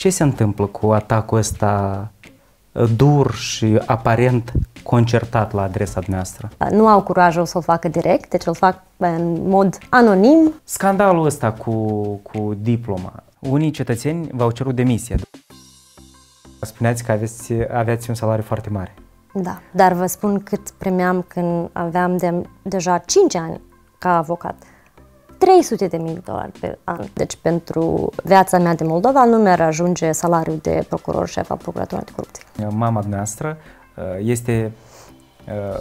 ce se întâmplă cu atacul ăsta uh, dur și aparent concertat la adresa dumneavoastră? Uh, nu au curajul să o facă direct, deci îl fac în mod anonim. Scandalul ăsta cu, cu diploma. Unii cetățeni v-au cerut demisie. Spuneați că aveți, aveați un salariu foarte mare. Da, dar vă spun cât primeam când aveam de, deja 5 ani ca avocat. 300 de mii de dolari pe an. Deci pentru viața mea de Moldova nu mi-ar ajunge salariul de procuror șef procuratorului Procuraturii Anticorupție. Mama noastră uh, este uh,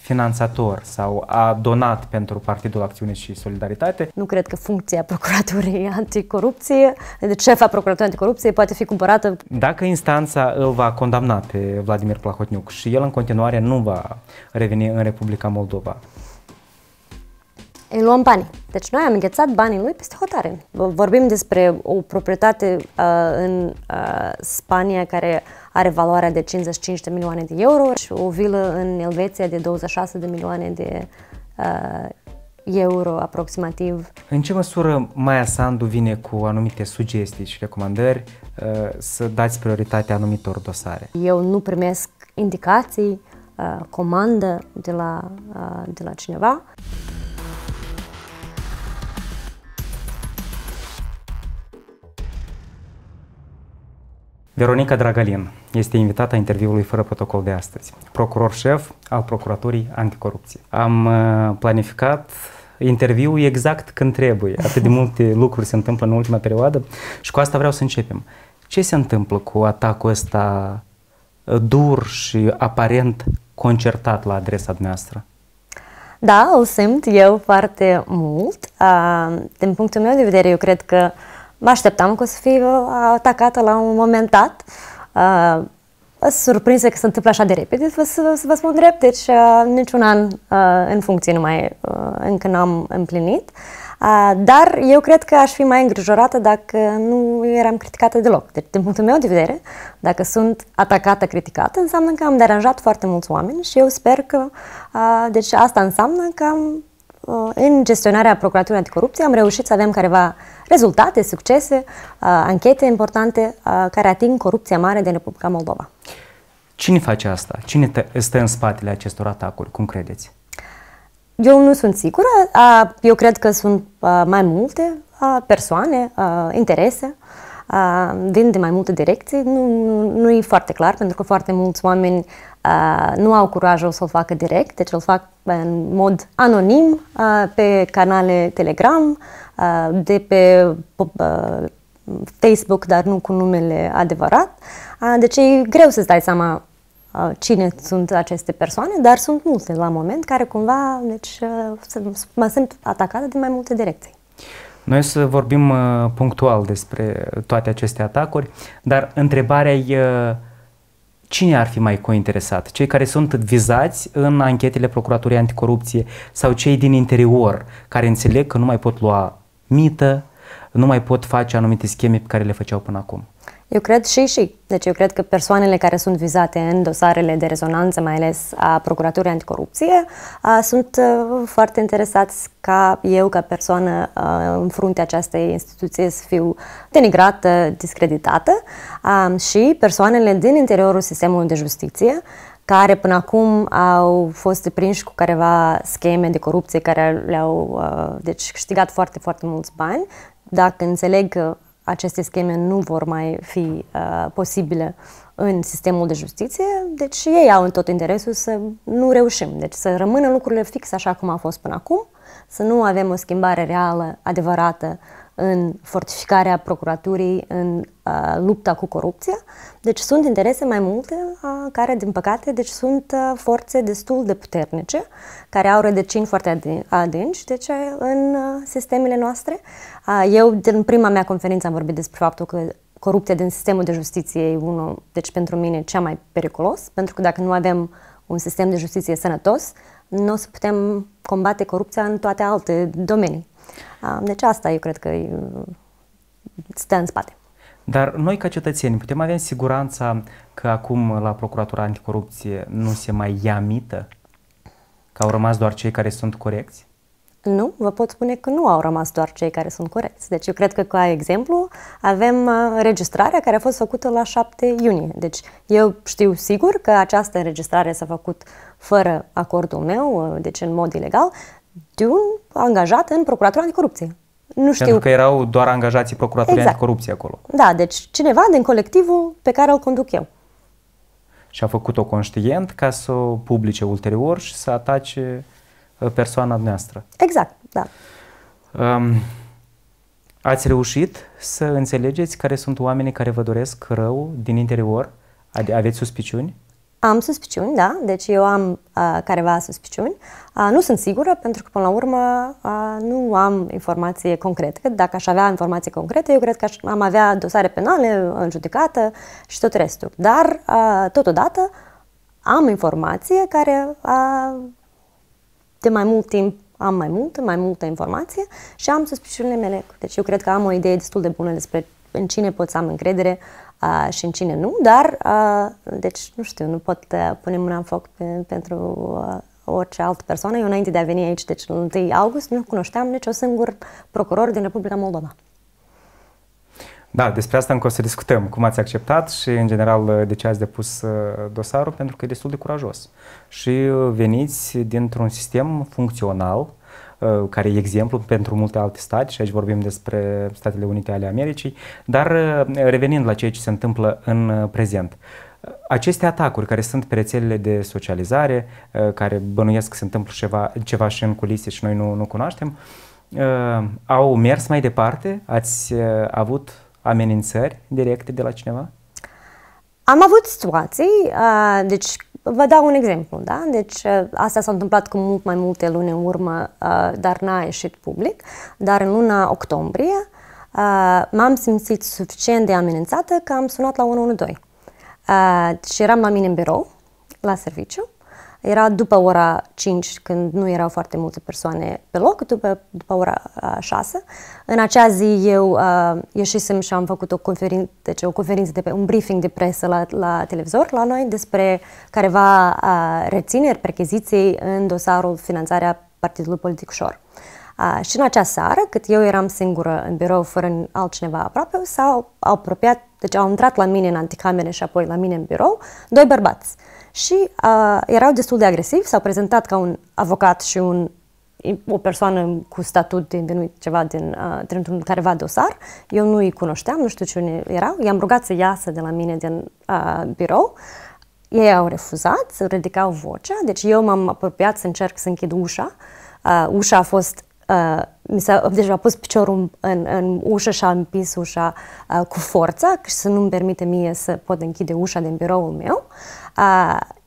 finanțator sau a donat pentru Partidul Acțiune și Solidaritate. Nu cred că funcția Procuraturii Anticorupție, deci șefa Procuraturii Anticorupție, poate fi cumpărată. Dacă instanța îl va condamna pe Vladimir Plahotniuc și el în continuare nu va reveni în Republica Moldova, îi luăm banii. Deci noi am înghețat banii lui peste hotare. Vorbim despre o proprietate uh, în uh, Spania care are valoarea de 55 de milioane de euro și o vilă în Elveția de 26 de milioane de uh, euro aproximativ. În ce măsură Maia Sandu vine cu anumite sugestii și recomandări uh, să dați prioritatea anumitor dosare? Eu nu primesc indicații, uh, comandă de la, uh, de la cineva. Veronica Dragalin este invitată a interviului fără protocol de astăzi, procuror șef al Procuraturii Anticorupție. Am uh, planificat interviul exact când trebuie. Atât de multe lucruri se întâmplă în ultima perioadă și cu asta vreau să începem. Ce se întâmplă cu atacul ăsta uh, dur și aparent concertat la adresa dumneavoastră? Da, îl simt eu foarte mult. Uh, din punctul meu de vedere, eu cred că uh, mă așteptam că o să fie atacată la un moment dat. Uh, surprinsă că se întâmplă așa de repede, vă, să vă spun drept, deci uh, niciun an uh, în funcție nu mai, uh, încă n-am împlinit. Uh, dar eu cred că aș fi mai îngrijorată dacă nu eram criticată deloc. Deci, din punctul meu de vedere, dacă sunt atacată, criticată, înseamnă că am deranjat foarte mulți oameni și eu sper că, uh, deci asta înseamnă că am Uh, în gestionarea Procuraturii Anticorupție am reușit să avem careva rezultate, succese, uh, anchete importante uh, care ating corupția mare din Republica Moldova. Cine face asta? Cine este în spatele acestor atacuri? Cum credeți? Eu nu sunt sigură. Eu cred că sunt mai multe persoane, interese, vin de mai multe direcții. Nu, nu, nu e foarte clar, pentru că foarte mulți oameni uh, Uh, nu au curajul să o facă direct, deci îl fac în mod anonim uh, pe canale Telegram, uh, de pe uh, Facebook, dar nu cu numele adevărat. Uh, deci e greu să-ți dai seama uh, cine sunt aceste persoane, dar sunt multe la moment care cumva, deci mă simt atacată din mai multe direcții. Noi să vorbim punctual despre toate aceste atacuri, dar întrebarea e cine ar fi mai cointeresat? Cei care sunt vizați în anchetele Procuraturii Anticorupție sau cei din interior care înțeleg că nu mai pot lua mită, nu mai pot face anumite scheme pe care le făceau până acum? Eu cred și și. Deci eu cred că persoanele care sunt vizate în dosarele de rezonanță, mai ales a Procuraturii Anticorupție, a, sunt a, foarte interesați ca eu, ca persoană a, în fruntea acestei instituții, să fiu denigrată, discreditată a, și persoanele din interiorul sistemului de justiție care până acum au fost prinși cu careva scheme de corupție care le-au deci, câștigat foarte, foarte mulți bani, dacă înțeleg aceste scheme nu vor mai fi uh, posibile în sistemul de justiție, deci ei au în tot interesul să nu reușim, deci să rămână lucrurile fix așa cum au fost până acum, să nu avem o schimbare reală, adevărată, în fortificarea procuraturii, în uh, lupta cu corupția. Deci sunt interese mai multe uh, care, din păcate, deci sunt uh, forțe destul de puternice, care au rădăcini foarte adânci deci, uh, în uh, sistemele noastre. Uh, eu, din prima mea conferință, am vorbit despre faptul că corupția din sistemul de justiție e unul, deci pentru mine, cea mai periculos, pentru că dacă nu avem un sistem de justiție sănătos, nu o să putem combate corupția în toate alte domenii. Deci asta eu cred că stă în spate. Dar noi ca cetățeni putem avea siguranța că acum la Procuratura Anticorupție nu se mai ia mită? Că au rămas doar cei care sunt corecți? Nu, vă pot spune că nu au rămas doar cei care sunt corecți. Deci eu cred că, ca exemplu, avem uh, registrarea care a fost făcută la 7 iunie. Deci eu știu sigur că această înregistrare s-a făcut fără acordul meu, uh, deci în mod ilegal, de un angajat în Procuratura Anticorupție. Nu știu. Pentru că erau doar angajații Procuraturii exact. Anticorupție acolo. Da, deci cineva din colectivul pe care îl conduc eu. Și a făcut-o conștient ca să o publice ulterior și să atace uh, persoana noastră. Exact, da. Um, ați reușit să înțelegeți care sunt oamenii care vă doresc rău din interior? Aveți suspiciuni? Am suspiciuni, da, deci eu am uh, careva suspiciuni. Uh, nu sunt sigură, pentru că, până la urmă, uh, nu am informație concretă. Dacă aș avea informații concrete, eu cred că aș, am avea dosare penale în judecată și tot restul. Dar, uh, totodată, am informație care uh, de mai mult timp am mai multă, mai multă informație și am suspiciunile mele. Deci eu cred că am o idee destul de bună despre în cine pot să am încredere uh, uh, și în cine nu, dar, uh, deci, nu știu, nu pot uh, pune mâna în foc pe, pentru uh, orice altă persoană. Eu, înainte de a veni aici, deci, în 1 august, nu cunoșteam nici o singur procuror din Republica Moldova. Da, despre asta încă o să discutăm, cum ați acceptat și, în general, de ce ați depus uh, dosarul, pentru că e destul de curajos. Și uh, veniți dintr-un sistem funcțional, Uh, care e exemplu pentru multe alte state și aici vorbim despre Statele Unite ale Americii, dar uh, revenind la ceea ce se întâmplă în uh, prezent. Aceste atacuri care sunt pe rețelele de socializare, care bănuiesc că se întâmplă ceva, ceva și în culise și noi nu, nu cunoaștem, au mers mai departe? Ați avut amenințări directe de la cineva? Am avut situații, uh, deci vă dau un exemplu, da? Deci uh, asta s-a întâmplat cu mult mai multe luni în urmă, uh, dar n-a ieșit public, dar în luna octombrie uh, m-am simțit suficient de amenințată că am sunat la 112. Uh, și eram la mine în birou, la serviciu, era după ora 5, când nu erau foarte multe persoane pe loc, după, după ora 6. În acea zi eu uh, ieșisem și am făcut o conferință, deci o conferință de pe un briefing de presă la, la televizor la noi despre careva uh, rețineri, percheziții în dosarul finanțarea Partidului Politic Șor. Uh, și în acea seară, cât eu eram singură în birou fără altcineva aproape, s-au apropiat, deci au intrat la mine în anticamere și apoi la mine în birou, doi bărbați. Uh, și uh, erau destul de agresivi, s-au prezentat ca un avocat și un, o persoană cu statut din, din ceva din, uh, un careva dosar. Eu nu îi cunoșteam, nu știu cine erau. I-am rugat să iasă de la mine din uh, birou. Ei au refuzat, să ridicau vocea, deci eu m-am apropiat să încerc să închid ușa. Uh, ușa a fost Uh, mi s-a, deci a pus piciorul în, în ușă și a împins ușa uh, cu forța, să nu-mi permite mie să pot închide ușa din biroul meu. Uh,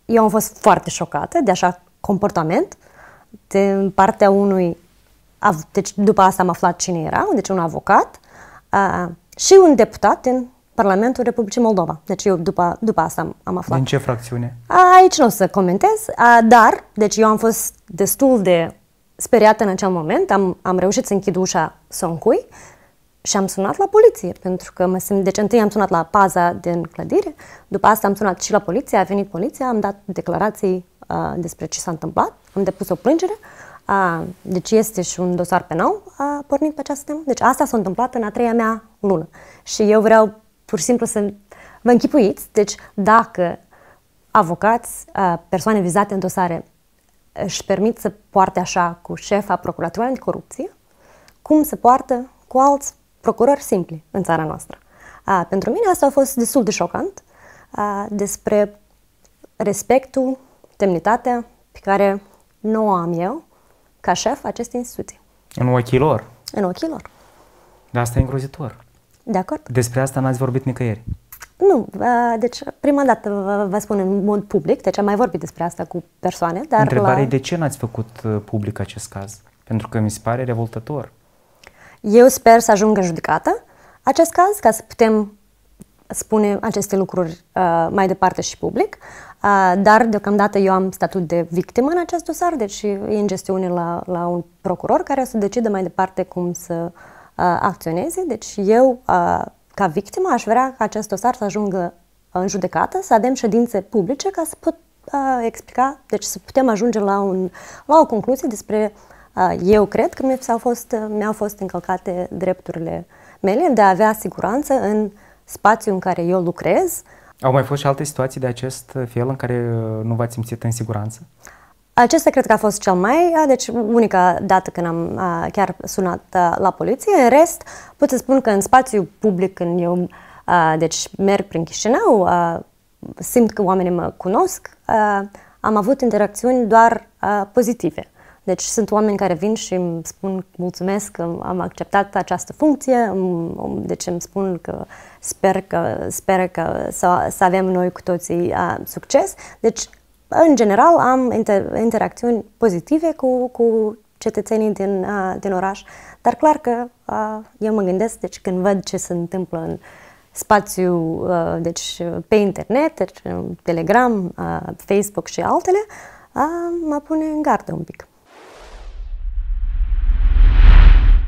eu am fost foarte șocată de așa comportament din partea unui, deci după asta am aflat cine era, deci un avocat și un deputat din Parlamentul Republicii Moldova. Deci eu după, după asta am, am aflat. Din ce fracțiune? Aici nu o să comentez, dar, deci eu am fost destul de speriată în acel moment, am, am reușit să închid ușa să încui, și am sunat la poliție, pentru că mă simt... Deci întâi am sunat la paza din clădire, după asta am sunat și la poliție, a venit poliția, am dat declarații uh, despre ce s-a întâmplat, am depus o plângere, uh, deci este și un dosar penal uh, pornit pe această temă. Deci asta s-a întâmplat în a treia mea lună. Și eu vreau pur și simplu să vă închipuiți, deci dacă avocați, uh, persoane vizate în dosare își permit să poarte așa cu șefa Procuraturii Anticorupție, cum se poartă cu alți procurori simpli în țara noastră. A, pentru mine asta a fost destul de șocant a, despre respectul, demnitatea pe care nu o am eu ca șef acestei instituții. În ochii lor. În ochii lor. Dar asta e îngrozitor. De acord. Despre asta n-ați vorbit nicăieri. Nu, deci prima dată vă spun în mod public, deci am mai vorbit despre asta cu persoane, dar... Întrebarea la... e de ce n-ați făcut uh, public acest caz? Pentru că mi se pare revoltător. Eu sper să ajung în judecată acest caz ca să putem spune aceste lucruri uh, mai departe și public, uh, dar deocamdată eu am statut de victimă în acest dosar, deci e în gestiune la, la un procuror care o să decide mai departe cum să uh, acționeze. Deci eu, uh, ca victimă, aș vrea ca acest dosar să ajungă în judecată, să avem ședințe publice ca să pot uh, explica, deci să putem ajunge la, un, la o concluzie despre uh, eu cred că mi-au fost, mi fost încălcate drepturile mele de a avea siguranță în spațiul în care eu lucrez. Au mai fost și alte situații de acest fel în care uh, nu v-ați simțit în siguranță? Acesta cred că a fost cel mai, deci unica dată când am chiar sunat la poliție. În rest, pot să spun că în spațiu public, când eu deci merg prin Chișinău, simt că oamenii mă cunosc, am avut interacțiuni doar pozitive. Deci sunt oameni care vin și îmi spun mulțumesc că am acceptat această funcție, deci îmi spun că sper că, sper că să, să avem noi cu toții a, succes. Deci, în general, am inter, interacțiuni pozitive cu, cu cetățenii din, a, din oraș, dar clar că a, eu mă gândesc, deci când văd ce se întâmplă în spațiu, a, deci pe internet, deci, Telegram, a, Facebook și altele, a, mă pune în gardă un pic.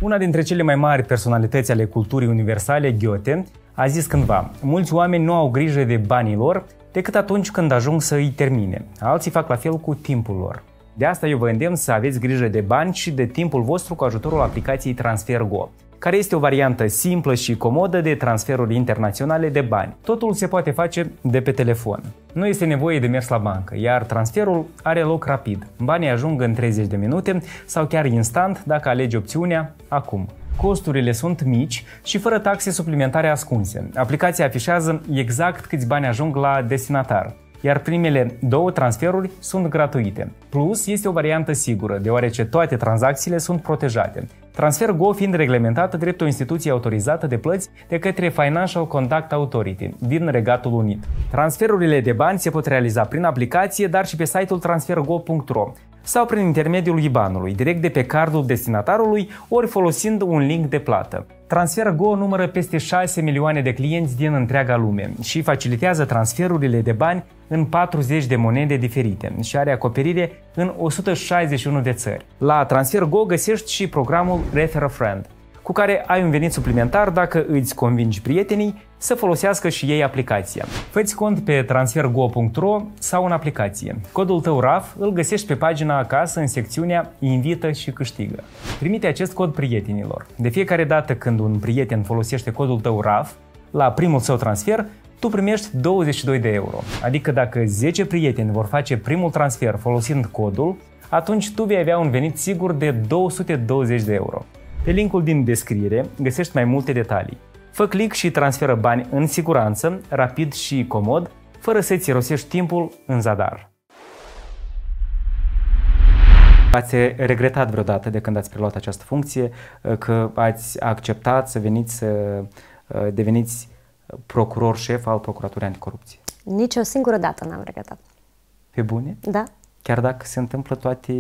Una dintre cele mai mari personalități ale culturii universale, Goethe, a zis cândva, mulți oameni nu au grijă de banii lor decât atunci când ajung să îi termine. Alții fac la fel cu timpul lor. De asta eu vă îndemn să aveți grijă de bani și de timpul vostru cu ajutorul aplicației TransferGo care este o variantă simplă și comodă de transferuri internaționale de bani. Totul se poate face de pe telefon. Nu este nevoie de mers la bancă, iar transferul are loc rapid. Banii ajung în 30 de minute sau chiar instant dacă alegi opțiunea acum costurile sunt mici și fără taxe suplimentare ascunse. Aplicația afișează exact câți bani ajung la destinatar iar primele două transferuri sunt gratuite. Plus, este o variantă sigură, deoarece toate tranzacțiile sunt protejate. TransferGo fiind reglementată drept o instituție autorizată de plăți de către Financial Contact Authority din Regatul Unit. Transferurile de bani se pot realiza prin aplicație, dar și pe site-ul transfergo.ro sau prin intermediul IBAN-ului, direct de pe cardul destinatarului, ori folosind un link de plată. TransferGo numără peste 6 milioane de clienți din întreaga lume și facilitează transferurile de bani în 40 de monede diferite și are acoperire în 161 de țări. La TransferGo găsești și programul Refer a Friend – cu care ai un venit suplimentar dacă îți convingi prietenii să folosească și ei aplicația. Fă-ți cont pe transfergo.ro sau în aplicație. Codul tău RAF îl găsești pe pagina acasă în secțiunea Invită și câștigă. Trimite acest cod prietenilor. De fiecare dată când un prieten folosește codul tău RAF, la primul său transfer, tu primești 22 de euro. Adică dacă 10 prieteni vor face primul transfer folosind codul, atunci tu vei avea un venit sigur de 220 de euro. Pe linkul din descriere găsești mai multe detalii. Fă click și transferă bani în siguranță, rapid și comod, fără să-ți rosești timpul în zadar. Ați regretat vreodată de când ați preluat această funcție că ați acceptat să veniți să uh, deveniți procuror șef al Procuraturii Anticorupție? Nici o singură dată n-am regretat. Pe bune? Da. Chiar dacă se întâmplă toate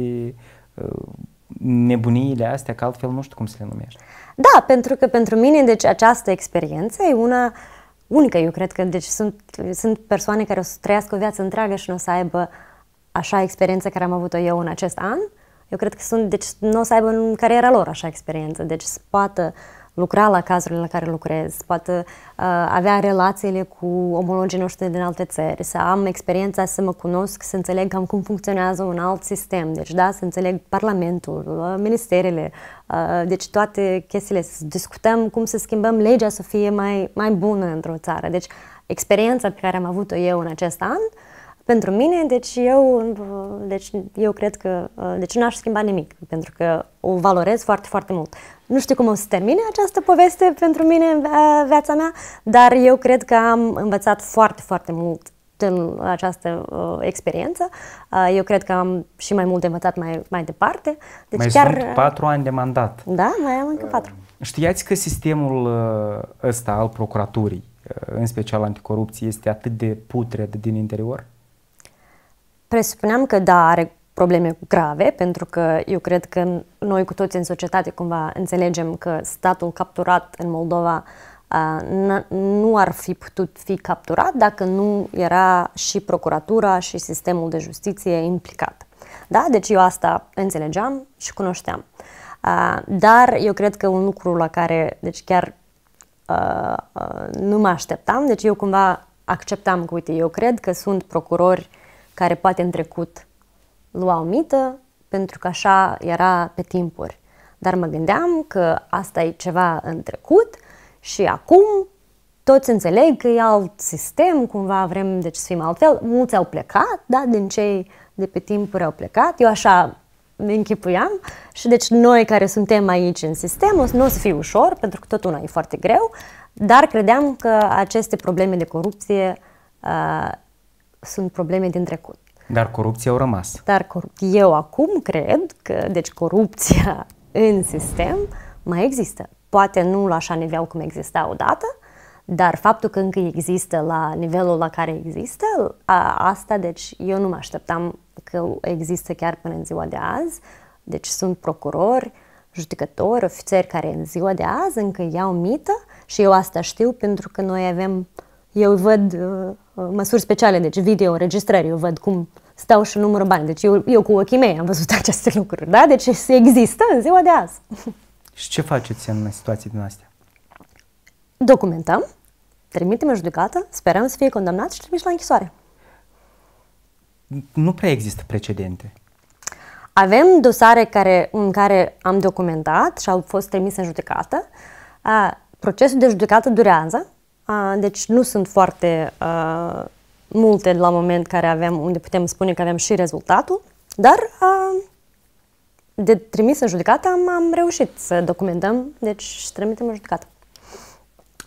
uh, nebuniile astea, că altfel nu știu cum să le numești. Da, pentru că pentru mine, deci această experiență e una unică, eu cred că, deci sunt, sunt persoane care o să trăiască o viață întreagă și nu o să aibă așa experiență care am avut-o eu în acest an. Eu cred că sunt, deci nu o să aibă în cariera lor așa experiență, deci poate. poată lucra la cazurile la care lucrez, poate uh, avea relațiile cu omologii noștri din alte țări, să am experiența să mă cunosc, să înțeleg cam cum funcționează un alt sistem, deci da, să înțeleg Parlamentul, uh, ministerele, uh, deci toate chestiile, să discutăm cum să schimbăm legea să fie mai, mai bună într-o țară. Deci experiența pe care am avut-o eu în acest an, pentru mine, deci eu, uh, deci eu cred că, uh, deci nu aș schimba nimic, pentru că o valorez foarte, foarte mult. Nu știu cum o să termine această poveste pentru mine în viața mea, dar eu cred că am învățat foarte, foarte mult în această uh, experiență. Uh, eu cred că am și mai mult de învățat mai, mai departe. Deci mai chiar... sunt uh, patru ani de mandat. Da, mai am încă patru. Uh, știați că sistemul uh, ăsta al procuraturii, uh, în special anticorupție, este atât de putred din interior? Presupuneam că da, are probleme grave, pentru că eu cred că noi cu toți în societate cumva înțelegem că statul capturat în Moldova nu ar fi putut fi capturat dacă nu era și procuratura și sistemul de justiție implicat. Da? Deci eu asta înțelegeam și cunoșteam. Dar eu cred că un lucru la care, deci chiar nu mă așteptam, deci eu cumva acceptam că, uite, eu cred că sunt procurori care poate în trecut lua o mită pentru că așa era pe timpuri. Dar mă gândeam că asta e ceva în trecut și acum toți înțeleg că e alt sistem, cumva vrem deci să fim altfel. Mulți au plecat, da, din cei de pe timpuri au plecat. Eu așa ne închipuiam și deci noi care suntem aici în sistem, nu o să fie ușor, pentru că tot una e foarte greu, dar credeam că aceste probleme de corupție uh, sunt probleme din trecut. Dar corupția au rămas. Dar cor- eu acum cred că, deci, corupția în sistem mai există. Poate nu la așa nivel cum exista odată, dar faptul că încă există la nivelul la care există, a, asta, deci, eu nu mă așteptam că există chiar până în ziua de azi. Deci sunt procurori, judecători, ofițeri care în ziua de azi încă iau mită și eu asta știu pentru că noi avem, eu văd uh, Uh, măsuri speciale, deci video, înregistrări, eu văd cum stau și număr bani. Deci eu, eu cu ochii mei am văzut aceste lucruri, da? Deci există în ziua de azi. Și ce faceți în situații din astea? Documentăm, trimitem în judecată, sperăm să fie condamnat și trimis la închisoare. Nu prea există precedente. Avem dosare care, în care am documentat și au fost trimise în judecată. A, procesul de judecată durează, deci nu sunt foarte uh, multe la moment care avem, unde putem spune că avem și rezultatul, dar uh, de trimis în judecată am, am reușit să documentăm, deci trimitem în judecată.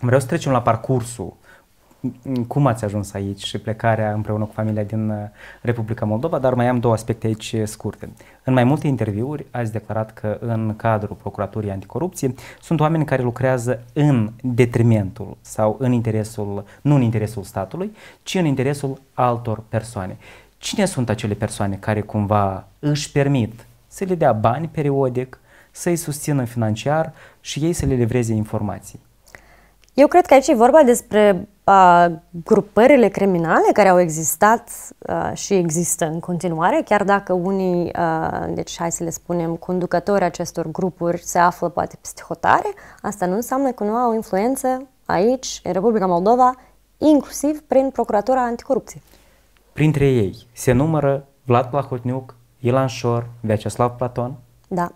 Vreau să trecem la parcursul cum ați ajuns aici și plecarea împreună cu familia din uh, Republica Moldova, dar mai am două aspecte aici uh, scurte. În mai multe interviuri ați declarat că în cadrul Procuraturii Anticorupție sunt oameni care lucrează în detrimentul sau în interesul, nu în interesul statului, ci în interesul altor persoane. Cine sunt acele persoane care cumva își permit să le dea bani periodic, să-i susțină financiar și ei să le livreze informații? Eu cred că aici e vorba despre grupările criminale care au existat uh, și există în continuare, chiar dacă unii, uh, deci hai să le spunem, conducători acestor grupuri se află poate psihotare, asta nu înseamnă că nu au influență aici, în Republica Moldova, inclusiv prin Procuratura Anticorupție. Printre ei se numără Vlad Plahotniuc, Ilan Șor, Vyacheslav Platon? Da.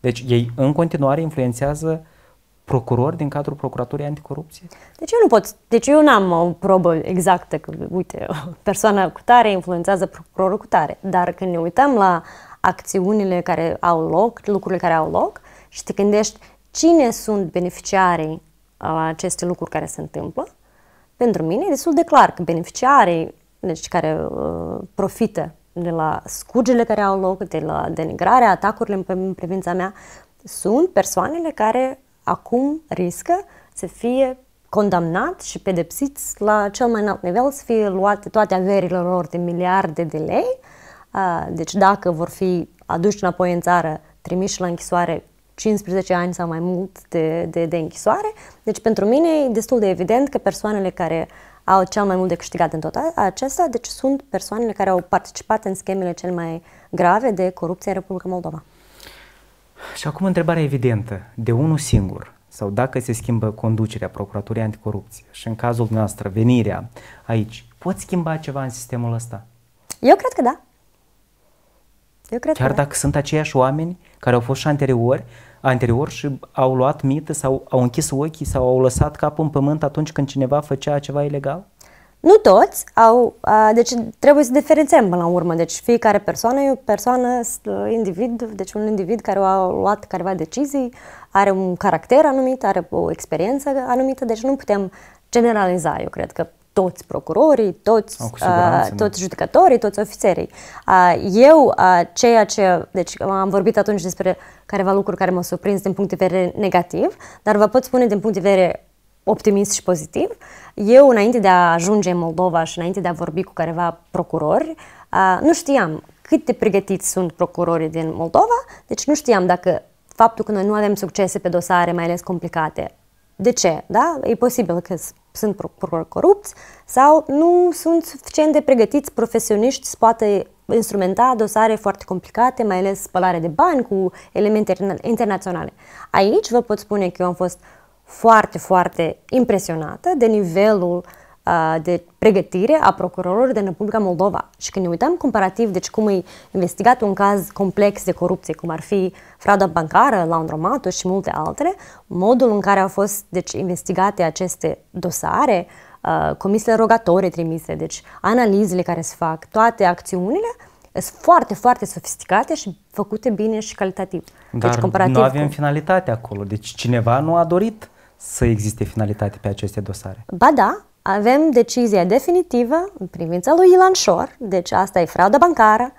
Deci ei în continuare influențează uh, procurori din cadrul Procuraturii Anticorupție? Deci eu nu pot, deci eu n-am o probă exactă că, uite, persoana cu tare influențează procurorul cu tare, dar când ne uităm la acțiunile care au loc, lucrurile care au loc și te gândești cine sunt beneficiarii la uh, aceste lucruri care se întâmplă, pentru mine e destul de clar că beneficiarii, deci care uh, profită de la scurgele care au loc, de la denigrarea, atacurile în privința mea, sunt persoanele care acum riscă să fie condamnat și pedepsiți la cel mai înalt nivel, să fie luate toate averile lor de miliarde de lei. Deci dacă vor fi aduși înapoi în țară, trimiși la închisoare 15 ani sau mai mult de, de, de închisoare. Deci pentru mine e destul de evident că persoanele care au cel mai mult de câștigat în tot acesta, deci sunt persoanele care au participat în schemele cel mai grave de corupție în Republica Moldova. Și acum întrebarea evidentă, de unul singur sau dacă se schimbă conducerea Procuraturii Anticorupție și în cazul noastră venirea aici, poți schimba ceva în sistemul ăsta? Eu cred că da. Eu cred Chiar că da. dacă da. sunt aceiași oameni care au fost și anterior, anterior și au luat mită sau au închis ochii sau au lăsat capul în pământ atunci când cineva făcea ceva ilegal? Nu toți au, a, deci trebuie să diferențiem până la urmă. Deci fiecare persoană e o persoană, individ, deci un individ care a luat careva decizii, are un caracter anumit, are o experiență anumită, deci nu putem generaliza, eu cred că toți procurorii, toți, uh, toți judecătorii, toți ofițerii. Uh, eu, uh, ceea ce, deci am vorbit atunci despre careva lucruri care m-au surprins din punct de vedere negativ, dar vă pot spune din punct de vedere optimist și pozitiv. Eu, înainte de a ajunge în Moldova și înainte de a vorbi cu careva procurori, nu știam cât de pregătiți sunt procurorii din Moldova, deci nu știam dacă faptul că noi nu avem succese pe dosare, mai ales complicate, de ce? Da? E posibil că sunt procurori corupți sau nu sunt suficient de pregătiți profesioniști să poată instrumenta dosare foarte complicate, mai ales spălare de bani cu elemente interna internaționale. Aici vă pot spune că eu am fost foarte, foarte impresionată de nivelul uh, de pregătire a procurorilor din Republica Moldova. Și când ne uităm comparativ, deci cum e investigat un caz complex de corupție, cum ar fi frauda bancară, la și multe altele, modul în care au fost deci, investigate aceste dosare, uh, comisiile rogatorii trimise, deci analizele care se fac, toate acțiunile, sunt foarte, foarte sofisticate și făcute bine și calitativ. Dar deci, comparativ nu avem cu... finalitate acolo, deci cineva nu a dorit să existe finalitate pe aceste dosare? Ba da, avem decizia definitivă în privința lui Ilan Șor, deci asta e frauda bancară,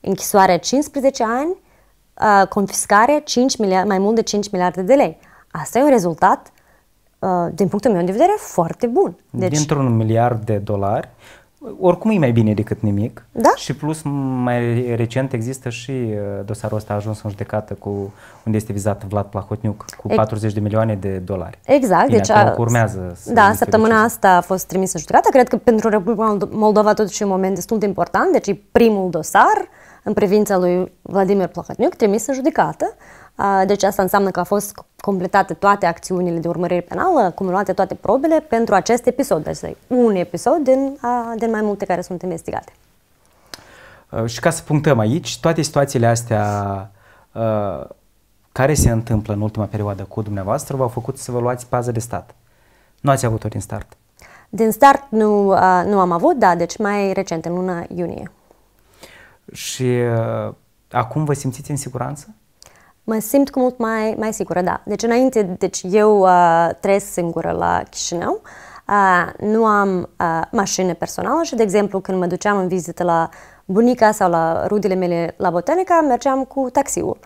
închisoare 15 ani, uh, confiscare 5 miliard, mai mult de 5 miliarde de lei. Asta e un rezultat, uh, din punctul meu de vedere, foarte bun. Deci, Dintr-un miliard de dolari, oricum e mai bine decât nimic. Da? Și plus, mai recent există și uh, dosarul ăsta a ajuns în judecată cu unde este vizat Vlad Plahotniuc cu e... 40 de milioane de dolari. Exact. Bine, deci a... urmează să Da, săptămâna asta a fost trimisă în judecată. Cred că pentru Republica Moldova totuși e un moment destul de important, deci e primul dosar în privința lui Vladimir Plahotniuc trimis în judecată. Deci asta înseamnă că au fost completate toate acțiunile de urmărire penală, acumulate toate probele pentru acest episod. Deci un episod din, din mai multe care sunt investigate. Și ca să punctăm aici, toate situațiile astea care se întâmplă în ultima perioadă cu dumneavoastră v-au făcut să vă luați pază de stat. Nu ați avut-o din start. Din start nu, nu am avut, da, deci mai recent, în luna iunie. Și acum vă simțiți în siguranță? mă simt cu mult mai, mai sigură, da. Deci înainte, deci eu uh, trăiesc singură la Chișinău, uh, nu am uh, mașină personală și, de exemplu, când mă duceam în vizită la bunica sau la rudele mele la botanica, mergeam cu taxiul.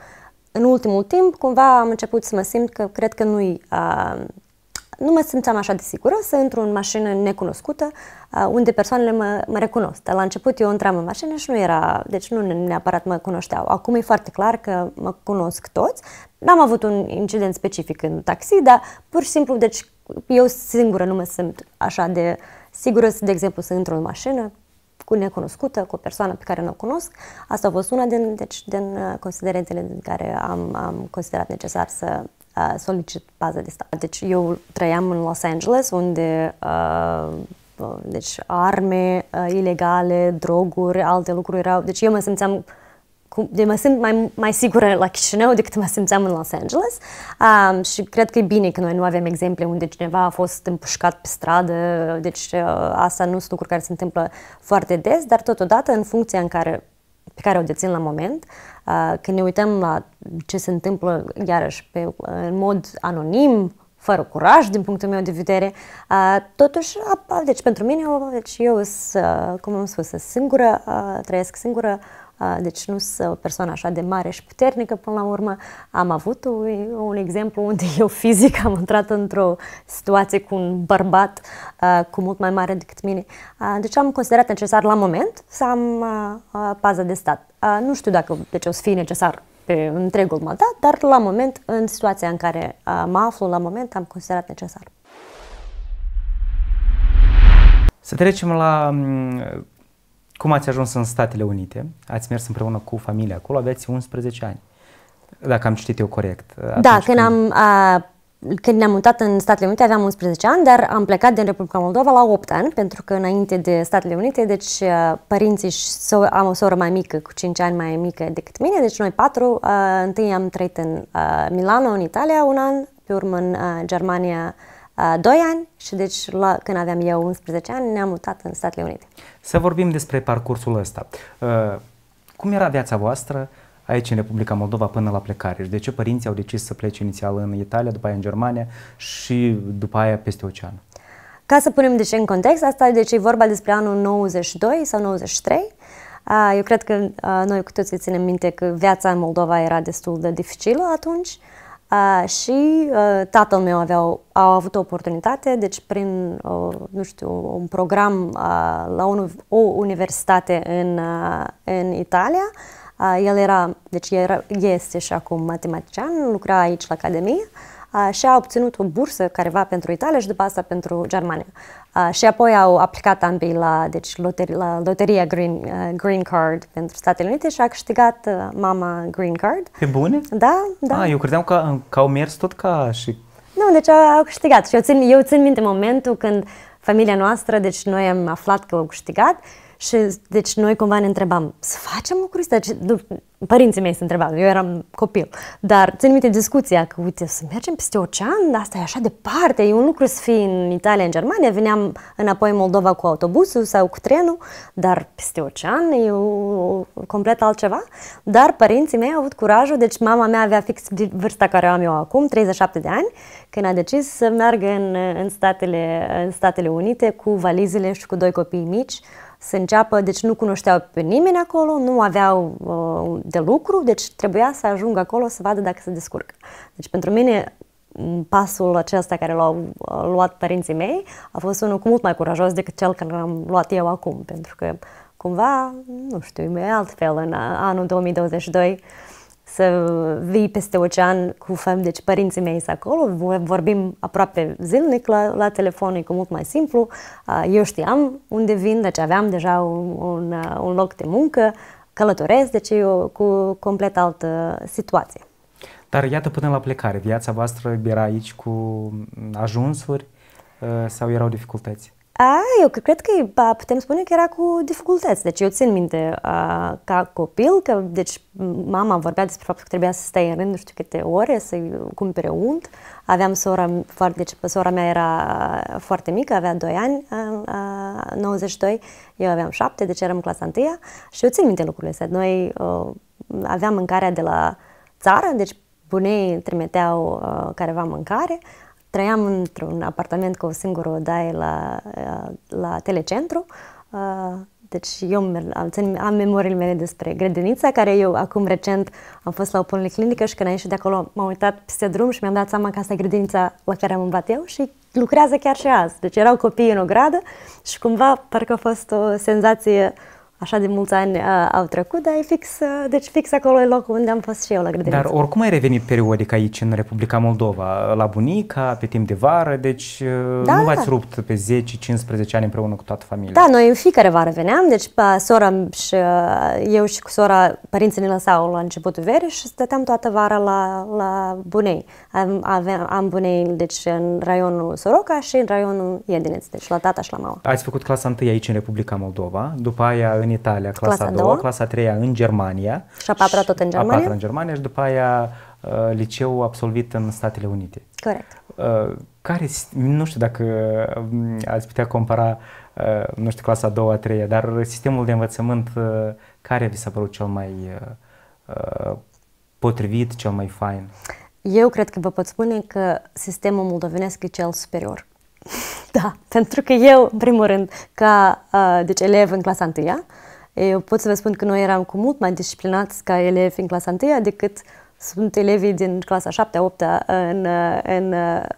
În ultimul timp, cumva am început să mă simt că cred că nu-i uh, nu mă simțeam așa de sigură să intru în mașină necunoscută, uh, unde persoanele mă, mă recunosc. Dar la început eu intram în mașină și nu era, deci nu neapărat mă cunoșteau. Acum e foarte clar că mă cunosc toți. N-am avut un incident specific în taxi, dar pur și simplu, deci eu singură nu mă simt așa de sigură, de exemplu, să intru în mașină cu necunoscută, cu o persoană pe care nu o cunosc. Asta a fost una din, deci, din uh, considerentele din care am, am considerat necesar să Uh, solicit bază de stat. Deci eu trăiam în Los Angeles, unde uh, uh, deci arme uh, ilegale, droguri, alte lucruri erau... Deci eu mă simțeam cu, de mă simt mai, mai sigură la Chișinău decât mă simțeam în Los Angeles um, și cred că e bine că noi nu avem exemple unde cineva a fost împușcat pe stradă, deci uh, asta nu sunt lucruri care se întâmplă foarte des, dar totodată în funcția în care pe care o dețin la moment, uh, când ne uităm la ce se întâmplă, iarăși, pe, uh, în mod anonim, fără curaj, din punctul meu de vedere, uh, totuși, deci pentru mine, deci eu, cum am spus, singură, trăiesc singură, deci nu sunt o persoană așa de mare și puternică până la urmă. Am avut un, exemplu unde eu fizic am intrat într-o situație cu un bărbat cu mult mai mare decât mine. Deci am considerat necesar la moment să am pază de stat. Nu știu dacă deci o să fie necesar pe întregul mandat, dar la moment, în situația în care mă aflu la moment, am considerat necesar. Să trecem la cum ați ajuns în Statele Unite? Ați mers împreună cu familia acolo, aveți 11 ani, dacă am citit eu corect. Uh, da, când, când am... A, uh, când ne-am mutat în Statele Unite aveam 11 ani, dar am plecat din Republica Moldova la 8 ani, pentru că înainte de Statele Unite, deci uh, părinții și so- am o soră mai mică, cu 5 ani mai mică decât mine, deci noi patru, a, întâi am trăit în a, Milano, în Italia, un an, pe urmă în a, Germania, 2 ani și deci la, când aveam eu 11 ani ne-am mutat în Statele Unite. Să vorbim despre parcursul ăsta. Uh, cum era viața voastră aici în Republica Moldova până la plecare? Și de ce părinții au decis să plece inițial în Italia, după aia în Germania și după aia peste ocean? Ca să punem deci în context, asta deci e vorba despre anul 92 sau 93. Eu cred că noi cu toții ținem minte că viața în Moldova era destul de dificilă atunci. Uh, Uh, și uh, tatăl meu avea o, a avut o oportunitate, deci prin, uh, nu știu, un program uh, la un, o universitate în, uh, în Italia, uh, el era, deci era, este și acum matematician, lucra aici la Academie, uh, și a obținut o bursă careva pentru Italia și după asta pentru Germania. Și apoi au aplicat ambii la, deci, loteri, la loteria green, green Card pentru Statele Unite și a câștigat mama Green Card. Pe bune? Da, da. Ah, eu credeam că, că au mers tot ca și... Nu, deci au câștigat și eu țin, eu țin minte momentul când familia noastră, deci noi am aflat că au câștigat și deci noi cumva ne întrebam, să facem o crucită? Deci, părinții mei se întrebau, eu eram copil, dar țin minte discuția că, uite, să mergem peste ocean, asta e așa departe, e un lucru să fii în Italia, în Germania, veneam înapoi în Moldova cu autobusul sau cu trenul, dar peste ocean e o, complet altceva, dar părinții mei au avut curajul, deci mama mea avea fix vârsta care o am eu acum, 37 de ani, când a decis să meargă în, în, Statele, în Statele Unite cu valizele și cu doi copii mici, să înceapă, deci nu cunoșteau pe nimeni acolo, nu aveau uh, de lucru, deci trebuia să ajungă acolo să vadă dacă se descurcă. Deci pentru mine pasul acesta care l-au uh, luat părinții mei a fost unul cu mult mai curajos decât cel care l-am luat eu acum, pentru că cumva, nu știu, e altfel în anul 2022 să vii peste ocean cu fam, deci părinții mei sunt acolo, vorbim aproape zilnic la, la telefon, e cu mult mai simplu. Eu știam unde vin, deci aveam deja un, un, uh, un loc de muncă, călătoresc, deci eu cu complet altă situație. Dar iată până la plecare, viața voastră era aici cu ajunsuri uh, sau erau dificultăți? A, eu cred că putem spune că era cu dificultăți. Deci eu țin minte a, ca copil că deci mama vorbea despre faptul că trebuia să stai în rând nu știu câte ore, să cumpere unt. Aveam sora, foarte, deci sora mea era foarte mică, avea 2 ani, a, a, 92, eu aveam 7, deci eram în clasa 1 și eu țin minte lucrurile astea. Noi a, aveam mâncarea de la țară, deci bunei trimiteau a, careva mâncare, trăiam într-un apartament cu o singură odaie la, la telecentru, uh, deci eu am memoriile mele despre grădinița, care eu acum recent am fost la o policlinică și când am ieșit de acolo m-am uitat peste drum și mi-am dat seama că asta e grădinița la care am umblat eu și lucrează chiar și azi. Deci erau copii în o gradă și cumva parcă a fost o senzație uh, așa de mulți ani uh, au trecut, dar e fix, uh, deci fix acolo e locul unde am fost și eu la grădiniță. Dar oricum ai revenit periodic aici în Republica Moldova, la bunica, pe timp de vară, deci uh, da, nu da, v-ați da. rupt pe 10-15 ani împreună cu toată familia. Da, noi în fiecare vară veneam, deci pa, uh, sora și uh, eu și cu sora, părinții ne lăsau la începutul verii și stăteam toată vara la, la bunei. Am, aveam, am bunei deci în raionul Soroca și în raionul Iedineț, deci la tata și la mama. Ați făcut clasa întâi aici în Republica Moldova, după aia în în Italia, clasa, clasa a doua, clasa a treia în Germania. Și a patra tot în Germania. A patra în Germania și după aia uh, liceu absolvit în Statele Unite. Corect. Uh, care, nu știu dacă uh, ați putea compara, nu știu, clasa a doua, a treia, dar sistemul de învățământ, care vi s-a părut cel mai potrivit, cel mai fain? Eu cred că vă pot spune că sistemul moldovenesc e cel superior. Da, pentru că eu, în primul rând, ca deci elev în clasa 1, eu pot să vă spun că noi eram cu mult mai disciplinați ca elevi în clasa 1 decât sunt elevii din clasa 7-8 în, în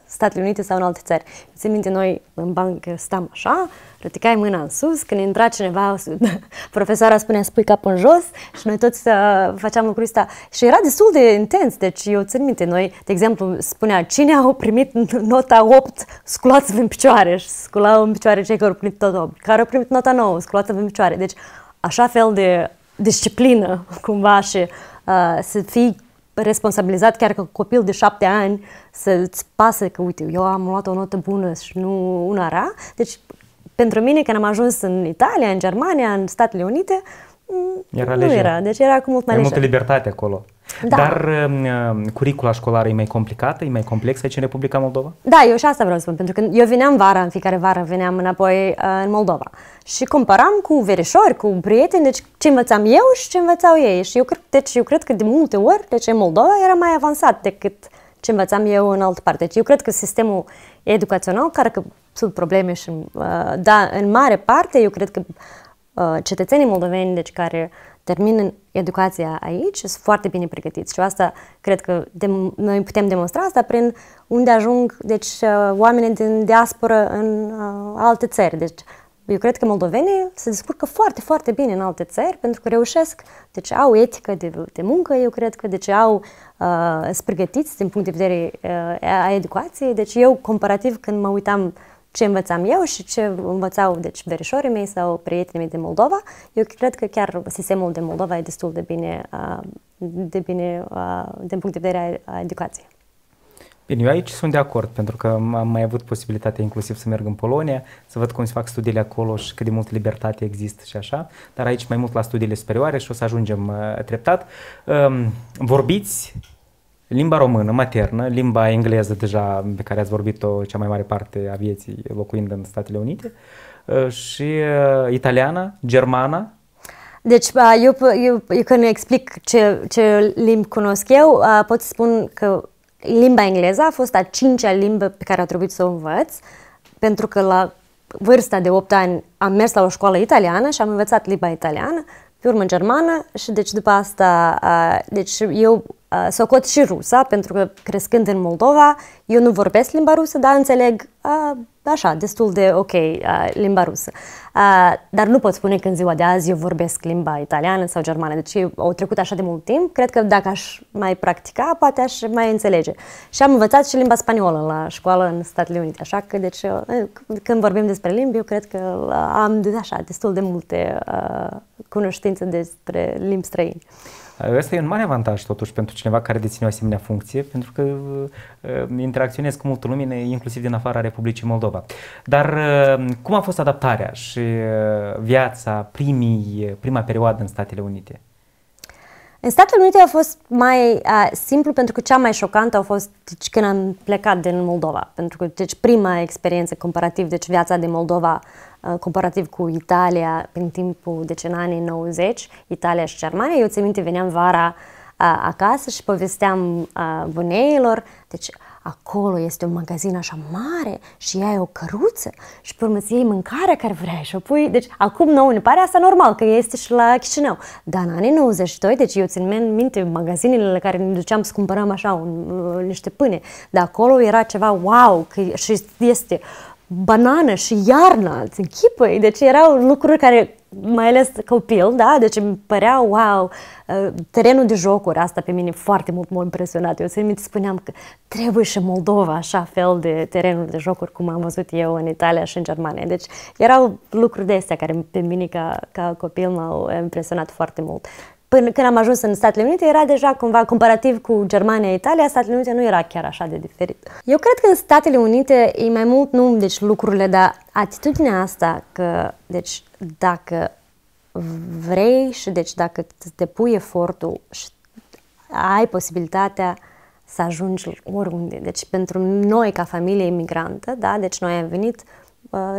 Statele Unite sau în alte țări. Țin minte, noi în bancă stăm așa, răticai mâna în sus, când intra cineva, profesoara spunea spui capul în jos și noi toți uh, făceam lucrul ăsta. Și era destul de intens, deci eu țin minte, noi, de exemplu, spunea cine a primit nota 8, sculați-vă în picioare și sculau în picioare cei care au primit tot 8, care au primit nota 9, sculați-vă în picioare. Deci așa fel de disciplină cumva și uh, să fii responsabilizat chiar că copil de șapte ani să-ți pasă că, uite, eu am luat o notă bună și nu una rea. Deci, pentru mine, când am ajuns în Italia, în Germania, în Statele Unite, era nu legea. era. Deci era cu mult mai Mai multă libertate acolo. Da. Dar um, uh, curicula școlară e mai complicată, e mai complexă aici în Republica Moldova? Da, eu și asta vreau să spun, pentru că eu veneam vara, în fiecare vară veneam înapoi uh, în Moldova și comparam cu verișori, cu prieteni, deci ce învățam eu și ce învățau ei. Și eu, deci eu cred că de multe ori, deci în Moldova era mai avansat decât ce învățam eu în altă parte. Deci eu cred că sistemul educațional, care că sunt probleme și, uh, da, în mare parte, eu cred că uh, cetățenii moldoveni, deci care uh, termin educația aici, sunt foarte bine pregătiți și asta cred că de, noi putem demonstra asta prin unde ajung deci, uh, oamenii din diasporă în uh, alte țări. Deci, eu cred că moldovenii se descurcă foarte, foarte bine în alte țări pentru că reușesc, deci au etică de, de muncă, eu cred că, deci au, uh, sunt pregătiți din punct de vedere uh, a educației. Deci eu, comparativ, când mă uitam uh, ce învățam eu și ce învățau deci, verișorii mei sau prietenii mei de Moldova. Eu cred că chiar sistemul de Moldova e destul de bine, de bine din punct de vedere a educației. Bine, eu aici sunt de acord, pentru că am mai avut posibilitatea inclusiv să merg în Polonia, să văd cum se fac studiile acolo și cât de multă libertate există și așa, dar aici mai mult la studiile superioare și o să ajungem treptat. vorbiți limba română, maternă, limba engleză deja pe care ați vorbit-o cea mai mare parte a vieții locuind în Statele Unite uh, și uh, italiana, germana, deci, uh, eu, eu, eu când explic ce, ce limbi cunosc eu, pot să spun că limba engleză a fost a cincea limbă pe care a trebuit să o învăț, pentru că la vârsta de 8 ani am mers la o școală italiană și am învățat limba italiană, pe urmă germană și deci după asta, deci eu Uh, socot și rusa, pentru că crescând în Moldova, eu nu vorbesc limba rusă, dar înțeleg a, uh, așa, destul de ok a, uh, limba rusă. A, dar nu pot spune că în ziua de azi eu vorbesc limba italiană sau germană, deci au trecut așa de mult timp, cred că dacă aș mai practica, poate aș mai înțelege. Și am învățat și limba spaniolă la școală în Statele Unite, așa că deci când vorbim despre limbi, eu cred că am așa, destul de multe a, cunoștințe despre limbi străine. Ăsta e un mare avantaj totuși pentru cineva care deține o asemenea funcție, pentru că uh, uh, interacționez cu multă lume, inclusiv din afara Republicii Moldova. Dar uh, cum a fost adaptarea și viața primii, prima perioadă în Statele Unite? În Statele Unite a fost mai a, simplu pentru că cea mai șocantă a fost deci, când am plecat din Moldova. Pentru că deci, prima experiență comparativ, deci viața din Moldova Uh, comparativ cu Italia în timpul decenanii 90, Italia și Germania. Eu țin minte, veneam vara uh, acasă și povesteam uh, buneilor, deci acolo este un magazin așa mare și ai o căruță și pe urmă îți iei mâncarea care vrei și o pui. Deci acum nou ne pare asta normal că este și la Chișinău. Dar în anii 92, deci eu țin minte magazinele la care ne duceam să cumpărăm așa un, niște pâine, dar acolo era ceva wow că, și este uh, banană și iarna, îți închipăi, deci erau lucruri care, mai ales copil, da, deci îmi părea, wow, uh, terenul de jocuri, asta pe mine foarte mult m-a impresionat, eu țin minte, spuneam că trebuie și Moldova așa fel de terenul de jocuri cum am văzut eu în Italia și în Germania, deci erau lucruri de astea care pe mine ca, ca copil m-au impresionat foarte mult. Până când am ajuns în Statele Unite, era deja cumva comparativ cu Germania, Italia, Statele Unite nu era chiar așa de diferit. Eu cred că în Statele Unite e mai mult, nu deci lucrurile, dar atitudinea asta că, deci, dacă vrei și deci dacă te pui efortul și ai posibilitatea să ajungi oriunde. Deci pentru noi ca familie imigrantă, da, deci noi am venit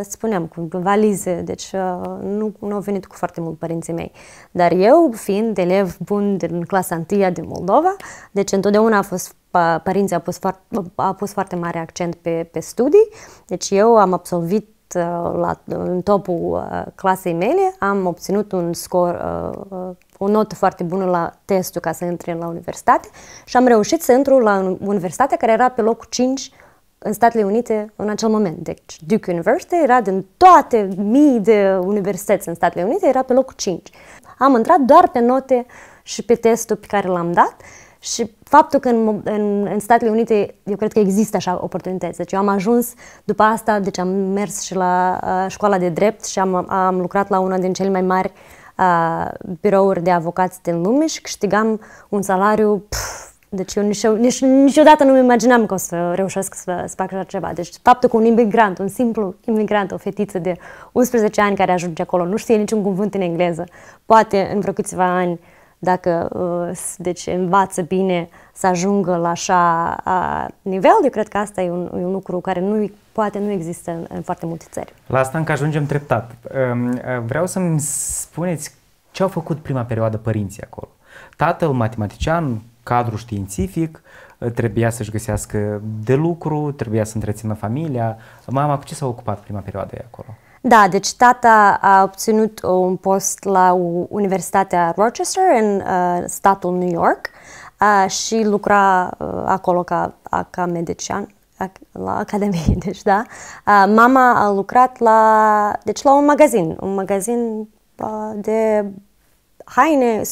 spuneam, cu valize, deci uh, nu, nu au venit cu foarte mult părinții mei. Dar eu, fiind elev bun din clasa 1 din Moldova, deci întotdeauna a fost părinții au pus, foarte, pus foarte mare accent pe, pe studii, deci eu am absolvit uh, la, în topul uh, clasei mele, am obținut un scor, o notă foarte bună la testul ca să intre la universitate și am reușit să intru la universitatea care era pe locul 5 în Statele Unite în acel moment. Deci Duke University era din toate mii de universități în Statele Unite, era pe locul 5. Am intrat doar pe note și pe testul pe care l-am dat și faptul că în, în, în Statele Unite eu cred că există așa oportunități. Deci eu am ajuns după asta, deci am mers și la uh, școala de drept și am, am lucrat la una din cele mai mari uh, birouri de avocați din lume și câștigam un salariu pf, deci eu nici, niciodată nu mi imaginam că o să reușesc să, să fac așa ceva. Deci faptul că un imigrant, un simplu imigrant, o fetiță de 11 ani care ajunge acolo, nu știe niciun cuvânt în engleză, poate în vreo câțiva ani, dacă uh, deci, învață bine să ajungă la așa nivel, eu cred că asta e un, un lucru care nu poate nu există în, în foarte multe țări. La asta încă ajungem treptat. Vreau să-mi spuneți ce au făcut prima perioadă părinții acolo. Tatăl matematician, cadru științific, trebuia să-și găsească de lucru, trebuia să întrețină familia. Mama, cu ce s-a ocupat prima perioadă acolo? Da, deci tata a obținut un post la Universitatea Rochester în uh, statul New York uh, și lucra uh, acolo ca, ca medician la Academie, deci da. Uh, mama a lucrat la, deci la un magazin, un magazin uh, de haine,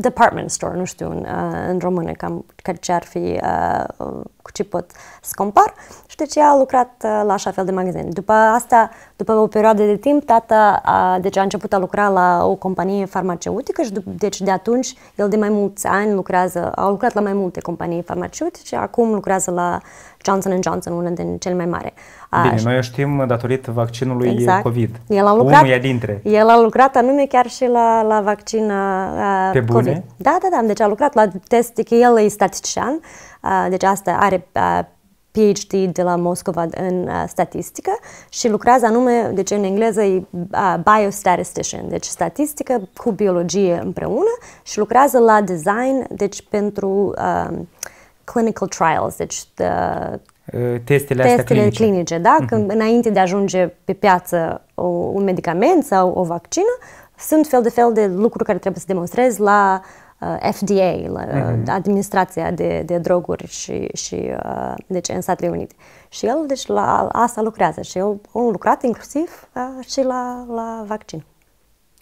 department store, nu știu în, uh, în română cam, că ce ar fi uh, cu ce pot să compar și deci a lucrat uh, la așa fel de magazin. După asta, după o perioadă de timp, tata a, deci a început a lucra la o companie farmaceutică și deci de atunci el de mai mulți ani lucrează, a lucrat la mai multe companii farmaceutice, și acum lucrează la Johnson Johnson, unul din cele mai mari. Bine, noi știm datorită vaccinului exact. COVID. El a lucrat, Unul e dintre. El a lucrat anume chiar și la, la vaccin uh, Pe COVID. bune? Da, da, da. Deci a lucrat la teste, că el e statistician, deci asta are PhD de la Moscova în statistică și lucrează anume, deci în engleză e biostatistician, deci statistică cu biologie împreună și lucrează la design, deci pentru uh, clinical trials, deci the, testele, astea testele clinice. clinice da? Mhm. Când, uh-huh. Înainte de a ajunge pe piață o, un medicament sau o vaccină, sunt fel de fel de lucruri care trebuie să demonstrezi la uh, Uh, FDA, mm Administrația de, de Droguri și, și uh, deci în Statele Unite. Și el, deci, la asta lucrează și el a lucrat inclusiv uh, și la, la vaccin.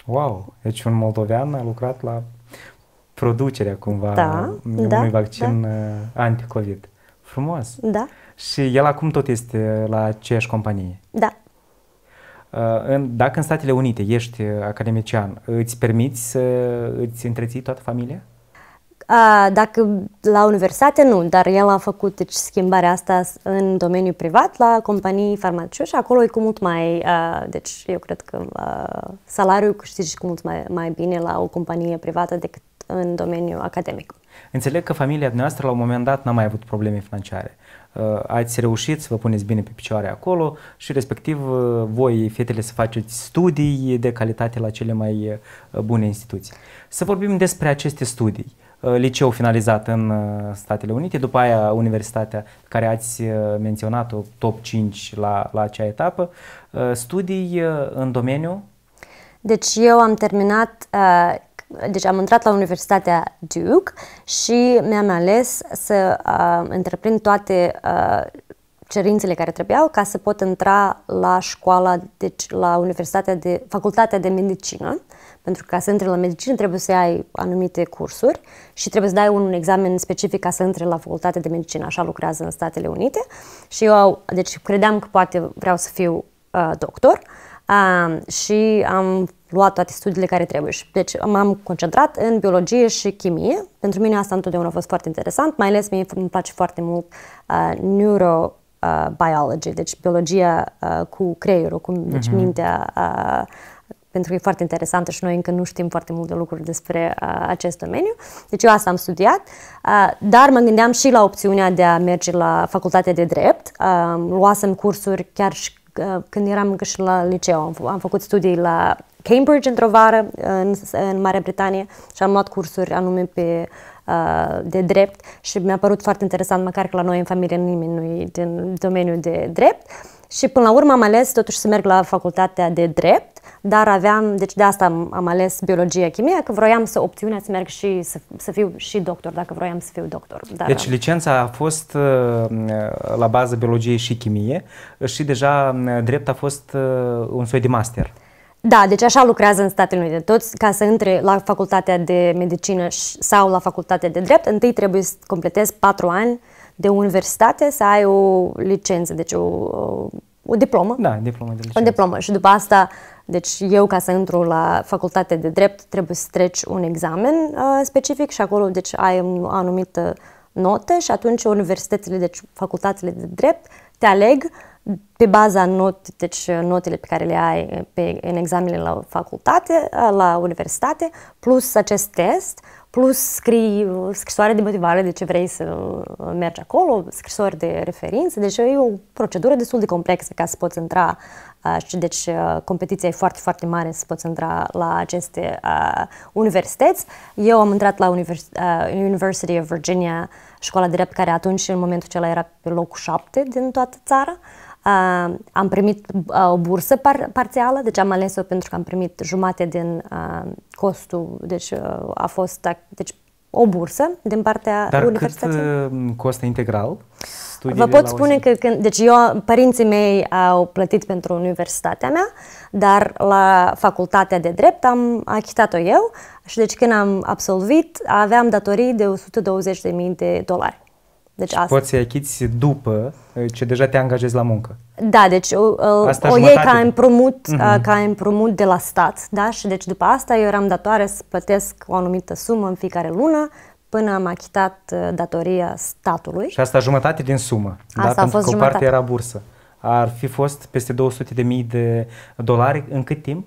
Wow! Deci un moldovean a lucrat la producerea cumva da, unui da, vaccin da. anti-COVID. Frumos! Da. Și el acum tot este la aceeași companie. Da, Uh, în, dacă în Statele Unite ești uh, academician, îți permiți să îți întreții toată familia? A, uh, dacă la universitate nu, dar el a făcut deci, schimbarea asta în domeniul privat la companii farmaceutice și acolo e cu mult mai, a, deci eu cred că a, salariul câștigi cu mult mai, mai bine la o companie privată decât în domeniul academic. Înțeleg că familia dumneavoastră la un moment dat n-a mai avut probleme financiare. Э, ați reușit să vă puneți bine pe picioare acolo și respectiv uh, voi, fetele, să faceți studii de calitate la cele mai uh, bune instituții. Să vorbim despre aceste studii. Uh, liceu finalizat în Statele Unite, după aia universitatea care ați menționat-o, top 5 la, la acea etapă, studii în domeniu? Deci eu am terminat uh deci am intrat la Universitatea Duke și mi-am ales să uh, întreprind toate uh, cerințele care trebuiau ca să pot intra la școala, deci la Universitatea de, Facultatea de Medicină, pentru că ca să intri la medicină trebuie să ai anumite cursuri și trebuie să dai un examen specific ca să intri la Facultatea de Medicină, așa lucrează în Statele Unite. Și eu, deci credeam că poate vreau să fiu uh, doctor uh, și am luat toate studiile care trebuie. deci m-am concentrat în biologie și chimie. Pentru mine asta întotdeauna a fost foarte interesant, mai ales mie îmi place foarte mult uh, neuro biology, deci biologia uh, cu creierul, cu deci uh-huh. mintea, uh, pentru că e foarte interesantă și noi încă nu știm foarte multe lucruri despre uh, acest domeniu. Deci eu asta am studiat, uh, dar mă gândeam și la opțiunea de a merge la facultatea de drept. Uh, luasem cursuri chiar și uh, când eram încă și la liceu, am, f- am făcut studii la Cambridge într-o vară în, în Marea Britanie și am luat cursuri anume pe uh, de drept și mi-a părut foarte interesant, măcar că la noi în familie nimeni nu e din domeniul de drept. Și până la urmă am ales totuși să merg la facultatea de drept, dar aveam, deci de asta am, am ales biologia, chimie, că vroiam să opțiunea să merg și să, să fiu și doctor, dacă vroiam să fiu doctor. Dar deci licența a fost uh, la bază biologie și chimie și deja uh, drept a fost un soi de master. Da, deci așa lucrează în Statele Unite. Toți, ca să intre la facultatea de medicină sau la facultatea de drept, întâi trebuie să completezi patru ani de universitate, să ai o licență, deci o, o, o diplomă. Da, diplomă de licență. O diplomă și după asta, deci eu ca să intru la facultatea de drept trebuie să treci un examen uh, specific și acolo deci ai o anumită notă și atunci universitățile, deci facultatele de drept te aleg uh, pe baza not, deci uh, notele pe care le ai uh, pe, în examenele la facultate, uh, la universitate, plus acest test, plus scrii scrisoare de motivare de ce vrei să mergi acolo, scrisori de referință, deci e o procedură destul de complexă ca să poți intra și deci competiția e foarte, foarte mare să poți intra la aceste uh, universități. Eu am intrat la Univers- uh, University of Virginia, școala de drept care atunci, în momentul acela, era pe locul șapte din toată țara. Uh, Uh, am primit uh, o bursă par- parțială, deci am ales-o pentru că am primit jumate din uh, costul, deci uh, a fost da, deci, o bursă din partea Dar universității. Dar cât uh, costă integral? Studiile Vă pot spune că când, deci eu, părinții mei au plătit pentru universitatea mea, dar la facultatea de drept am achitat-o eu și deci când am absolvit aveam datorii de 120.000 de dolari. Deci asta. poți să-i achiți după uh, ce deja te angajezi la muncă. Da, deci uh, uh, o, o iei ca împrumut, uh-huh. ca împrumut de la stat, da? Și deci după asta eu eram datoare să plătesc o anumită sumă în fiecare lună până am achitat datoria statului. Și asta jumătate din sumă, da? asta da? a Pentru fost că jumătate. o parte era bursă. Ar fi fost peste 200 de mii de dolari în cât timp?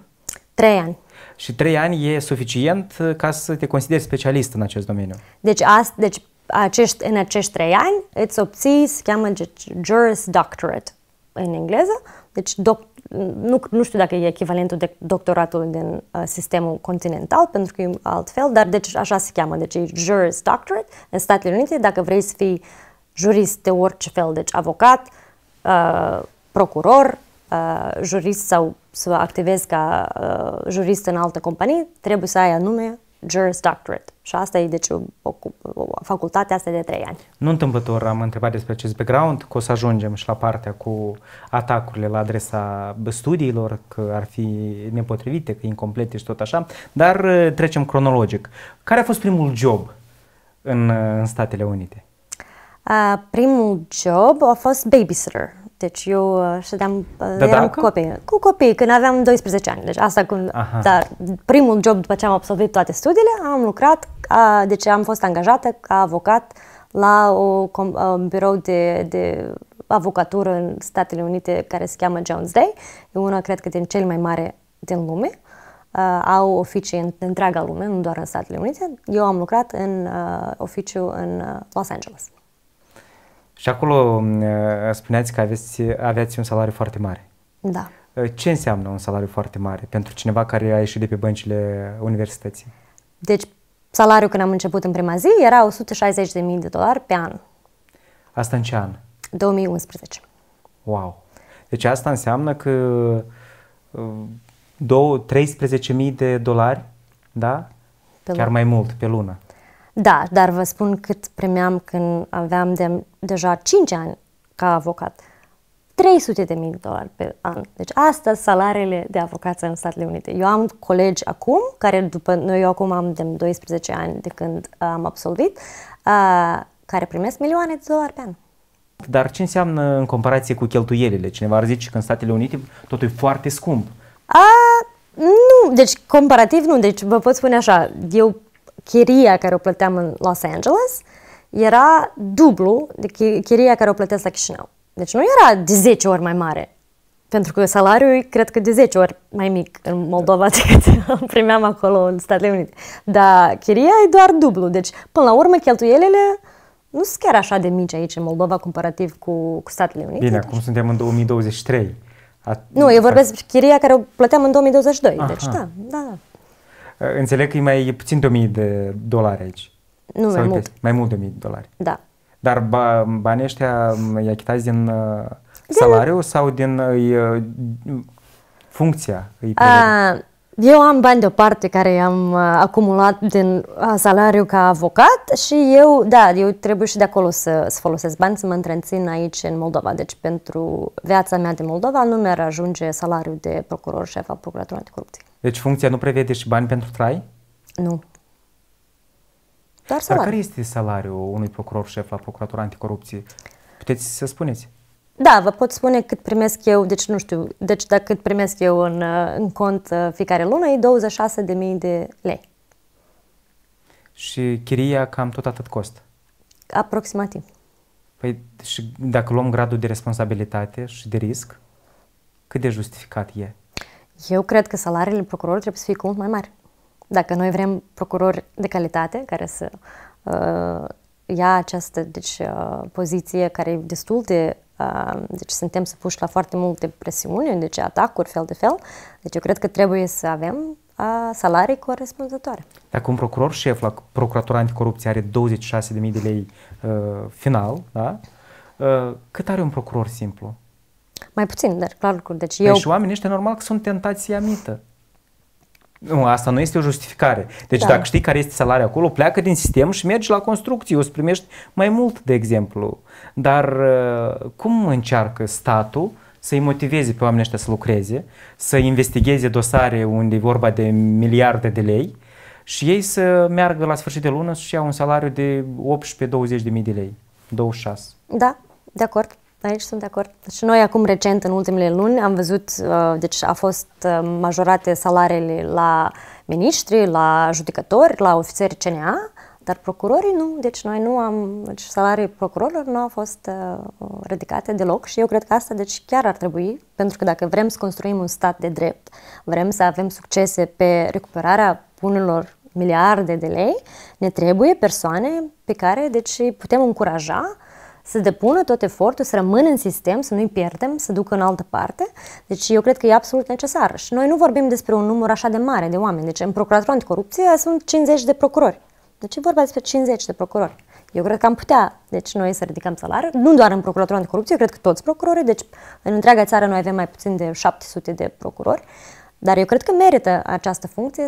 Trei ani. Și trei ani e suficient ca să te consideri specialist în acest domeniu. Deci, asta, deci acești, în acești trei ani îți obții, se cheamă deci, Juris Doctorate în engleză, deci doc, nu, nu știu dacă e echivalentul de doctoratul din uh, sistemul continental, pentru că e altfel, dar deci așa se cheamă, deci e Juris Doctorate în Statele Unite, dacă vrei să fii jurist de orice fel, deci avocat, uh, procuror, uh, jurist sau să activezi ca uh, jurist în altă companie, trebuie să ai anume Juris Doctorate. Și asta e, deci, o, o, o, facultatea asta de trei ani. Nu întâmplător am întrebat despre acest background, că o să ajungem și la partea cu atacurile la adresa studiilor, că ar fi nepotrivite, că incomplete și tot așa, dar uh, trecem cronologic. Care a fost primul job în, uh, în Statele Unite? Uh, primul job a fost babysitter. Deci eu uh, ședeam, uh, de eram cu copii, cu copii, când aveam 12 ani. Deci asta când, Aha. dar primul job după ce am absolvit toate studiile, am lucrat, a, deci am fost angajată ca avocat la o, un birou de, de avocatură în Statele Unite care se cheamă Jones Day. E una, cred că, din cel mai mare din lume. Uh, au oficii în întreaga lume, nu doar în Statele Unite. Eu am lucrat în uh, oficiu în uh, Los Angeles. Și acolo mm, ă, spuneați că aveți, aveați un salariu foarte mare. Da. Ă, ce înseamnă un salariu foarte mare pentru cineva care a ieșit de pe băncile universității? Deci, salariul când am început în prima zi era 160.000 de dolari pe an. Asta în ce an? 2011. Wow! Deci asta înseamnă că 13.000 ă, de dolari, da? Pe Chiar lună. mai mult pe lună. Da, dar vă spun cât primeam când aveam de, deja 5 ani ca avocat. 300 de mii de dolari pe an. Deci asta salariile de avocață în Statele Unite. Eu am colegi acum, care după noi eu acum am de 12 ani de când uh, am absolvit, uh, care primesc milioane de dolari pe an. Dar ce înseamnă în comparație cu cheltuielile? Cineva ar zice că în Statele Unite totul e foarte scump. A, nu, deci comparativ nu, deci vă pot spune așa, eu chiria care o plăteam în Los Angeles era dublu de chiria care o plătesc la Chișinău. Deci nu era de 10 ori mai mare, pentru că salariul e, cred că, de 10 ori mai mic în Moldova decât primeam acolo în Statele Unite. Dar chiria e doar dublu. Deci, până la urmă, cheltuielile nu sunt chiar așa de mici aici în Moldova comparativ cu, cu Statele Unite. Bine, deci- acum suntem în 2023. A... Nu, eu vorbesc chiria care o plăteam în 2022. Deci, Aha. Deci, da, da, da. Eh, înțeleg că e mai e puțin de 1000 de dolari aici. Nu, Sau mai mult. mai mult de 1000 de dolari. Da. Dar ba, banii ăștia mm, îi achitați din eh, de salariu sau din eh, îi, funcția? Îi A, ah, eu am bani deoparte care am acumulat din salariu ca avocat și eu, da, eu trebuie și de acolo să, să folosesc bani, să mă întrențin aici în Moldova. Deci pentru viața mea din Moldova nu mi-ar ajunge salariul de procuror șef al procuratorului Anticorupție. Deci funcția nu prevede și bani pentru trai? Nu. Dar, Dar care este salariul unui procuror șef la Procuratura Anticorupție? Puteți să spuneți? Da, vă pot spune cât primesc eu, deci nu știu, deci dacă cât primesc eu în, uh, în cont uh, fiecare lună, e 26.000 de lei. Și chiria cam tot atât cost? Aproximativ. Păi și dacă luăm gradul de responsabilitate și de risc, cât de justificat e? Eu cred că salariile procurorilor trebuie să fie cu mult mai mari. Dacă noi vrem procurori de calitate care să uh, ia această deci, uh, poziție care e destul de Uh, deci suntem supuși la foarte multe presiuni, deci atacuri, fel de fel. Deci eu cred că trebuie să avem uh, salarii corespunzătoare. Dacă un procuror șef la Procuratura Anticorupție are 26.000 de lei uh, final, da? Uh, cât are un procuror simplu? Mai puțin, dar clar lucruri. Deci păi eu... Păi și oamenii ăștia normal că sunt tentați amită. Nu, asta nu este o justificare. Deci da. dacă știi care este salariul acolo, pleacă din sistem și mergi la construcții, o să primești mai mult, de exemplu. Dar uh, cum încearcă statul să-i motiveze pe oamenii ăștia să lucreze, să investigheze dosare unde e vorba de miliarde de lei și ei să meargă la sfârșit de lună și iau un salariu de 18-20 de mii de lei, 26. Da, de acord. Da, aici sunt de acord. Și noi acum recent, în ultimele luni, am văzut, uh, deci a fost uh, majorate salariile la miniștri, la judecători, la ofițeri CNA, dar procurorii nu, deci noi nu am, deci salariul procurorilor nu au fost uh, ridicate deloc și eu cred că asta deci chiar ar trebui, pentru că dacă vrem să construim un stat de drept, vrem să avem succese pe recuperarea bunelor miliarde de lei, ne trebuie persoane pe care deci putem încuraja să depună tot efortul, să rămână în sistem, să nu-i pierdem, să ducă în altă parte. Deci eu cred că e absolut necesar. Și noi nu vorbim despre un număr așa de mare de oameni. Deci în Procuratorul anticorupție sunt 50 de procurori. Deci e vorba despre 50 de procurori. Eu cred că am putea, deci noi să ridicăm salariul, nu doar în Procuratorul anticorupție, eu cred că toți procurorii, deci în întreaga țară noi avem mai puțin de 700 de procurori, dar eu cred că merită această funcție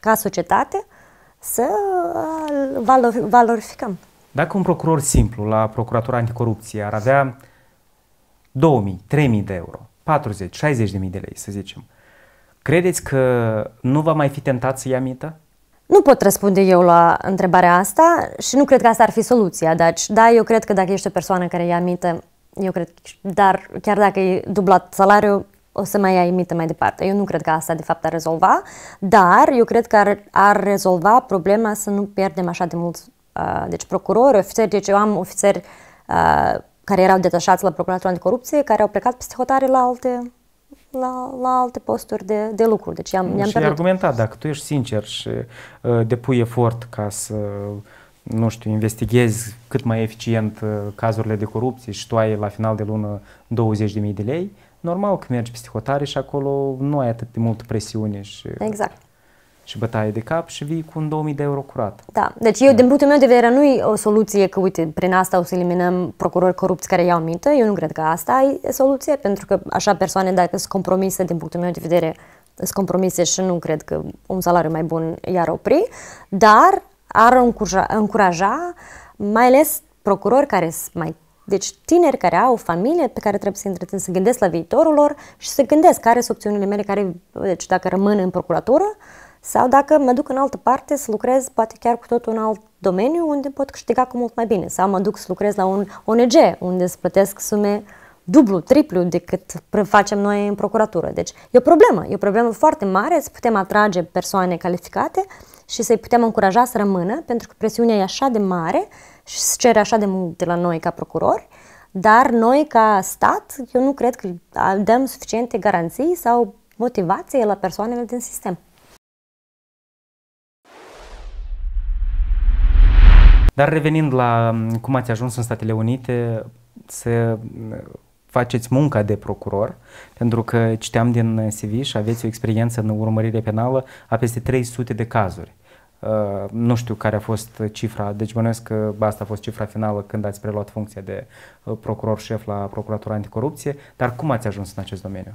ca societate să uh, valor, valorificăm. Dacă un procuror simplu la Procuratura Anticorupție ar avea 2.000, 3.000 de euro, 40, 60.000 de lei, să zicem, credeți că nu va mai fi tentat să ia mită? Nu pot răspunde eu la întrebarea asta și nu cred că asta ar fi soluția, deci da, eu cred că dacă ești o persoană care ia mită, eu cred, dar chiar dacă e dublat salariul, o să mai ai mită mai departe. Eu nu cred că asta de fapt ar rezolva, dar eu cred că ar, ar rezolva problema să nu pierdem așa de mult Uh, deci procurori, ofițeri, deci eu am ofițeri uh, care erau detașați la Procuratura Anticorupție, care au plecat peste hotare la alte la, la alte posturi de, de lucru. Deci am, și am și pierdut. argumentat, dacă tu ești sincer și uh, depui efort ca să nu știu, investighezi cât mai eficient uh, cazurile de corupție și tu ai la final de lună 20.000 de lei, normal că mergi peste hotare și acolo nu ai atât de multă presiune. Și... Exact și bătaie de cap și vii cu un 2000 de euro curat. Da, deci eu, da. din punctul meu de vedere, nu e o soluție că, uite, prin asta o să eliminăm procurori corupți care iau mită. Eu nu cred că asta e soluție, pentru că așa persoane, dacă sunt compromise, din punctul meu de vedere, sunt compromise și nu cred că un salariu mai bun i-ar opri, dar ar încuraja, încuraja mai ales procurori care sunt mai deci tineri care au familie pe care trebuie să întrețin, să gândesc la viitorul lor și să gândesc care sunt opțiunile mele, care, deci dacă rămân în procuratură, uh, sau dacă mă duc în altă parte să lucrez poate chiar cu tot un alt domeniu unde pot câștiga cu mult mai bine. Sau mă duc să lucrez la un ONG unde îți plătesc sume dublu, triplu decât facem noi în procuratură. Deci e o problemă, e o problemă foarte mare să putem atrage persoane calificate și să-i putem încuraja să rămână, pentru că presiunea e așa de mare și se cere așa de mult de la noi ca procurori, dar noi ca stat, eu nu cred că dăm suficiente garanții sau motivație la persoanele din sistem. Dar revenind la mm, cum ați ajuns în Statele Unite să mm, faceți munca de procuror, pentru că citeam din eh, CV și aveți o experiență în urmărire penală a peste 300 de cazuri. Uh, nu știu care a fost cifra, deci bănuiesc că asta a fost cifra finală când ați preluat funcția de eh, procuror șef la Procuratura Anticorupție, dar cum ați ajuns în acest domeniu?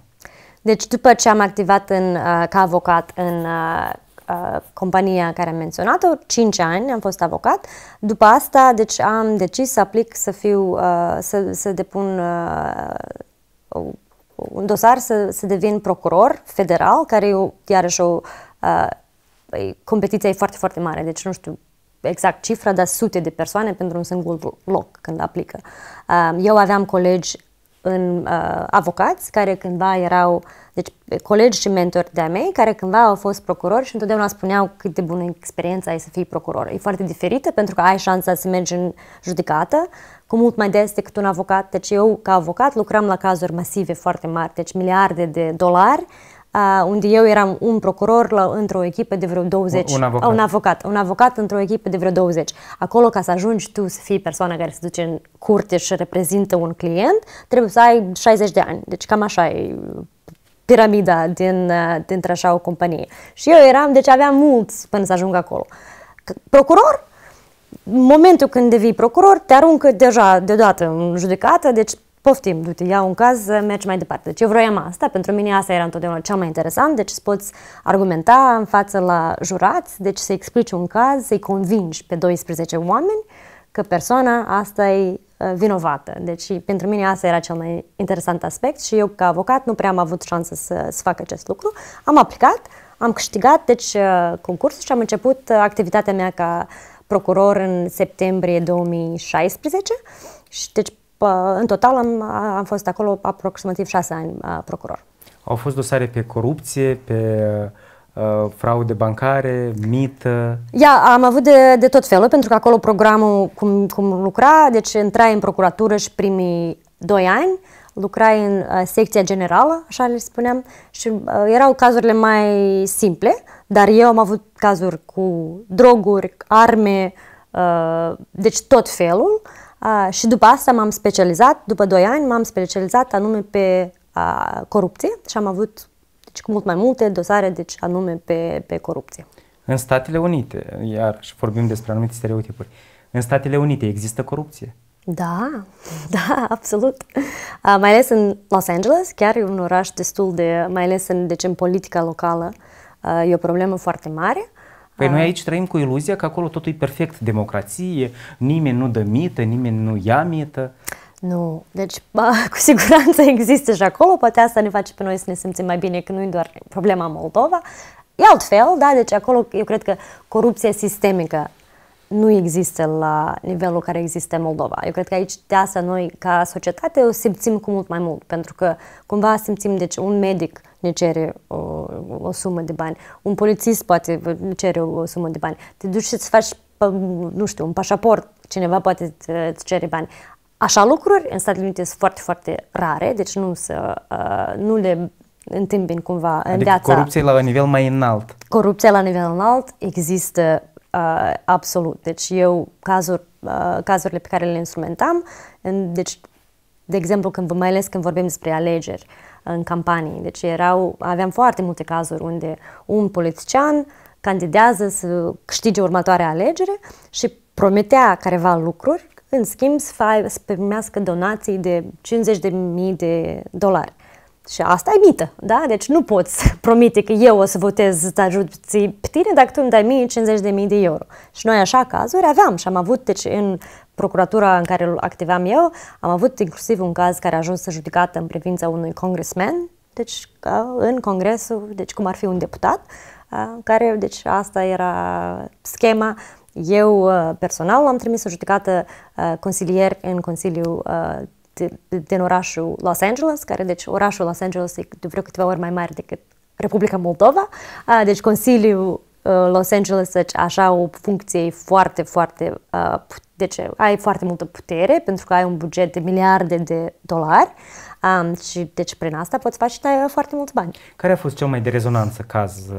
Deci după ce am activat în, ca avocat în uh, compania care am menționat-o, 5 ani am fost avocat. După asta, deci am decis să aplic să fiu, uh, să, să depun uh, un dosar să, să devin procuror federal, care eu iarăși o uh, competiție e foarte, foarte mare, deci nu știu exact cifra, dar sute de persoane pentru un singur loc când aplică. Uh, eu aveam colegi în uh, avocați, care cândva erau deci, colegi și mentori de-a mei, care cândva au fost procurori și întotdeauna spuneau cât de bună experiența ai să fii procuror. E foarte diferită pentru că ai șansa să mergi în judecată cu mult mai des decât un avocat. Deci eu, ca avocat, lucram la cazuri masive foarte mari, deci miliarde de dolari, uh, unde eu eram un procuror la, într-o echipă de vreo 20. Un avocat. Un avocat, un avocat într-o echipă de vreo 20. Acolo, ca să ajungi tu să fii persoana care se duce în curte și reprezintă un client, trebuie să ai 60 de ani. Deci cam așa e piramida din, dintre așa o companie. Și eu eram, deci aveam mulți până să ajung acolo. Procuror, momentul când devii procuror, te aruncă deja deodată în judecată, deci poftim, du-te, ia un caz, mergi mai departe. Deci eu vroiam asta, pentru mine asta era întotdeauna cea mai interesant, deci poți argumenta în față la jurați, deci să explici un caz, să-i convingi pe 12 oameni că persoana asta e uh, vinovată. Deci pentru mine asta era cel mai interesant aspect și eu ca avocat nu prea am avut șansă să, să fac acest lucru. Am aplicat, am câștigat deci uh, concursul și am început uh, activitatea mea ca procuror în septembrie 2016 și deci în total am, am fost acolo aproximativ șase ani procuror. Au fost dosare pe corupție, pe Uh, fraude bancare, mită? Ia, am avut de, de tot felul, pentru că acolo programul cum, cum lucra, deci intrai în procuratură și primii doi ani, lucrai în uh, secția generală, așa le spuneam, și uh, erau cazurile mai simple, dar eu am avut cazuri cu droguri, arme, uh, deci tot felul. Uh, și după asta m-am specializat, după 2 ani m-am specializat anume pe a, corupție și am avut deci, cu mult mai multe dosare, deci anume pe, pe corupție. În Statele Unite, iar și vorbim despre anumite stereotipuri, în Statele Unite există corupție? Da, da, absolut. A, mai ales în Los Angeles, chiar e un oraș destul de, mai ales în, deci, în politica locală, a, e o problemă foarte mare. Păi noi aici trăim cu iluzia că acolo totul e perfect, democrație, nimeni nu dă mită, nimeni nu ia mită. Nu, deci ba, cu siguranță există și acolo, poate asta ne face pe noi să ne simțim mai bine, că nu e doar problema Moldova. E altfel, da, deci acolo eu cred că corupția sistemică nu există la nivelul care există în Moldova. Eu cred că aici de asta noi, ca societate, o simțim cu mult mai mult, pentru că cumva simțim, deci un medic ne cere o, o sumă de bani, un polițist poate ne cere o sumă de bani, te duci să ți faci, nu știu, un pașaport, cineva poate îți cere bani. Așa lucruri în Statele Unite sunt foarte, foarte rare, deci nu, să, ă, nu le întâmpin cumva adică în viața. corupție la nivel mai înalt. Corupția la nivel înalt există uh, absolut. Deci eu, cazuri, uh, cazurile pe care le instrumentam, în, deci, de exemplu, când, mai ales când vorbim despre alegeri în campanii, deci erau, aveam foarte multe cazuri unde un politician candidează să câștige următoarea alegere și promitea careva lucruri, în schimb să, fai, să primească donații de 50.000 de dolari. Și asta e mită, da? Deci nu poți promite că eu o să votez să te ajut pe tine dacă tu îmi dai 1.050.000 50 de mii de euro. Și noi așa cazuri aveam și am avut, deci în procuratura în care activam eu, am avut inclusiv un caz care a ajuns să judecată în privința unui congresman, deci în congresul, deci cum ar fi un deputat, care, deci asta era schema, eu personal am trimis o judecată consilier în Consiliul din orașul Los Angeles, care deci orașul Los Angeles e de vreo câteva ori mai mare decât Republica Moldova, deci Consiliul uh, Los Angeles deci așa o funcție foarte, foarte, uh, deci ai foarte multă putere pentru că ai un buget de miliarde de dolari Um, și deci prin asta poți face uh, foarte mulți bani. Care a fost cel mai de rezonanță caz uh,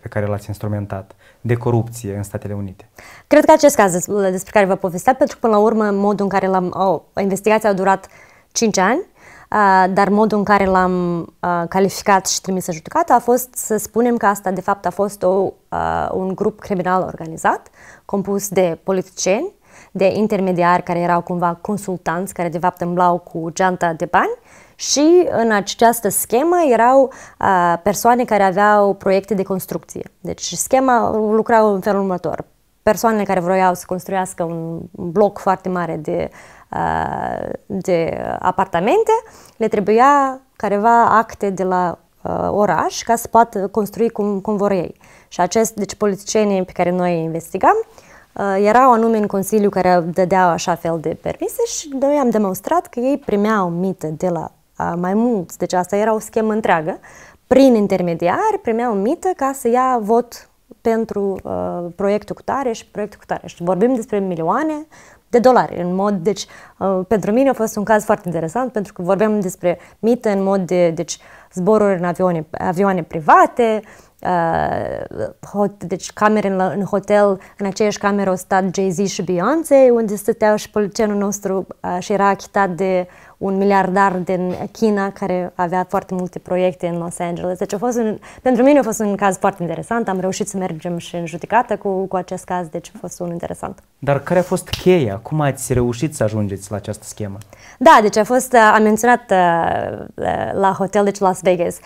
pe care l-ați instrumentat de corupție în Statele Unite? Cred că acest caz despre care vă povesteam, pentru că până la urmă modul în care l-am... Oh, investigația a durat 5 ani, Uh, dar modul în care l-am uh, calificat și trimis în judecată a fost să spunem că asta de fapt a fost o, uh, un grup criminal organizat compus de politicieni, de intermediari care erau cumva consultanți, care de fapt îmblau cu geanta de bani și în această schemă erau uh, persoane care aveau proiecte de construcție. Deci schema lucra în felul următor. Persoanele care vroiau să construiască un bloc foarte mare de, uh, de apartamente, le trebuia careva acte de la uh, oraș ca să poată construi cum, cum vor ei. Și acest, deci politicienii pe care noi investigam, uh, erau anume în Consiliu care dădeau așa fel de permise și noi am demonstrat că ei primeau mită de la mai mulți, deci asta era o schemă întreagă, prin intermediari primeau mită ca să ia vot pentru uh, proiectul cu tare și proiectul cu tare. Și vorbim despre milioane de dolari. În mod, deci, uh, pentru mine a fost un caz foarte interesant pentru că vorbeam despre mită în mod de deci, zboruri în avioane, avioane private, uh, hot, deci camere în, în hotel, în aceeași cameră au stat Jay-Z și Beyoncé, unde stăteau și polițienul nostru uh, și era achitat de un miliardar din China care avea foarte multe proiecte în Los Angeles. Deci a fost un, pentru mine a fost un caz foarte interesant. Am reușit să mergem și în judecată cu, cu acest caz, deci a fost un interesant. Dar care a fost cheia? Cum ați reușit să ajungeți la această schemă? Da, deci a fost, uh, am menționat uh, uh, la hotel, deci Las Vegas.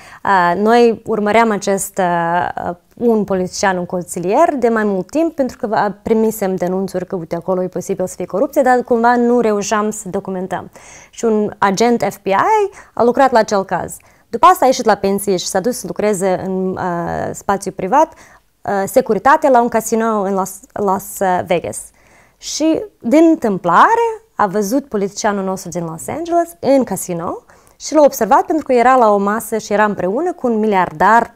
Noi urmăream acest un polițian, un consilier, de mai mult timp, pentru că primisem denunțuri că, uite, acolo e posibil să fie corupție, dar cumva nu reușeam să documentăm. Și un agent FBI a lucrat la acel caz. După asta a ieșit la pensie și s-a dus să lucreze în uh, spațiu privat, uh, securitate, la un casino în Las, Las Vegas. Și, din întâmplare, a văzut politicianul nostru din Los Angeles în casino și l-a observat pentru că era la o masă și era împreună cu un miliardar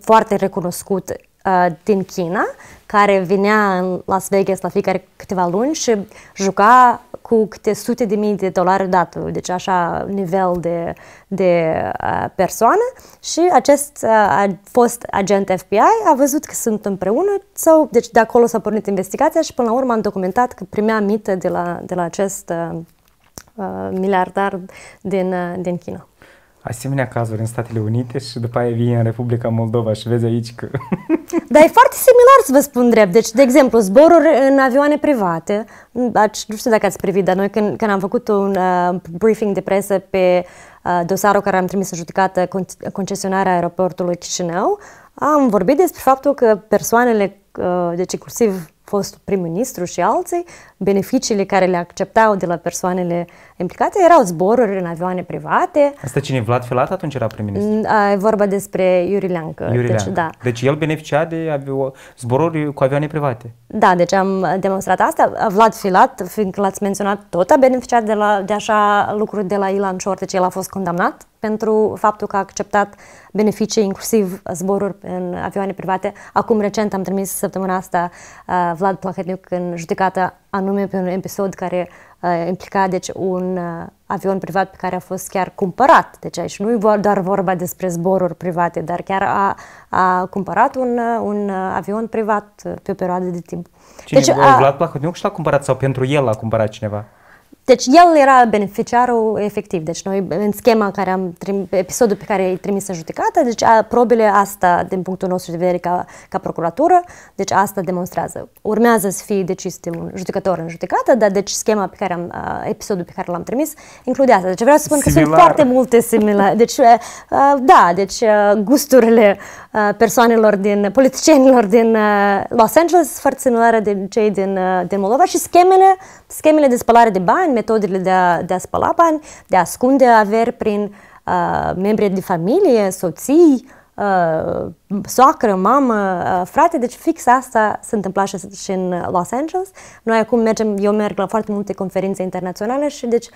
foarte recunoscut uh, din China, care venea în Las Vegas la fiecare câteva luni și juca cu câte sute de mii de dolari dată, deci așa nivel de, de uh, persoană și acest uh, a fost agent FBI a văzut că sunt împreună, sau, deci de acolo s-a pornit investigația și până la urmă am documentat că primea mită de la, de la acest uh, uh miliardar din, uh, din China asemenea cazuri în Statele Unite și după aia vii în Republica Moldova și vezi aici că... Dar e foarte similar să vă spun drept. Deci, de exemplu, zboruri în avioane private, nu știu dacă ați privit, dar noi când, când am făcut un uh, briefing de presă pe uh, dosarul care am trimis în judecată con- concesionarea aeroportului Chișinău, am vorbit despre faptul că persoanele, uh, deci inclusiv fostul prim-ministru și alții, beneficiile care le acceptau de la persoanele implicate erau zboruri în avioane private. Asta cine? Vlad Filat atunci era prim-ministru? Mm, e vorba despre Iuri Leancă. Iuri deci, Leancă. Da. deci el beneficia de avio- zboruri cu avioane private. Da, deci am demonstrat asta. Vlad Filat, fiindcă l-ați menționat, tot a beneficiat de, la, de așa lucruri de la Ilan Șor, deci el a fost condamnat pentru faptul că a acceptat beneficii, inclusiv zboruri în avioane private. Acum, recent, am trimis săptămâna asta uh, Vlad Plahetniuc în judecată anume pe un episod care Uh, implica deci un uh, avion privat pe care a fost chiar cumpărat. Deci aici nu e doar vorba despre zboruri private, dar chiar a, a cumpărat un, uh, un avion privat pe o perioadă de timp. Cine deci, a... Vlad Plahotniuc și l-a cumpărat sau pentru el l-a cumpărat cineva? Uh, deci el era beneficiarul efectiv. Deci noi, în schema care am trim, episodul pe care îl trimis în judecată, deci probele asta, din punctul nostru de vedere ca, ca procuratură, deci asta demonstrează. Urmează să fie decis de un judecător în judecată, dar deci schema pe care am, episodul pe care l-am trimis include asta. Deci vreau să spun similar. că sunt foarte multe similare. Deci, da, deci gusturile persoanelor din, politicienilor din Los Angeles sunt foarte similare de cei din, din Moldova și schemele, schemele de spălare de bani metodele de a, de a spăla bani, de a ascunde averi prin uh, membri de familie, soții, uh, soacră, mamă, uh, frate. Deci fix asta se întâmpla și, și în Los Angeles. Noi acum mergem, eu merg la foarte multe conferințe internaționale și deci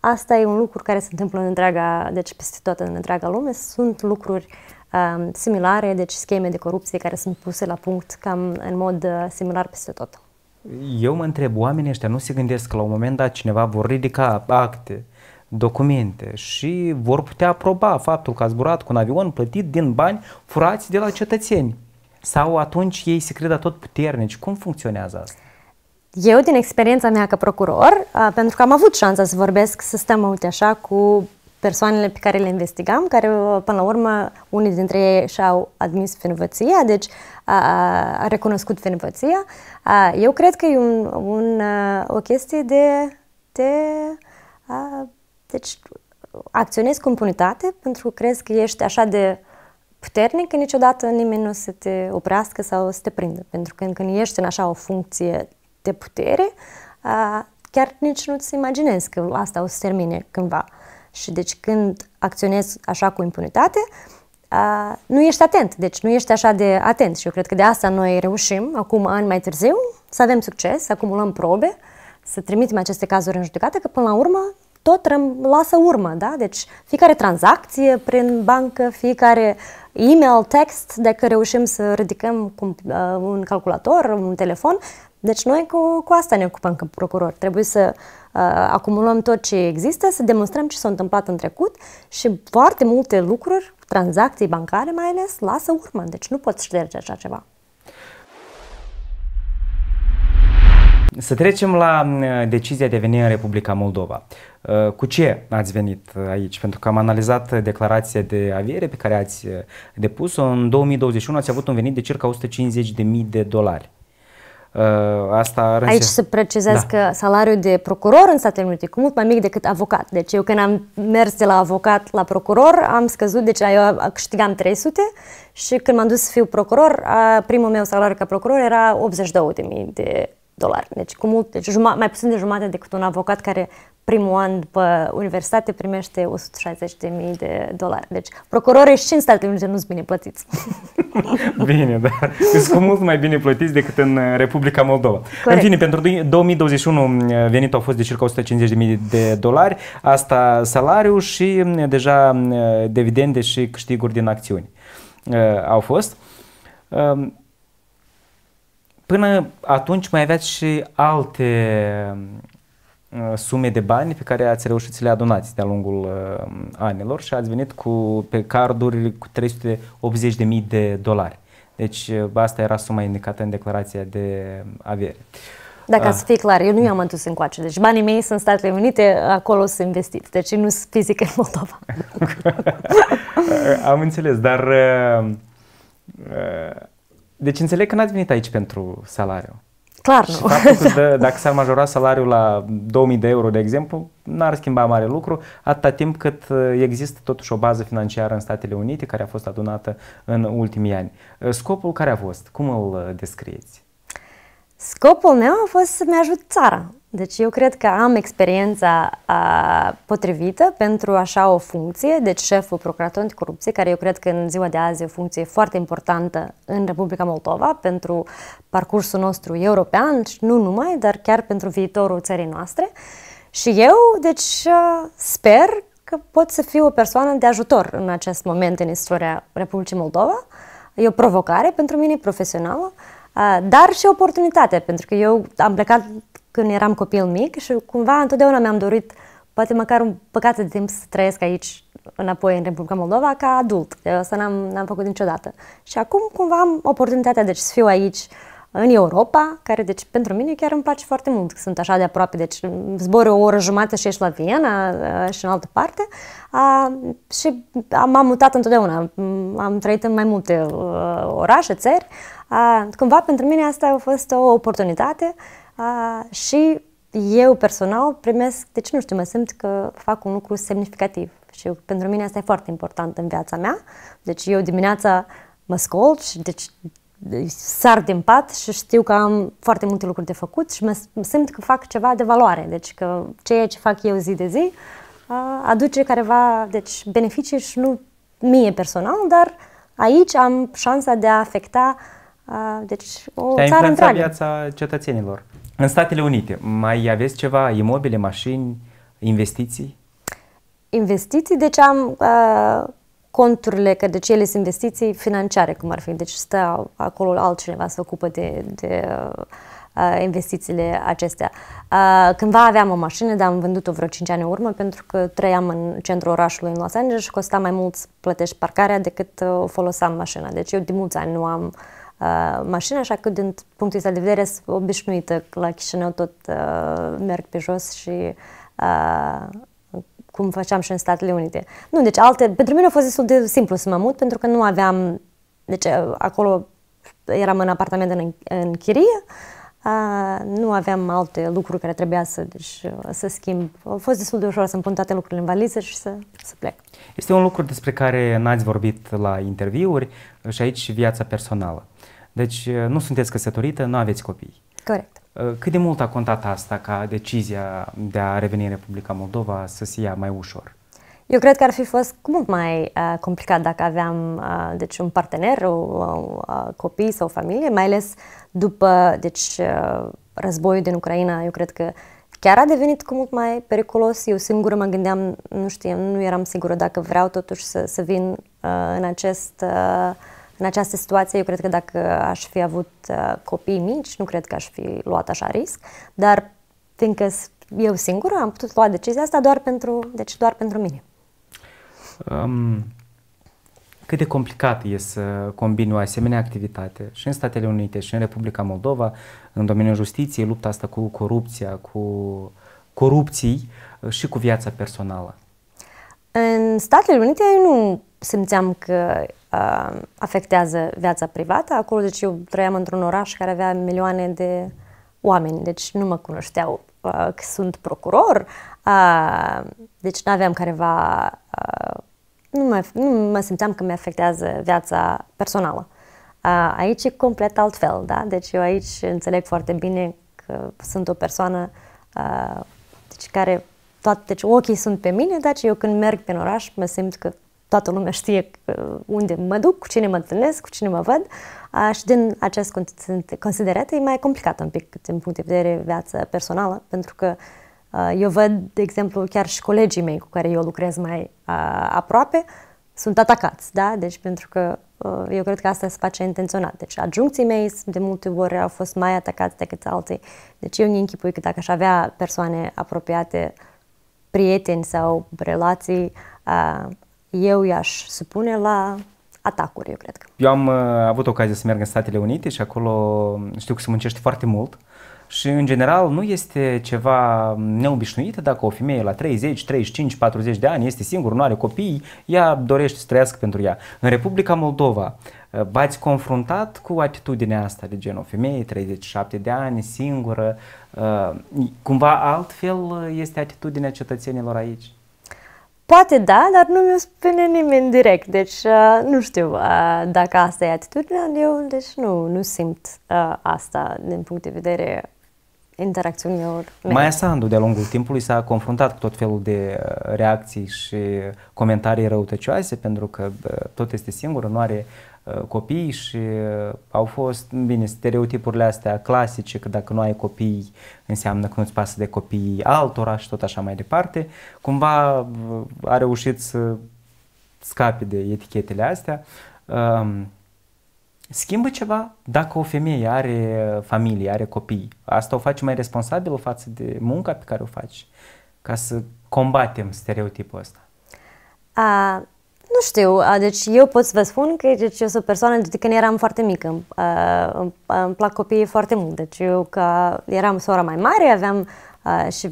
asta e un lucru care se întâmplă în întreaga, deci peste toată în întreaga lume. Sunt lucruri um, similare, deci scheme de corupție care sunt puse la punct cam în mod uh, similar peste tot eu mă întreb, oamenii ăștia nu se gândesc că la un moment dat cineva vor ridica acte, documente și vor putea aproba faptul că a zburat cu un avion plătit din bani furați de la cetățeni. Sau atunci ei se cred tot puternici. Cum funcționează asta? Eu, din experiența mea ca procuror, pentru că am avut șansa să vorbesc, să stăm, uite așa, cu persoanele pe care le investigam, care până la urmă unii dintre ei și-au admis vinovăția, deci a, a, a recunoscut vinovăția. eu cred că e un, un, a, o chestie de, de a, deci acționezi cu impunitate pentru că crezi că ești așa de puternic că niciodată nimeni nu să te oprească sau să te prindă. Pentru că când ești în așa o funcție de putere, a, chiar nici nu-ți imaginezi că asta o să termine cândva. Și deci când acționezi așa cu impunitate, uh, nu ești atent, deci nu ești așa de atent și eu cred că de asta noi reușim, acum ani mai târziu, să avem succes, să acumulăm probe, să trimitem aceste cazuri în judecată, că până la urmă tot răm- lasă urmă, da? Deci fiecare tranzacție prin bancă, fiecare e-mail, text, dacă reușim să ridicăm cu un calculator, un telefon, deci noi cu, cu asta ne ocupăm ca procuror Trebuie să Uh, acumulăm tot ce există, să demonstrăm ce s-a întâmplat în trecut și foarte multe lucruri, tranzacții bancare mai ales, lasă urmă, deci nu poți șterge așa ceva. Să trecem la uh, decizia de a veni în Republica Moldova. Uh, cu ce ați venit aici? Pentru că am analizat declarația de avere pe care ați depus-o. În 2021 ați avut un venit de circa 150.000 de dolari. Uh, asta are Aici se precizează da. că salariul de procuror în Statele Unite e mult mai mic decât avocat. Deci eu când am mers de la avocat la procuror, am scăzut, deci eu câștigam 300 și când m-am dus să fiu procuror, primul meu salariu ca procuror era 82.000 de dolari. Deci cu mult, deci juma, mai puțin de jumătate decât un avocat care primul an după universitate primește 160.000 de dolari. Deci procurorii și în Statele Unite nu sunt bine plătiți. bine, da. Sunt cu mult mai bine plătiți decât în uh, Republica Moldova. Corect. În fine, pentru 2021 venitul a fost de circa 150.000 de dolari, asta salariu și mm, deja mm, dividende și câștiguri din acțiuni uh, au fost. Um, Până atunci mai aveați și alte uh, sume de bani pe care ați reușit să le adunați de-a lungul uh, anilor și ați venit cu, pe carduri cu 380.000 de dolari. Deci uh, asta era suma indicată în declarația de avere. Da, ca să ah. fie clar, eu nu i-am întors încoace. Deci banii mei sunt Statele Unite, acolo sunt investit. Deci nu sunt fizic în Moldova. Am înțeles, dar deci înțeleg că n-ați venit aici pentru salariu. Clar nu. Și faptul că dacă s-ar majora salariul la 2000 de euro, de exemplu, n-ar schimba mare lucru, atâta timp cât uh, există totuși o bază financiară în Statele Unite care a fost adunată în ultimii ani. Uh, scopul care a fost? Cum îl uh, descrieți? Scopul meu a fost să-mi ajut țara deci eu cred că am experiența a, potrivită pentru așa o funcție, deci șeful procurator anticorupție, care eu cred că în ziua de azi e o funcție foarte importantă în Republica Moldova pentru parcursul nostru european și nu numai, dar chiar pentru viitorul țării noastre. Și eu, deci, sper că pot să fiu o persoană de ajutor în acest moment în istoria Republicii Moldova. E o provocare pentru mine profesională, dar și o oportunitate, pentru că eu am plecat când eram copil mic și cumva întotdeauna mi-am dorit poate măcar un păcat de timp să trăiesc aici înapoi în Republica Moldova ca adult. Asta n-am, n-am făcut niciodată. Și acum cumva am oportunitatea deci, să fiu aici în Europa, care deci pentru mine chiar îmi place foarte mult, că sunt așa de aproape, deci zbor o oră jumătate și ești la Viena uh, și în altă parte. A, uh, și m-am mutat întotdeauna, mm, am trăit în mai multe uh, orașe, țări. A, cumva pentru mine asta a fost o oportunitate a, și eu personal primesc, deci nu știu, mă simt că fac un lucru semnificativ și pentru mine asta e foarte important în viața mea. Deci eu dimineața mă scol și deci sar din pat și știu că am foarte multe lucruri de făcut și mă simt că fac ceva de valoare, deci că ceea ce fac eu zi de zi aduce careva deci, beneficii și nu mie personal, dar aici am șansa de a afecta deci, o Te-a țară întreagă. viața cetățenilor. În Statele Unite, mai aveți ceva? Imobile, mașini, investiții? Investiții, deci am uh, conturile, că deci ele sunt investiții financiare, cum ar fi. Deci stă acolo altcineva se ocupă de, de uh, investițiile acestea. Uh, cândva aveam o mașină, dar am vândut-o vreo 5 ani în urmă, pentru că trăiam în centrul orașului, în Los Angeles, și costa mai mult să plătești parcarea decât uh, foloseam mașina. Deci eu de mulți ani nu am uh, Uh, mașină, așa că din punctul ăsta de vedere sunt obișnuită. La Chișinău tot uh, merg pe jos și uh, cum făceam și în Statele Unite. Nu, deci alte, pentru mine a fost destul de simplu să mă mut, pentru că nu aveam, deci uh, acolo eram în apartament în, în chirie, uh, nu aveam alte lucruri care trebuia să, deci, uh, să schimb. A fost destul de ușor să-mi pun toate lucrurile în valiză și să, să plec. Este un lucru despre care n-ați vorbit la interviuri și aici viața personală. Deci uh, nu sunteți căsătorită, nu aveți copii. Corect. Uh, cât de mult a contat asta ca decizia de a reveni în Republica Moldova să se ia mai ușor? Eu cred că ar fi fost mult mai uh, complicat dacă aveam uh, deci un partener, o, o, o copii sau o familie, mai ales după deci, uh, războiul din Ucraina. Eu cred că chiar a devenit cu mult mai periculos. Eu singură mă gândeam, nu știu, nu eram sigură dacă vreau totuși să, să vin uh, în acest... Uh, în această situație, eu cred că dacă aș fi avut uh, copii mici, nu cred că aș fi luat așa risc, dar fiindcă eu singură am putut lua decizia asta doar pentru, deci doar pentru mine. Um, cât de complicat e să combini o asemenea activitate și în Statele Unite și în Republica Moldova, în domeniul justiției, lupta asta cu corupția, cu corupții uh, și cu viața personală? În Statele Unite eu nu simțeam că uh, afectează viața privată. Acolo, deci eu trăiam într-un oraș care avea milioane de oameni, deci nu mă cunoșteau uh, că sunt procuror, uh, deci nu aveam careva, uh, nu, mă, nu mă simțeam că mi afectează viața personală. Uh, aici e complet altfel, da? Deci eu aici înțeleg foarte bine că sunt o persoană uh, deci care toate, deci ochii sunt pe mine, dar deci eu când merg pe oraș mă simt că toată lumea știe uh, unde mă duc, cu cine mă întâlnesc, cu cine mă văd și din acest considerat e mai complicat un pic din punct de vedere viața personală, pentru că uh, eu văd, de exemplu, chiar și colegii mei cu care eu lucrez mai uh, aproape sunt atacați, da? Deci pentru că eu cred că asta se face intenționat. Deci adjuncții mei de multe ori au fost mai atacați decât alții. Deci eu ne închipui că dacă aș avea persoane apropiate, prieteni sau relații, eu i-aș supune la atacuri, eu cred că. Eu am uh, avut ocazia să merg în Statele Unite și acolo um, știu că se muncește foarte mult și în general nu este ceva neobișnuit dacă o femeie la 30, 35, 40 de ani este singură, nu are copii, ea dorește să trăiască pentru ea. În Republica Moldova uh, v-ați confruntat cu atitudinea asta de genul femeie, 37 de ani, singură, uh, cumva altfel este atitudinea cetățenilor aici? Poate da, dar nu mi-o spune nimeni direct, deci uh, nu știu uh, dacă asta e atitudinea, eu deci nu, nu simt uh, asta din punct de vedere interacțiunilor Mai Maia Sandu de-a lungul timpului s-a confruntat cu tot felul de uh, reacții și comentarii răutăcioase pentru că uh, tot este singură, nu are Uh, copii și uh, au fost, bine, stereotipurile astea clasice, că dacă nu ai copii înseamnă că nu-ți pasă de copii altora și tot așa mai departe, cumva uh, a reușit să scape de etichetele astea. Um, schimbă ceva dacă o femeie are familie, are copii? Asta o face mai responsabilă față de munca pe care o faci? Ca să combatem stereotipul ăsta. A, nu știu, deci eu pot să vă spun că deci, eu sunt o persoană deci, de când eram foarte mică. Îmi, îmi plac copiii foarte mult. Deci eu ca eram sora mai mare, aveam și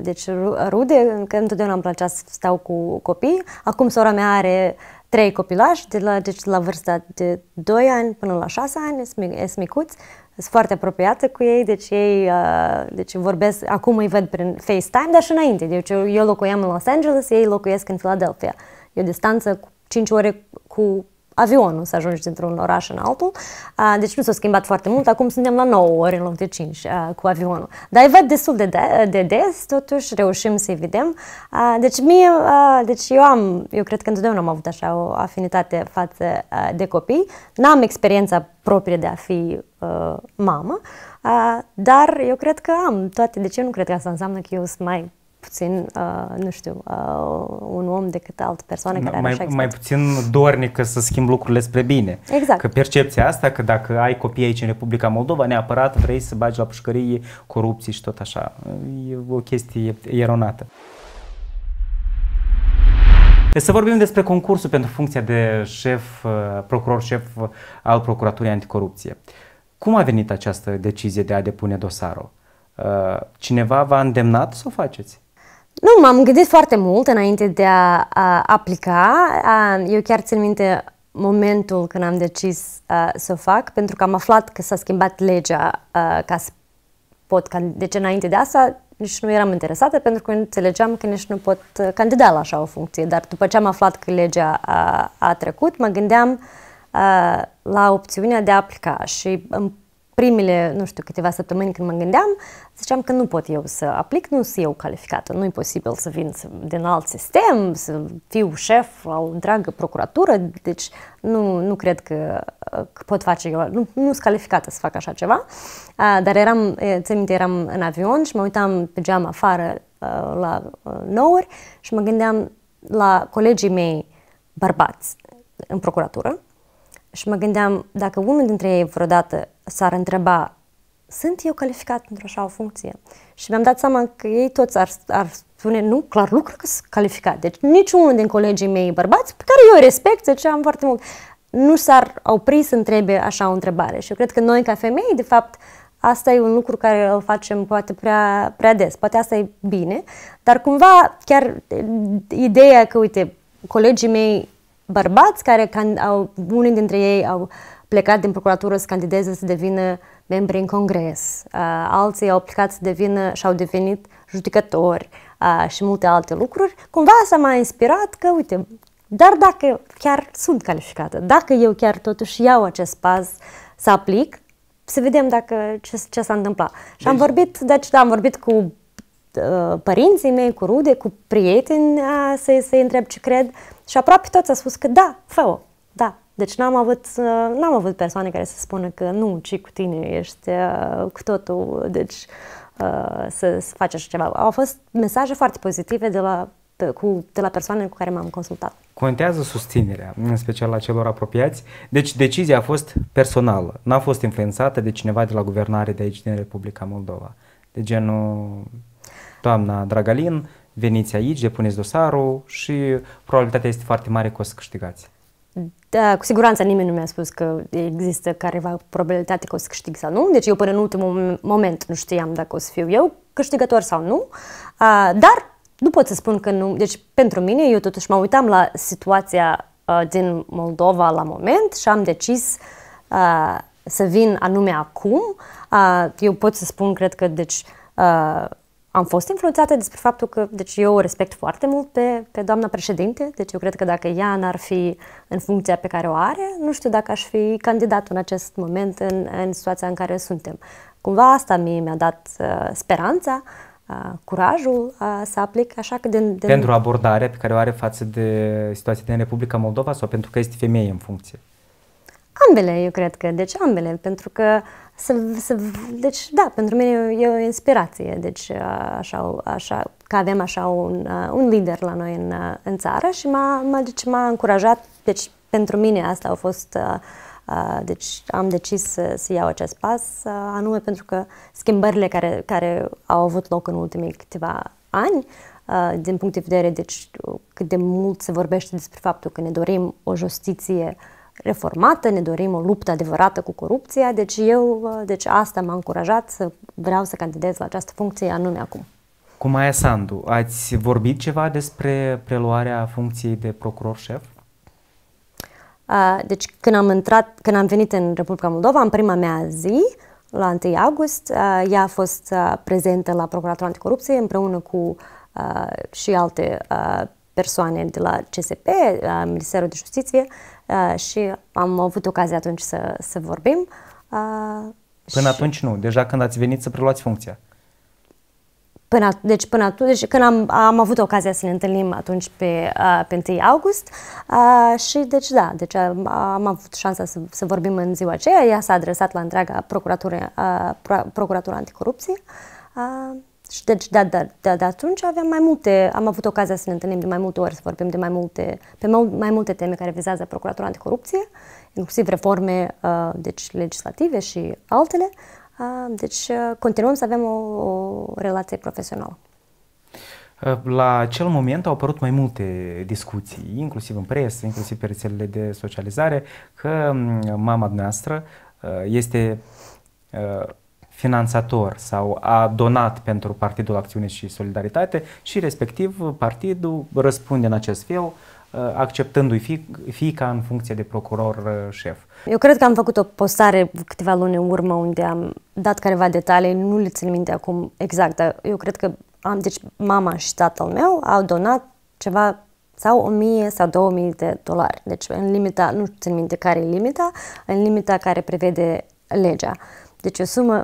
deci rude, încă întotdeauna îmi plăcea să stau cu copii. Acum sora mea are trei copilași, de la, deci la vârsta de 2 ani până la 6 ani, sunt micuți, sunt foarte apropiată cu ei, deci ei uh, deci vorbesc, acum îi văd prin FaceTime, dar și înainte. Deci eu, eu locuiam în Los Angeles, ei locuiesc în Philadelphia. Uh, E o distanță cu 5 ore cu avionul să ajungi dintr-un oraș în altul. Deci nu s-a schimbat foarte mult, acum suntem la 9 ore în loc de 5 cu avionul. Dar văd destul de, de, de des, totuși reușim să-i vedem. Deci, mie, deci eu am, eu cred că întotdeauna am avut așa o afinitate față de copii. N-am experiența proprie de a fi mamă, dar eu cred că am toate. de deci ce nu cred că asta înseamnă că eu sunt mai puțin, uh, nu știu, uh, un om decât altă persoană care mai, are așa Mai puțin dornică să schimb lucrurile spre bine. Exact. Că percepția asta că dacă ai copii aici în Republica Moldova, neapărat vrei să bagi la pușcărie corupții și tot așa. E o chestie eronată. Deci să vorbim despre concursul pentru funcția de șef, uh, procuror șef uh, al Procuraturii Anticorupție. Cum a venit această decizie de a depune dosarul? Uh, cineva v-a îndemnat să o faceți? Nu, m-am gândit foarte mult înainte de a, a aplica. Eu chiar țin minte momentul când am decis a, să o fac, pentru că am aflat că s-a schimbat legea a, ca să pot candida. Deci înainte de asta nici nu eram interesată pentru că înțelegeam că nici nu pot candida la așa o funcție. Dar după ce am aflat că legea a, a trecut, mă gândeam a, la opțiunea de a aplica și îmi primele, nu știu, câteva săptămâni când mă gândeam, ziceam că nu pot eu să aplic, nu sunt eu calificată, nu e posibil să vin din alt sistem, să fiu șef la o întreagă procuratură, deci nu, nu cred că, că pot face eu, nu, nu sunt calificată să fac așa ceva, dar eram, țin minte, eram în avion și mă uitam pe geam afară la nouri și mă gândeam la colegii mei bărbați în procuratură și mă gândeam dacă unul dintre ei vreodată s-ar întreba sunt eu calificat pentru așa o funcție? Și mi-am dat seama că ei toți ar, ar spune, nu, clar cred că sunt calificat. Deci niciunul din colegii mei bărbați, pe care eu îi respect, ce deci am foarte mult, nu s-ar opri să întrebe așa o întrebare. Și eu cred că noi, ca femei, de fapt, asta e un lucru care îl facem poate prea, prea des. Poate asta e bine, dar cumva chiar ideea că, uite, colegii mei bărbați, care au, unii dintre ei au uh, plecat din procuratură să candideze să devină membri în Congres. Uh, alții au plecat să devină și au devenit judecători uh, și multe alte lucruri. Cumva s-a mai inspirat că, uite, dar dacă chiar sunt calificată, dacă eu chiar totuși iau acest pas să aplic, să vedem dacă ce, ce s-a întâmplat. Și am deci- vorbit, deci da, am vorbit cu uh, părinții mei, cu rude, cu prieteni, uh, să-i, să-i întreb ce cred și aproape toți au spus că da, fă-o, da, deci n-am avut, uh, n-am avut persoane care să spună că nu, ci cu tine ești uh, cu totul, deci uh, să, să faci așa ceva. Au fost mesaje foarte pozitive de la, cu, de la persoanele cu care m-am consultat. Contează susținerea, în special la celor apropiați. Deci decizia a fost personală, n-a fost influențată de cineva de la guvernare de aici din Republica Moldova. De genul, doamna Dragalin, veniți aici, depuneți dosarul și probabilitatea este foarte mare că o să câștigați. Da, cu siguranță nimeni nu mi-a spus că există careva probabilitate că o să câștig sau nu. Deci eu până în ultimul moment nu știam dacă o să fiu eu câștigător sau nu. Dar nu pot să spun că nu. Deci pentru mine eu totuși mă uitam la situația din Moldova la moment și am decis să vin anume acum. Eu pot să spun, cred că, deci am fost influențată despre faptul că, deci eu o respect foarte mult pe, pe doamna președinte, deci eu cred că dacă ea n-ar fi în funcția pe care o are, nu știu dacă aș fi candidat în acest moment în, în situația în care suntem. Cumva asta mi, mi-a dat uh, speranța, uh, curajul uh, să aplic, așa că din, din... Pentru abordarea pe care o are față de situația din Republica Moldova sau pentru că este femeie în funcție? Ambele, eu cred că, deci ambele, pentru că, să, să, deci da, pentru mine e o inspirație, deci așa, așa că avem așa un, un lider la noi în, în țară și m-a, m-a, deci, m-a încurajat, deci pentru mine asta a fost, deci am decis să, să iau acest pas, anume pentru că schimbările care, care au avut loc în ultimii câteva ani, din punct de vedere, deci cât de mult se vorbește despre faptul că ne dorim o justiție uh, reformată, ne dorim o luptă adevărată cu corupția, deci eu, uh, deci asta m-a încurajat să vreau să candidez la această funcție anume acum. Cu Maia Sandu, ați vorbit ceva despre preluarea funcției de procuror șef? Uh, deci când am, intrat, când am venit în Republica Moldova, în prima mea zi, la 1 august, uh, ea a fost prezentă la procuratorul Anticorupție împreună cu și alte persoane de la CSP, Ministerul de Justiție, Uh, și am avut ocazia atunci să, să vorbim. Uh, până și... atunci nu, deja când ați venit să preluați funcția. Până, deci până atunci, deci când am, am avut ocazia să ne întâlnim atunci pe, uh, pe 1 august uh, și deci da, deci am, am avut șansa să, să vorbim în ziua aceea, ea s-a adresat la întreaga procuratură, uh, procuratura anticorupție uh, și deci de, da, de, da, de, da, de atunci aveam mai multe, am avut ocazia să ne întâlnim de mai multe ori, să vorbim de mai multe, pe mai, multe teme care vizează Procuratura Anticorupție, inclusiv reforme uh, deci legislative și altele. Uh, deci uh, continuăm să avem o, o relație profesională. Uh, la acel moment au apărut mai multe discuții, inclusiv în presă, inclusiv pe rețelele de socializare, că mm, mama noastră uh, este uh, finanțator sau a donat pentru Partidul Acțiune și Solidaritate și respectiv partidul răspunde în acest fel uh, acceptându-i fi, fiica în funcție de procuror uh, șef. Eu cred că am făcut o postare câteva luni în urmă unde am dat careva detalii, nu le țin minte acum exact, dar eu cred că am, deci mama și tatăl meu au donat ceva sau 1000 sau 2000 de dolari. Deci în limita, nu țin minte care e limita, în limita care prevede legea. Deci o sumă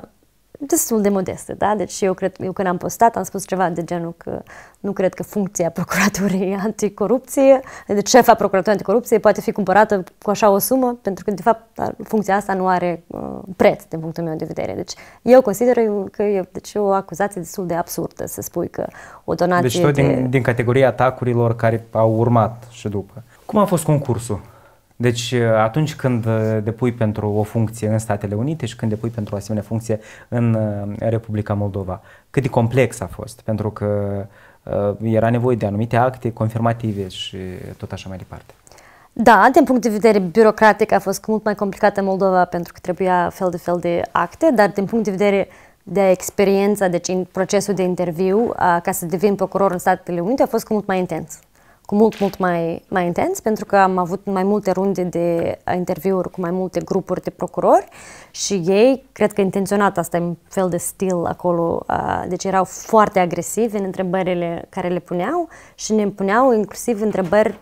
destul de modestă, da? Deci eu cred, eu când am postat am spus ceva de genul că nu cred că funcția procuraturii anticorupție, deci șefa procuratorii anticorupție poate fi cumpărată cu așa o sumă, pentru că de fapt funcția asta nu are uh, preț din punctul meu de vedere. Deci eu consider că e deci, o acuzație destul de absurdă să spui că o donație Deci tot de... din, din categoria atacurilor care au urmat și după. Cum a fost concursul? Deci uh, atunci când uh, depui pentru o funcție în Statele Unite și când depui pentru o asemenea funcție în uh, Republica Moldova, cât de complex a fost, pentru că era nevoie de anumite acte confirmative și tot așa mai departe. Da, din punct de vedere birocratic a fost mult mai complicată Moldova pentru că trebuia fel de fel de acte, dar din punct de vedere de experiență, deci în procesul de interviu, ca să devin procuror în Statele Unite, a fost mult mai intens cu mult, mult mai, mai intens, pentru că am avut mai multe runde de interviuri cu mai multe grupuri de procurori și ei, cred că intenționat, asta e un fel de stil acolo, deci erau foarte agresivi în întrebările care le puneau și ne puneau inclusiv întrebări,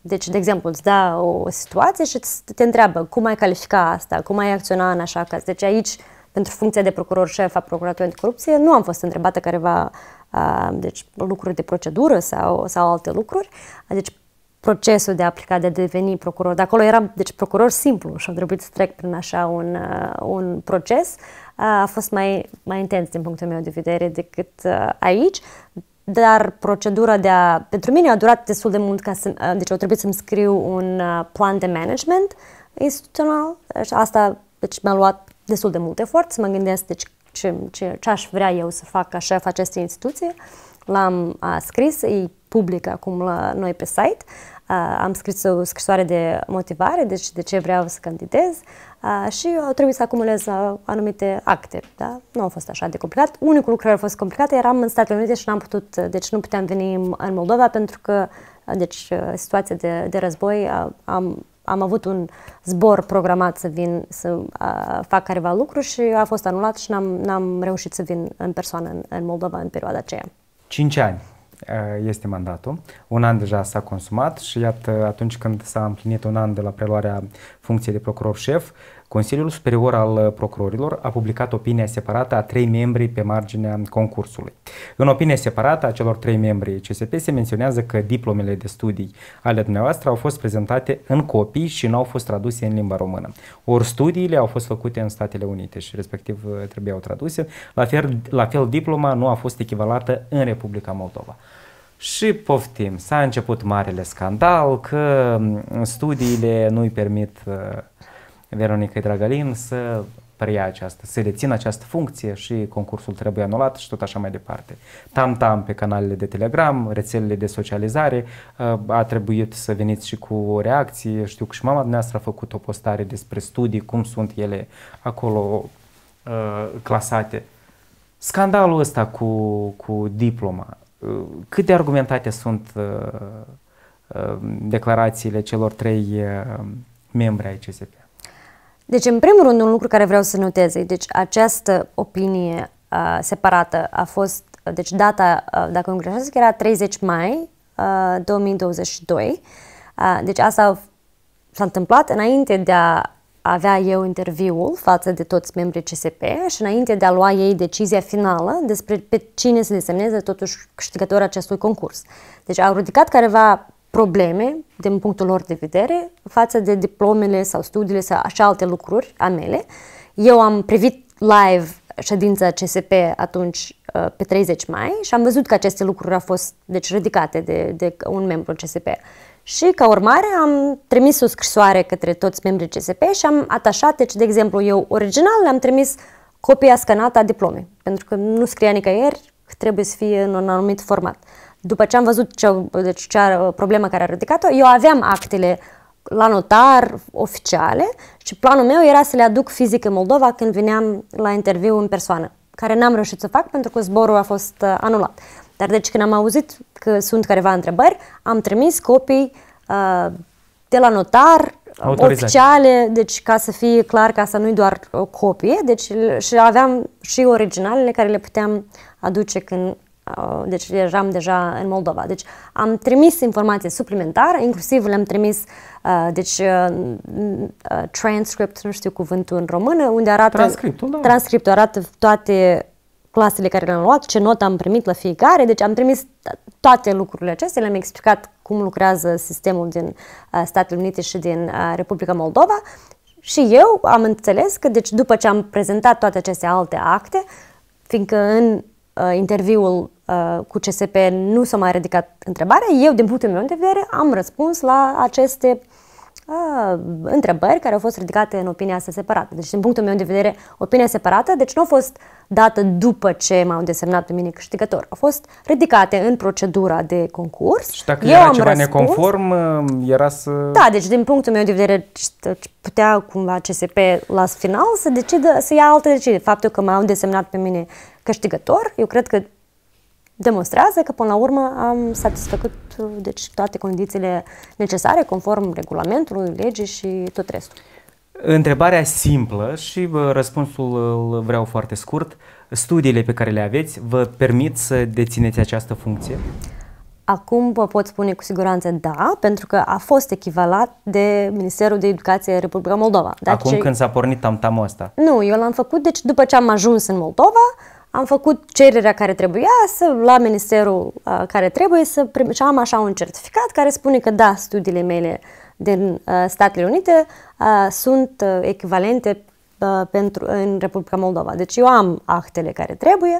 deci, de exemplu, îți da o situație și te întreabă cum ai califica asta, cum ai acționa în așa caz. Deci aici pentru funcția de procuror șef a Procuraturii Anticorupție, nu am fost întrebată careva deci lucruri de procedură sau, sau alte lucruri. Deci procesul de a aplica, de a deveni procuror. De acolo eram, deci, procuror simplu și am trebuit să trec prin așa un, uh, un proces. A fost mai, mai intens din punctul meu de vedere decât uh, aici, dar procedura de a... Pentru mine a durat destul de mult ca să... Uh, deci au trebuit să-mi scriu un plan de management instituțional și deci, asta deci, mi-a luat destul de mult efort să mă gândesc deci, ce, ce, ce aș vrea eu să fac ca șef acestei instituții, l-am scris, e public acum la noi pe site. Uh, am scris o scrisoare de motivare, deci de ce vreau să candidez uh, și au trebuit să acumulez uh, anumite acte. Da? Nu a fost așa de complicat. Unicul lucru care a fost complicat eram în Statele Unite și n-am putut, deci nu puteam veni în Moldova pentru că deci, situația de, de război am am avut un zbor programat să vin să a, fac careva lucruri și a fost anulat și n-am, n-am reușit să vin în persoană în, în Moldova în perioada aceea. Cinci ani este mandatul. Un an deja s-a consumat și iată atunci când s-a împlinit un an de la preluarea funcției de procuror șef, uh, Consiliul Superior al uh, Procurorilor a publicat opinia separată a trei membri pe marginea concursului. În opinia separată a celor trei membri CSP se menționează că diplomele de studii ale dumneavoastră au fost prezentate în copii și nu au fost traduse în limba română. Ori studiile au fost făcute în Statele Unite și respectiv uh, trebuiau traduse. La fel, la fel diploma nu a fost echivalată în Republica Moldova. Și poftim, s-a început marele scandal că mm, studiile nu-i permit uh, Veronica Dragalin să preia această, să rețină această funcție și concursul trebuie anulat și tot așa mai departe. Tam-tam pe canalele de Telegram, rețelele de socializare, uh, a trebuit să veniți și cu o reacție. Știu că și mama dumneavoastră a făcut o postare despre studii, cum sunt ele acolo uh, clasate. Scandalul ăsta cu, cu diploma, uh, cât de argumentate sunt declarațiile celor trei membri ai CSP? Deci, în primul rând, un lucru care vreau să notez, deci această opinie uh, separată a fost, uh, deci data, uh, dacă nu greșesc, era 30 mai uh, 2022. Uh, deci asta s-a întâmplat înainte de a avea eu interviul față de toți membrii CSP și înainte de a lua ei decizia finală despre pe cine să desemneze totuși câștigătorul acestui concurs. Deci au ridicat careva probleme, din punctul lor de vedere, față de diplomele sau studiile sau așa alte lucruri a mele. Eu am privit live ședința CSP atunci uh, pe 30 mai și am văzut că aceste lucruri au fost deci, ridicate de, de un membru CSP. Și ca urmare am trimis o scrisoare către toți membrii CSP și am atașat, deci de exemplu eu original le-am trimis copia scanată a diplomei, pentru că nu scria nicăieri că trebuie să fie în un anumit format. Uh, după ce am văzut ce, deci, ce problemă care a ridicat-o, eu aveam actele la notar oficiale și planul meu era să le aduc fizic în Moldova când veneam la interviu în persoană, care n-am reușit să fac pentru că zborul a fost uh, anulat. Dar deci când am auzit că sunt careva întrebări, am trimis copii uh, de la notar oficiale, deci ca să fie clar, ca să nu-i doar o copie, deci și aveam și originalele care le puteam aduce când Uh, deci eram deja în Moldova. Deci am trimis informație suplimentară, inclusiv le-am trimis uh, deci uh, transcript, nu știu cuvântul în română, unde arată transcriptul, da. transcriptul arată toate clasele care le-am luat, ce notă am primit la fiecare, deci am trimis toate lucrurile acestea, le-am explicat cum lucrează sistemul din uh, Statele Unite și din uh, Republica Moldova și eu am înțeles că, deci după ce am prezentat toate aceste alte acte, fiindcă în uh, interviul uh, cu CSP nu s-a mai ridicat întrebarea, eu, din punctul meu de vedere, am răspuns la aceste uh, întrebări care au fost ridicate în opinia asta separată. Deci, din punctul meu de vedere, opinia separată, deci nu a fost dată după ce m-au desemnat pe mine câștigător. Au fost ridicate în procedura de concurs. Și dacă eu era am ceva răspuns, neconform, uh, era să... Da, deci din punctul meu de vedere putea cumva CSP la final să decidă, să ia altă decizie. Faptul că m-au desemnat pe mine câștigător, eu cred că demonstrează că până la urmă am satisfăcut deci, toate condițiile necesare conform regulamentului, legii și tot restul. Întrebarea simplă și răspunsul îl vreau foarte scurt. Studiile pe care le aveți vă permit să dețineți această funcție? Acum vă pot spune cu siguranță da, pentru că a fost echivalat de Ministerul de Educație Republica Moldova. Dar Acum ce... când s-a pornit tamtamul ăsta? Nu, eu l-am făcut, deci după ce am ajuns în Moldova, am făcut cererea care trebuia să, la ministerul uh, care trebuie să prim- și am așa un certificat care spune că da, studiile mele din uh, Statele Unite uh, sunt uh, echivalente uh, pentru, în Republica Moldova. Deci eu am actele care trebuie,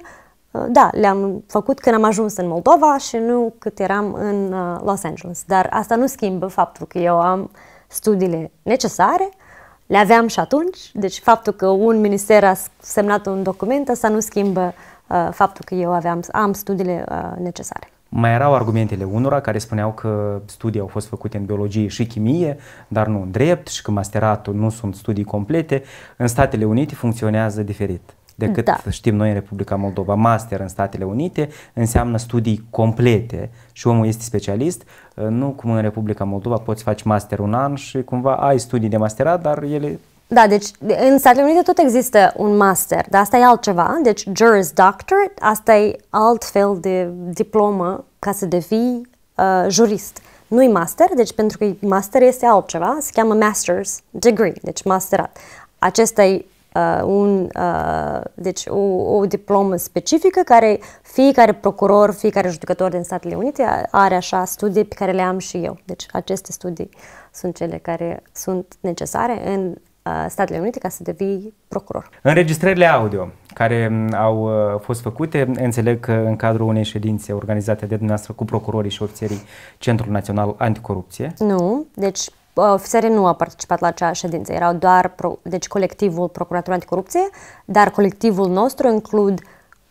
uh, da, le-am făcut când am ajuns în Moldova și nu cât eram în uh, Los Angeles. Dar asta nu schimbă faptul că eu am studiile necesare uh, le aveam și atunci, deci faptul că un minister a semnat un document, asta nu schimbă uh, faptul că eu aveam, am studiile uh, necesare. Mai erau argumentele unora care spuneau că studii au fost făcute în biologie și chimie, dar nu în drept și că masteratul nu sunt studii complete. În Statele Unite funcționează diferit decât da. știm noi în Republica Moldova. Master în Statele Unite înseamnă studii complete și omul este specialist, uh, nu cum în Republica Moldova poți face master un an și cumva ai studii de masterat, dar ele da, deci în Statele Unite tot există un master, dar asta e altceva. Deci Juris doctor asta e alt fel de diplomă ca să devii uh, jurist. Nu-i master, deci pentru că master este altceva, se cheamă master's degree, deci masterat. Acesta e uh, un, uh, deci o, o diplomă specifică care fiecare procuror, fiecare judecător din Statele Unite are așa studii pe care le am și eu. Deci aceste studii sunt cele care sunt necesare în uh, Statele Unite ca să devii procuror. Înregistrările audio care mm, au uh, fost făcute, înțeleg că în cadrul unei ședințe organizate de dumneavoastră cu procurorii și ofițerii Centrul Național Anticorupție. Nu, deci FSR nu a participat la acea ședință, erau doar pro, deci colectivul Procuratura Anticorupție, dar colectivul nostru includ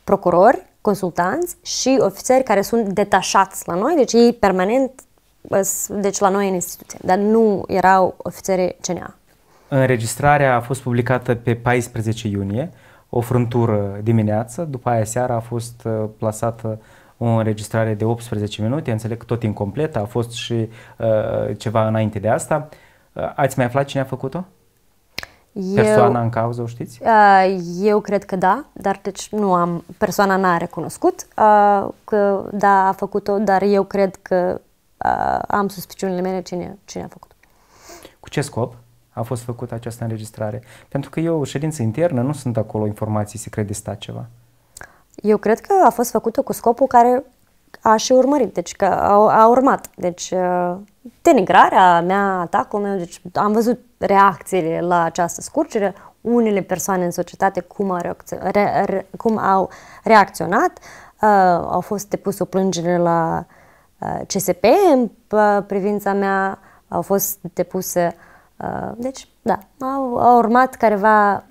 procurori, consultanți și ofițeri care sunt detașați la noi, deci ei permanent deci la noi în instituție, dar nu erau ofițerii CNA. Înregistrarea a fost publicată pe 14 iunie, o fruntură dimineață, după aia seara a fost uh, plasată o înregistrare de 18 minute, înțeleg că tot incompletă, a fost și uh, ceva înainte de asta. Uh, ați mai aflat cine a făcut-o? Persoana în cauză, o știți? Uh, eu cred că da, dar deci nu am, persoana n-a recunoscut uh, că da, a făcut-o, dar eu cred că uh, am suspiciunile mele cine, cine a făcut. o Cu ce scop a fost făcută această înregistrare? Pentru că eu, ședință internă, nu sunt acolo informații secrete de stat ceva. Eu cred că a fost făcută cu scopul care a și urmărit, deci că a, a urmat. Deci uh, denigrarea mea, atacul meu, deci am văzut reacțiile la această scurgere, unele persoane în societate cum, a reacțio- re, re, cum au reacționat, uh, au fost depus o plângere la uh, CSP în uh, privința mea, au fost depuse, uh, deci da, au, au urmat careva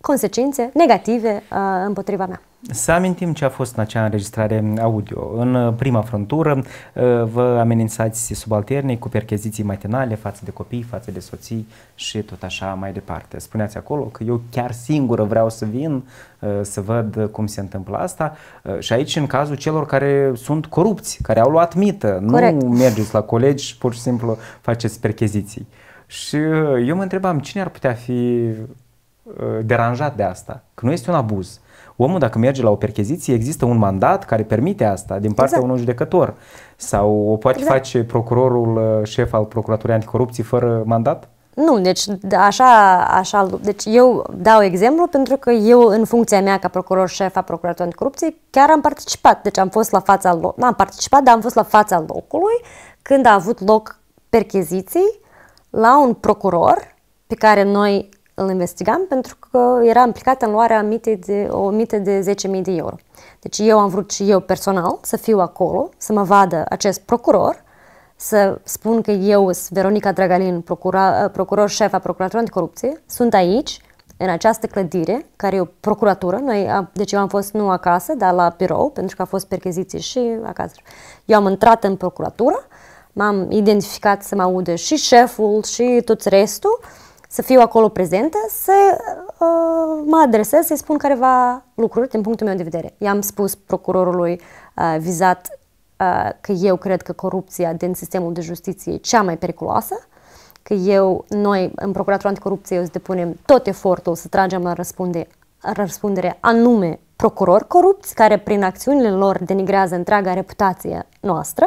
consecințe negative uh, împotriva mea. Să amintim ce a fost în acea înregistrare audio. În uh, prima frontură uh, vă amenințați subalternii cu percheziții matinale față de copii, față de soții și tot așa mai departe. Spuneați acolo că eu chiar singură vreau să vin uh, să văd cum se întâmplă asta și aici în cazul celor care sunt corupți, care au luat mită, Corect. nu mergeți la colegi, pur și simplu faceți percheziții. Și eu mă întrebam cine ar putea fi deranjat de asta, că nu este un abuz. Omul, dacă merge la o percheziție, există un mandat care permite asta din partea exact. unui judecător. Sau o poate exact. face procurorul uh, șef al Procuraturii Anticorupții fără mandat? Nu, deci așa, așa, deci eu dau exemplu pentru că eu în funcția mea ca procuror șef a Procuratorului Anticorupției chiar am participat, deci am fost la fața locului, am participat, dar am fost la fața locului când a avut loc percheziții la un procuror pe care noi îl investigam pentru că era implicat în luarea mite de, o mită de 10.000 de euro. Deci eu am vrut și eu personal să fiu acolo, să mă vadă acest procuror, să spun că eu sunt Veronica Dragalin, procura, procuror șef a Procuraturii Anticorupție, sunt aici, în această clădire, care e o procuratură, noi, deci eu am fost nu acasă, dar la birou, pentru că a fost percheziție și acasă. Eu am intrat în procuratură, m-am identificat să mă audă și șeful și tot restul să fiu acolo prezentă, să uh, mă adresez, să-i spun careva lucruri din punctul meu de vedere. I-am spus procurorului uh, vizat uh, că eu cred că corupția din sistemul de justiție e cea mai periculoasă, că eu, noi, în Procuratul Anticorupție, o să depunem tot efortul să tragem la răspunde, răspundere anume procurori corupți, care prin acțiunile lor denigrează întreaga reputație noastră.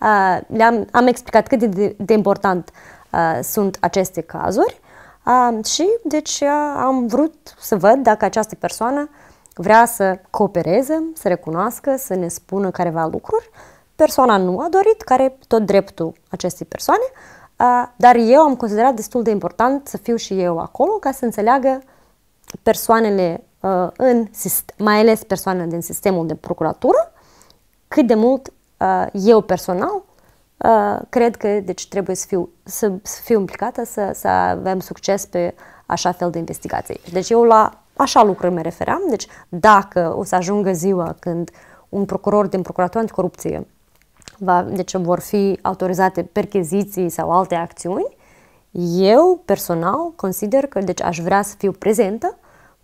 Uh, le-am am explicat cât de, de important uh, sunt aceste cazuri a, și, deci, am vrut să văd dacă această persoană vrea să coopereze, să recunoască, să ne spună careva lucruri. Persoana nu a dorit, care tot dreptul acestei persoane, a, dar eu am considerat destul de important să fiu și eu acolo ca să înțeleagă persoanele a, în, mai ales persoanele din sistemul de procuratură, cât de mult a, eu personal Uh, cred că deci, trebuie să fiu, să, să fiu implicată, să, să avem succes pe așa fel de investigații. Deci eu la așa lucruri mă refeream. Deci dacă o să ajungă ziua când un procuror din Procuratura Anticorupție va, deci vor fi autorizate percheziții sau alte acțiuni, eu personal consider că deci aș vrea să fiu prezentă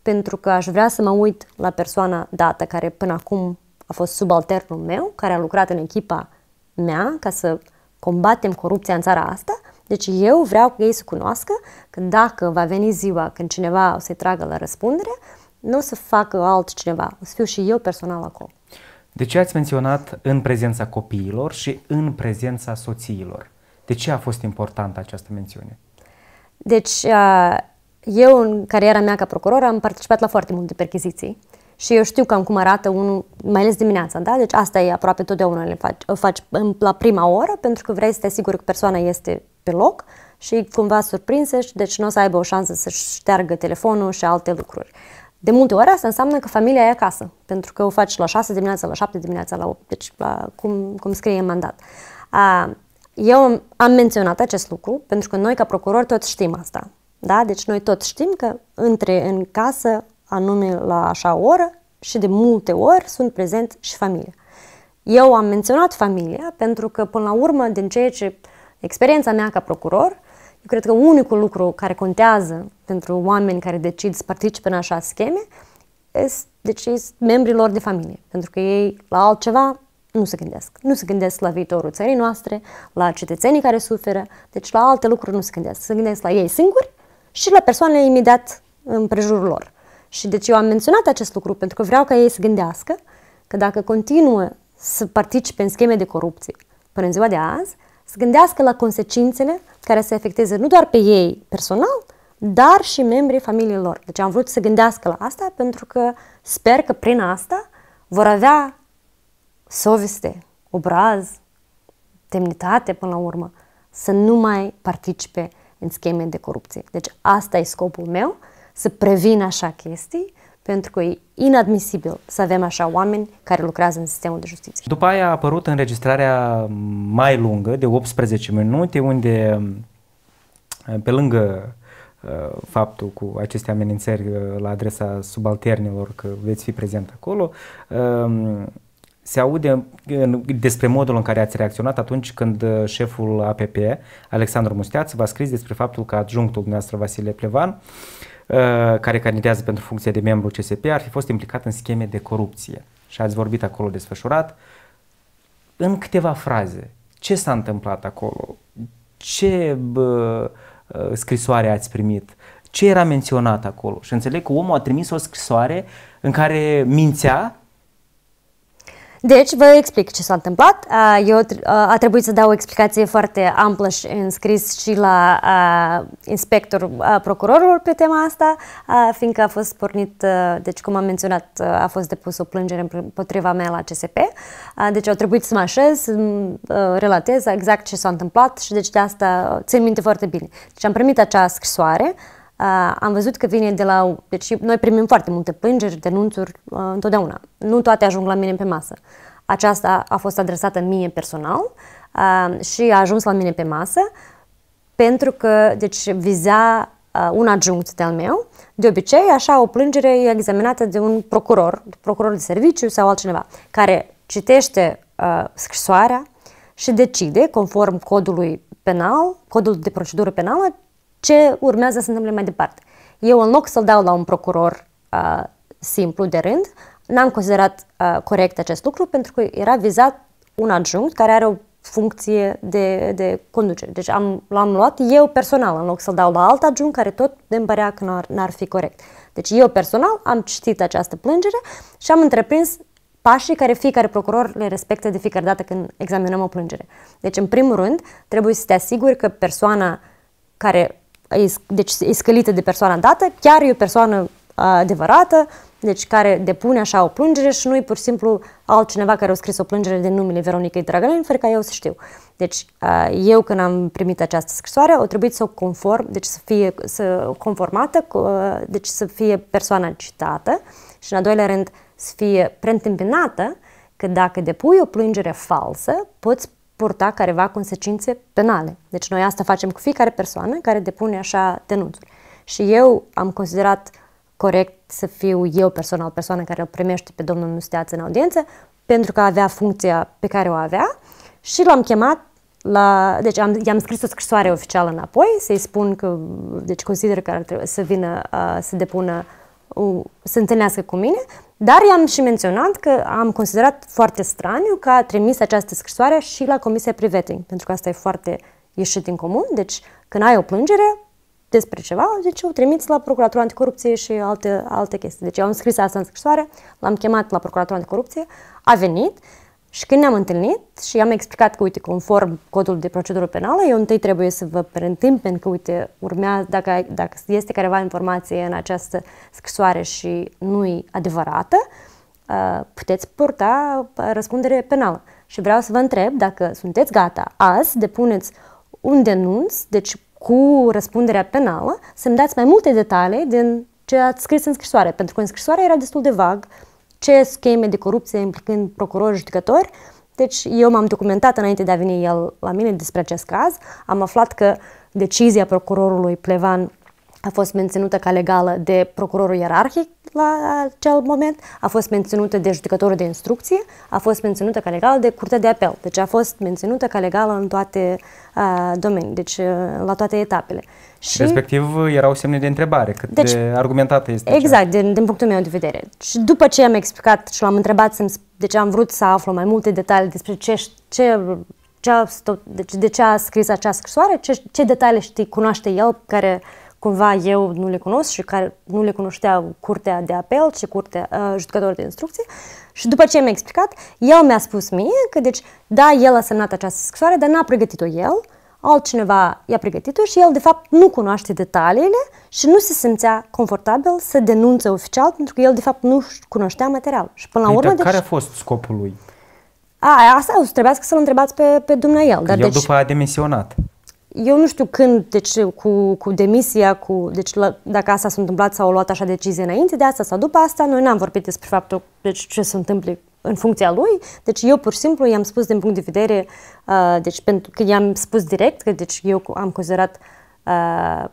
pentru că aș vrea să mă uit la persoana dată care până acum a fost subalternul meu, care a lucrat în echipa mea ca să combatem corupția în țara asta. Deci eu vreau ca ei să cunoască că dacă va veni ziua când cineva o să-i tragă la răspundere, nu o să facă altcineva, o să fiu și eu personal acolo. De ce ați menționat în prezența copiilor și în prezența soțiilor? De ce a fost importantă această mențiune? Deci, eu în cariera mea ca procuror am participat la foarte multe percheziții și eu știu cam cum arată unul, mai ales dimineața, da? Deci asta e aproape totdeauna le faci, o faci la prima oră pentru că vrei să te asiguri că persoana este pe loc și cumva surprinsă și deci nu o să aibă o șansă să-și șteargă telefonul și alte lucruri. De multe ori asta înseamnă că familia e acasă, pentru că o faci la 6 dimineața, la 7 dimineața, la 8, deci la cum, cum scrie în mandat. A, eu am menționat acest lucru pentru că noi ca procurori toți știm asta. Da? Deci noi toți știm că între în casă anume la așa oră și de multe ori sunt prezent și familia. Eu am menționat familia pentru că, până la urmă, din ceea ce experiența mea ca procuror, eu cred că unicul lucru care contează pentru oameni care decid să participe în așa scheme este deci, membrilor de familie, pentru că ei la altceva nu se gândesc. Nu se gândesc la viitorul țării noastre, la cetățenii care suferă, deci la alte lucruri nu se gândesc. Se gândesc la ei singuri și la persoanele imediat în prejurul lor. Și deci eu am menționat acest lucru pentru că vreau ca ei să gândească că dacă continuă să participe în scheme de corupție până în ziua de azi, să gândească la consecințele care să afecteze nu doar pe ei personal, dar și membrii familiilor. Deci am vrut să gândească la asta pentru că sper că prin asta vor avea soveste, obraz, demnitate până la urmă, să nu mai participe în scheme de corupție. Deci asta e scopul meu să prevină așa chestii, pentru că e inadmisibil să avem așa oameni care lucrează în sistemul de justiție. După aia a apărut înregistrarea mai lungă, de 18 minute, unde pe lângă uh, faptul cu aceste amenințări uh, la adresa subalternilor că veți fi prezent acolo, um, se aude despre modul în care ați reacționat atunci când uh, șeful APP, Alexandru Musteaț, v-a scris despre faptul că adjunctul dumneavoastră Vasile Plevan uh, Uh, care candidează pentru funcție de membru CSP ar fi fost implicat în scheme de corupție. Și ați vorbit acolo desfășurat. În câteva fraze, ce s-a întâmplat acolo? Ce bă, uh, scrisoare ați primit? Ce era menționat acolo? Și înțeleg că omul a trimis o scrisoare în care mințea deci, vă explic ce s-a întâmplat. Eu a trebuit să dau o explicație foarte amplă și înscris și la inspectorul inspector procurorilor pe tema asta, fiindcă a fost pornit, deci cum am menționat, a fost depus o plângere împotriva mea la CSP. deci, au trebuit să mă așez, să relatez exact ce s-a întâmplat și deci de asta țin minte foarte bine. Deci, am primit acea scrisoare, Uh, am văzut că vine de la... Deci noi primim foarte multe plângeri, denunțuri uh, întotdeauna. Nu toate ajung la mine pe masă. Aceasta a fost adresată mie personal uh, și a ajuns la mine pe masă pentru că, deci, viza uh, un adjunct de-al meu. De obicei, așa o plângere e examinată de un procuror, procuror de serviciu sau altcineva, care citește uh, scrisoarea și decide, conform codului penal, codul de procedură penală, ce urmează să se întâmple mai departe. Eu, în loc să-l dau la un procuror uh, simplu de rând, n-am considerat uh, corect acest lucru pentru că era vizat un adjunct care are o funcție de, de conducere. Deci am, l-am luat eu personal, în loc să-l dau la alt adjunct care tot îmi părea că n-ar, n-ar fi corect. Deci eu personal am citit această plângere și am întreprins pașii care fiecare procuror le respectă de fiecare dată când examinăm o plângere. Deci, în primul rând, trebuie să te asiguri că persoana care deci e de persoana dată, chiar e o persoană adevărată, deci care depune așa o plângere și nu e pur și simplu altcineva care a scris o plângere de numele Veronicăi Dragălin, fără ca eu să știu. Deci eu când am primit această scrisoare, o trebuit să o conform, deci să fie să conformată, deci să fie persoana citată și în al doilea rând să fie preîntâmpinată că dacă depui o plângere falsă, poți purta careva consecințe penale. Deci noi asta facem cu fiecare persoană care depune așa denunțuri. Și eu am considerat corect să fiu eu personal, persoana care o primește pe domnul Musteață în audiență, pentru că avea funcția pe care o avea și l-am chemat la, deci am, i-am scris o scrisoare oficială înapoi să-i spun că, deci consider că ar trebui să vină uh, să depună, uh, să întâlnească cu mine, dar i-am și menționat că am considerat foarte straniu că a trimis această scrisoare și la Comisia Priveting, pentru că asta e foarte ieșit din comun. Deci, când ai o plângere despre ceva, deci o trimiți la Procuratura Anticorupție și alte, alte chestii. Deci eu am scris asta în scrisoare, l-am chemat la Procuratura Anticorupție, a venit și când ne-am întâlnit și i-am explicat că, uite, conform codul de procedură penală, eu întâi trebuie să vă preîntâmpin pentru că, uite, urmează, dacă, dacă este careva informație în această scrisoare și nu-i adevărată, uh, puteți purta uh, răspundere penală. Și vreau să vă întreb dacă sunteți gata azi, depuneți un denunț, deci cu răspunderea penală, să-mi dați mai multe detalii din ce ați scris în scrisoare, pentru că în scrisoare era destul de vag, ce scheme de corupție implicând procurori judecători. Deci eu m-am documentat înainte de a veni el la mine despre acest caz. Am aflat că decizia procurorului Plevan a fost menținută ca legală de procurorul ierarhic la acel moment, a fost menținută de judecătorul de instrucție, a fost menținută ca legală de curtea de apel. Deci a fost menținută ca legală în toate uh, domenii, deci uh, la toate etapele. Și Respectiv erau semne de întrebare, cât deci, de argumentată este. Exact, din, din punctul meu de vedere. Și după ce am explicat și l-am întrebat, deci am vrut să aflu mai multe detalii despre ce, ce ce a, deci de ce a scris această scrisoare, ce, ce detalii știi, cunoaște el care uh, cumva eu nu le cunosc și care nu le cunoștea curtea de apel, și curtea uh, judecătorul de instrucție. Și după ce mi-a explicat, el mi-a spus mie că, deci, da, el a semnat această scrisoare, dar n-a pregătit-o el, altcineva i-a pregătit-o și el, de fapt, nu cunoaște detaliile și nu se simțea confortabil să denunțe oficial, pentru că el, de fapt, nu cunoștea material. Și până la urmă... Ei, deci... care a fost scopul lui? A, asta o să trebuiască să-l întrebați pe, pe dumneavoastră. Dar el deci... după a demisionat eu nu știu când, deci cu, cu demisia, cu, deci la, dacă asta s-a întâmplat sau au luat așa decizie înainte de asta sau după asta, noi n-am vorbit despre faptul deci, ce se întâmplă în funcția lui. Deci eu pur și simplu i-am spus din punct de vedere, uh, deci pentru că i-am spus direct că deci eu am considerat uh,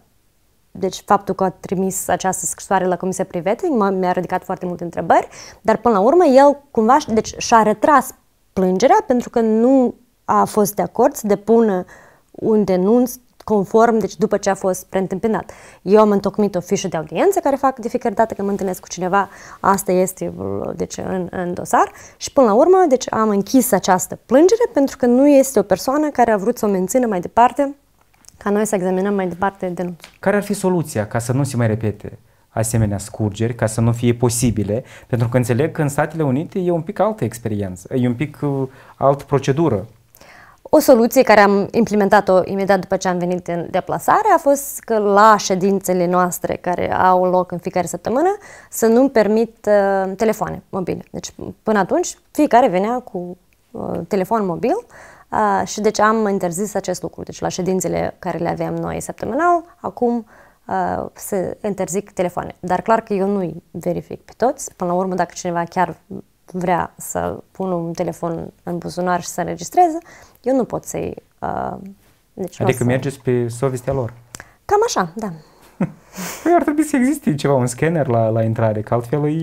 deci faptul că a trimis această scrisoare la Comisia Privată mi-a ridicat foarte multe întrebări, dar până la urmă el cumva deci, și-a retras plângerea pentru că nu a fost de acord să depună uh, un denunț conform, deci după ce a fost preîntâmpinat. Eu am întocmit o fișă de audiență care fac de fiecare dată când mă întâlnesc cu cineva, asta este deci, în, în dosar și până la urmă deci, am închis această plângere pentru că nu este o persoană care a vrut să o mențină mai departe ca noi să examinăm mai departe denunțul. Care ar fi soluția ca să nu se mai repete asemenea scurgeri, ca să nu fie posibile? Pentru că înțeleg că în Statele Unite e un pic altă experiență, e un pic uh, altă procedură. O soluție care am implementat-o imediat după ce am venit în deplasare a fost că la ședințele noastre care au loc în fiecare săptămână să nu-mi permit uh, telefoane mobile. Deci până atunci fiecare venea cu uh, telefon mobil uh, și deci am interzis acest lucru. Deci la ședințele care le aveam noi săptămânal, acum uh, se interzic telefoane. Dar clar că eu nu-i verific pe toți. Până la urmă, dacă cineva chiar vrea să pun un telefon în buzunar și să înregistreze, eu nu pot să-i... Uh, deci adică să... mergeți pe sovestea lor. Cam așa, da. păi ar trebui să existe ceva, un scanner la, la intrare, că altfel e...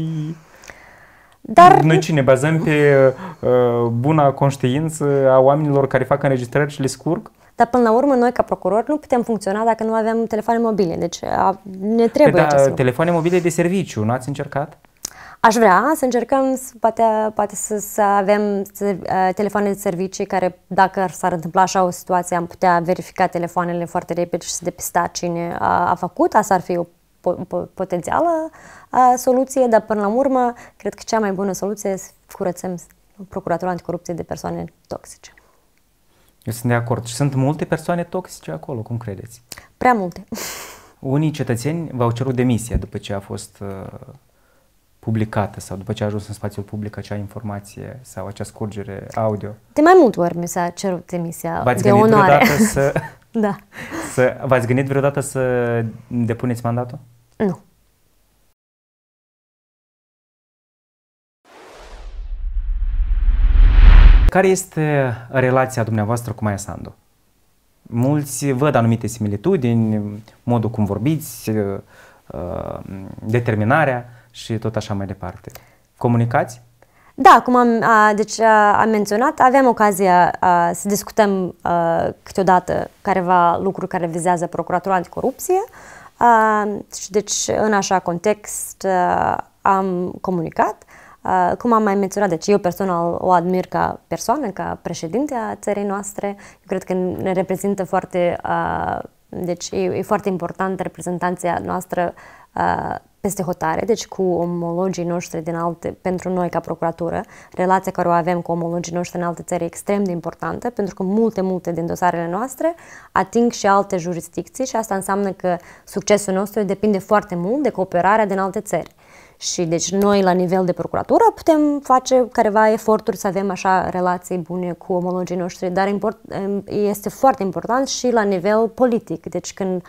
Dar... Noi cine bazăm pe uh, buna conștiință a oamenilor care fac înregistrări și le scurg? Dar până la urmă, noi ca procurori nu putem funcționa dacă nu avem telefoane mobile. Deci a, uh, ne trebuie păi, da, telefoane mobile de serviciu, nu ați încercat? Aș vrea să încercăm poate, poate să, să avem uh, telefoane de servicii care, dacă s-ar întâmpla așa o situație, am putea verifica telefoanele foarte repede și să depista cine a, a făcut. Asta ar fi o potențială uh, soluție, dar până la urmă, cred că cea mai bună soluție este să curățăm Procuratura Anticorupție de persoane toxice. Eu sunt de acord. Și sunt multe persoane toxice acolo, cum credeți? Prea multe. Unii cetățeni v-au cerut demisia după ce a fost uh, publicată sau după ce a ajuns în spațiul public acea informație sau acea scurgere audio. De mai multe ori mi s-a cerut emisia v-ați de onoare. Să, da. să, v-ați gândit vreodată să depuneți mandatul? Nu. Care este relația dumneavoastră cu Maia Sandu? Mulți văd anumite similitudini, modul cum vorbiți, uh, uh, determinarea și tot așa mai departe. Comunicați? Da, cum am, a, deci, a, am menționat, avem ocazia a, să discutăm a, câteodată careva lucruri care vizează Procuratura Anticorupție a, și deci în așa context a, am comunicat. A, cum am mai menționat, deci eu personal o admir ca persoană, ca președinte a țării noastre. Eu cred că ne reprezintă foarte, a, deci e, e foarte important reprezentanția noastră a, peste hotare, deci cu omologii noștri din alte, pentru noi ca procuratură, relația care o avem cu omologii noștri în alte țări e extrem de importantă, pentru că multe, multe din dosarele noastre ating și alte jurisdicții și asta înseamnă că succesul nostru depinde foarte mult de cooperarea din alte țări. Și deci noi, la nivel de procuratură, putem face careva eforturi să avem așa relații bune cu omologii noștri, dar import, este foarte important și la nivel politic. Deci când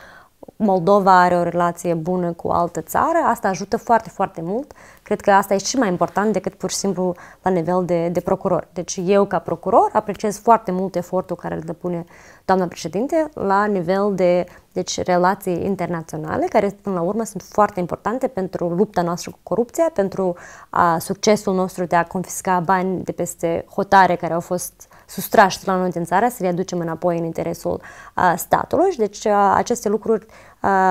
Moldova are o relație bună cu o altă țară, asta ajută foarte, foarte mult. Cred că asta e și mai important decât pur și simplu la nivel de, de procuror. Deci eu, ca procuror, apreciez foarte mult efortul care îl depune doamna președinte la nivel de deci, relații internaționale, care până la urmă sunt foarte importante pentru lupta noastră cu corupția, pentru a, succesul nostru de a confisca bani de peste hotare care au fost sustrași la noi din țară, să le aducem înapoi în interesul statului. Și deci aceste lucruri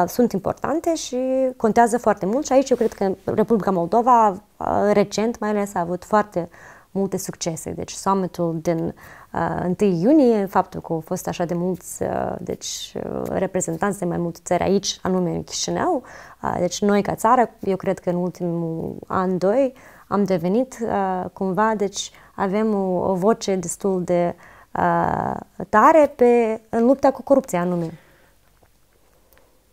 sunt importante și contează foarte mult și aici eu cred că Republica Moldova recent mai ales a avut foarte multe succese. Deci summitul din uh, 1 iunie, faptul că au fost așa de mulți uh, deci, uh, reprezentanți de mai multe țări aici, anume în Chișinău, uh, deci noi ca țară, eu cred că în ultimul an, doi, am devenit uh, cumva, deci, uh, avem o, o voce destul de uh, tare pe, în lupta cu corupția anume.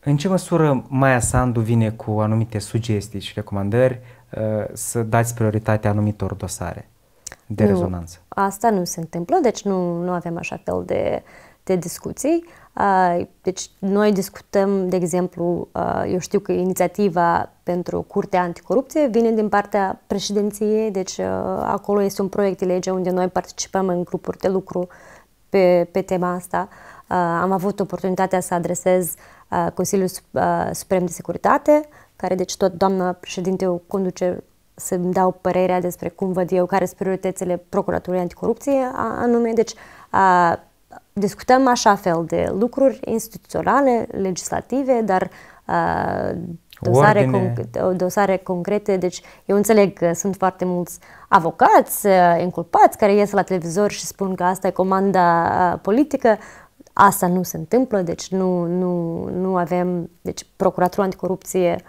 În ce măsură Maia Sandu vine cu anumite sugestii și recomandări uh, să dați prioritatea anumitor dosare de nu, rezonanță? Asta nu se întâmplă, deci nu, nu avem așa fel de, de discuții. Uh, deci noi discutăm, de exemplu, eu știu că inițiativa pentru Curtea Anticorupție vine din partea președinției, deci acolo este un proiect de lege unde noi participăm în grupuri de lucru pe, pe tema asta. Am avut oportunitatea să adresez Consiliul Suprem de Securitate, care deci tot doamna președinte o conduce să-mi dau părerea despre cum văd eu care sunt prioritățile Procuraturii Anticorupție anume. Deci discutăm așa fel de lucruri instituționale, legislative, dar uh, dosare, conc- dosare concrete. Deci eu înțeleg că sunt foarte mulți avocați uh, inculpați care ies la televizor și spun că asta e comanda uh, politică. Asta nu se întâmplă, deci nu, nu, nu avem, deci Procuratura Anticorupție,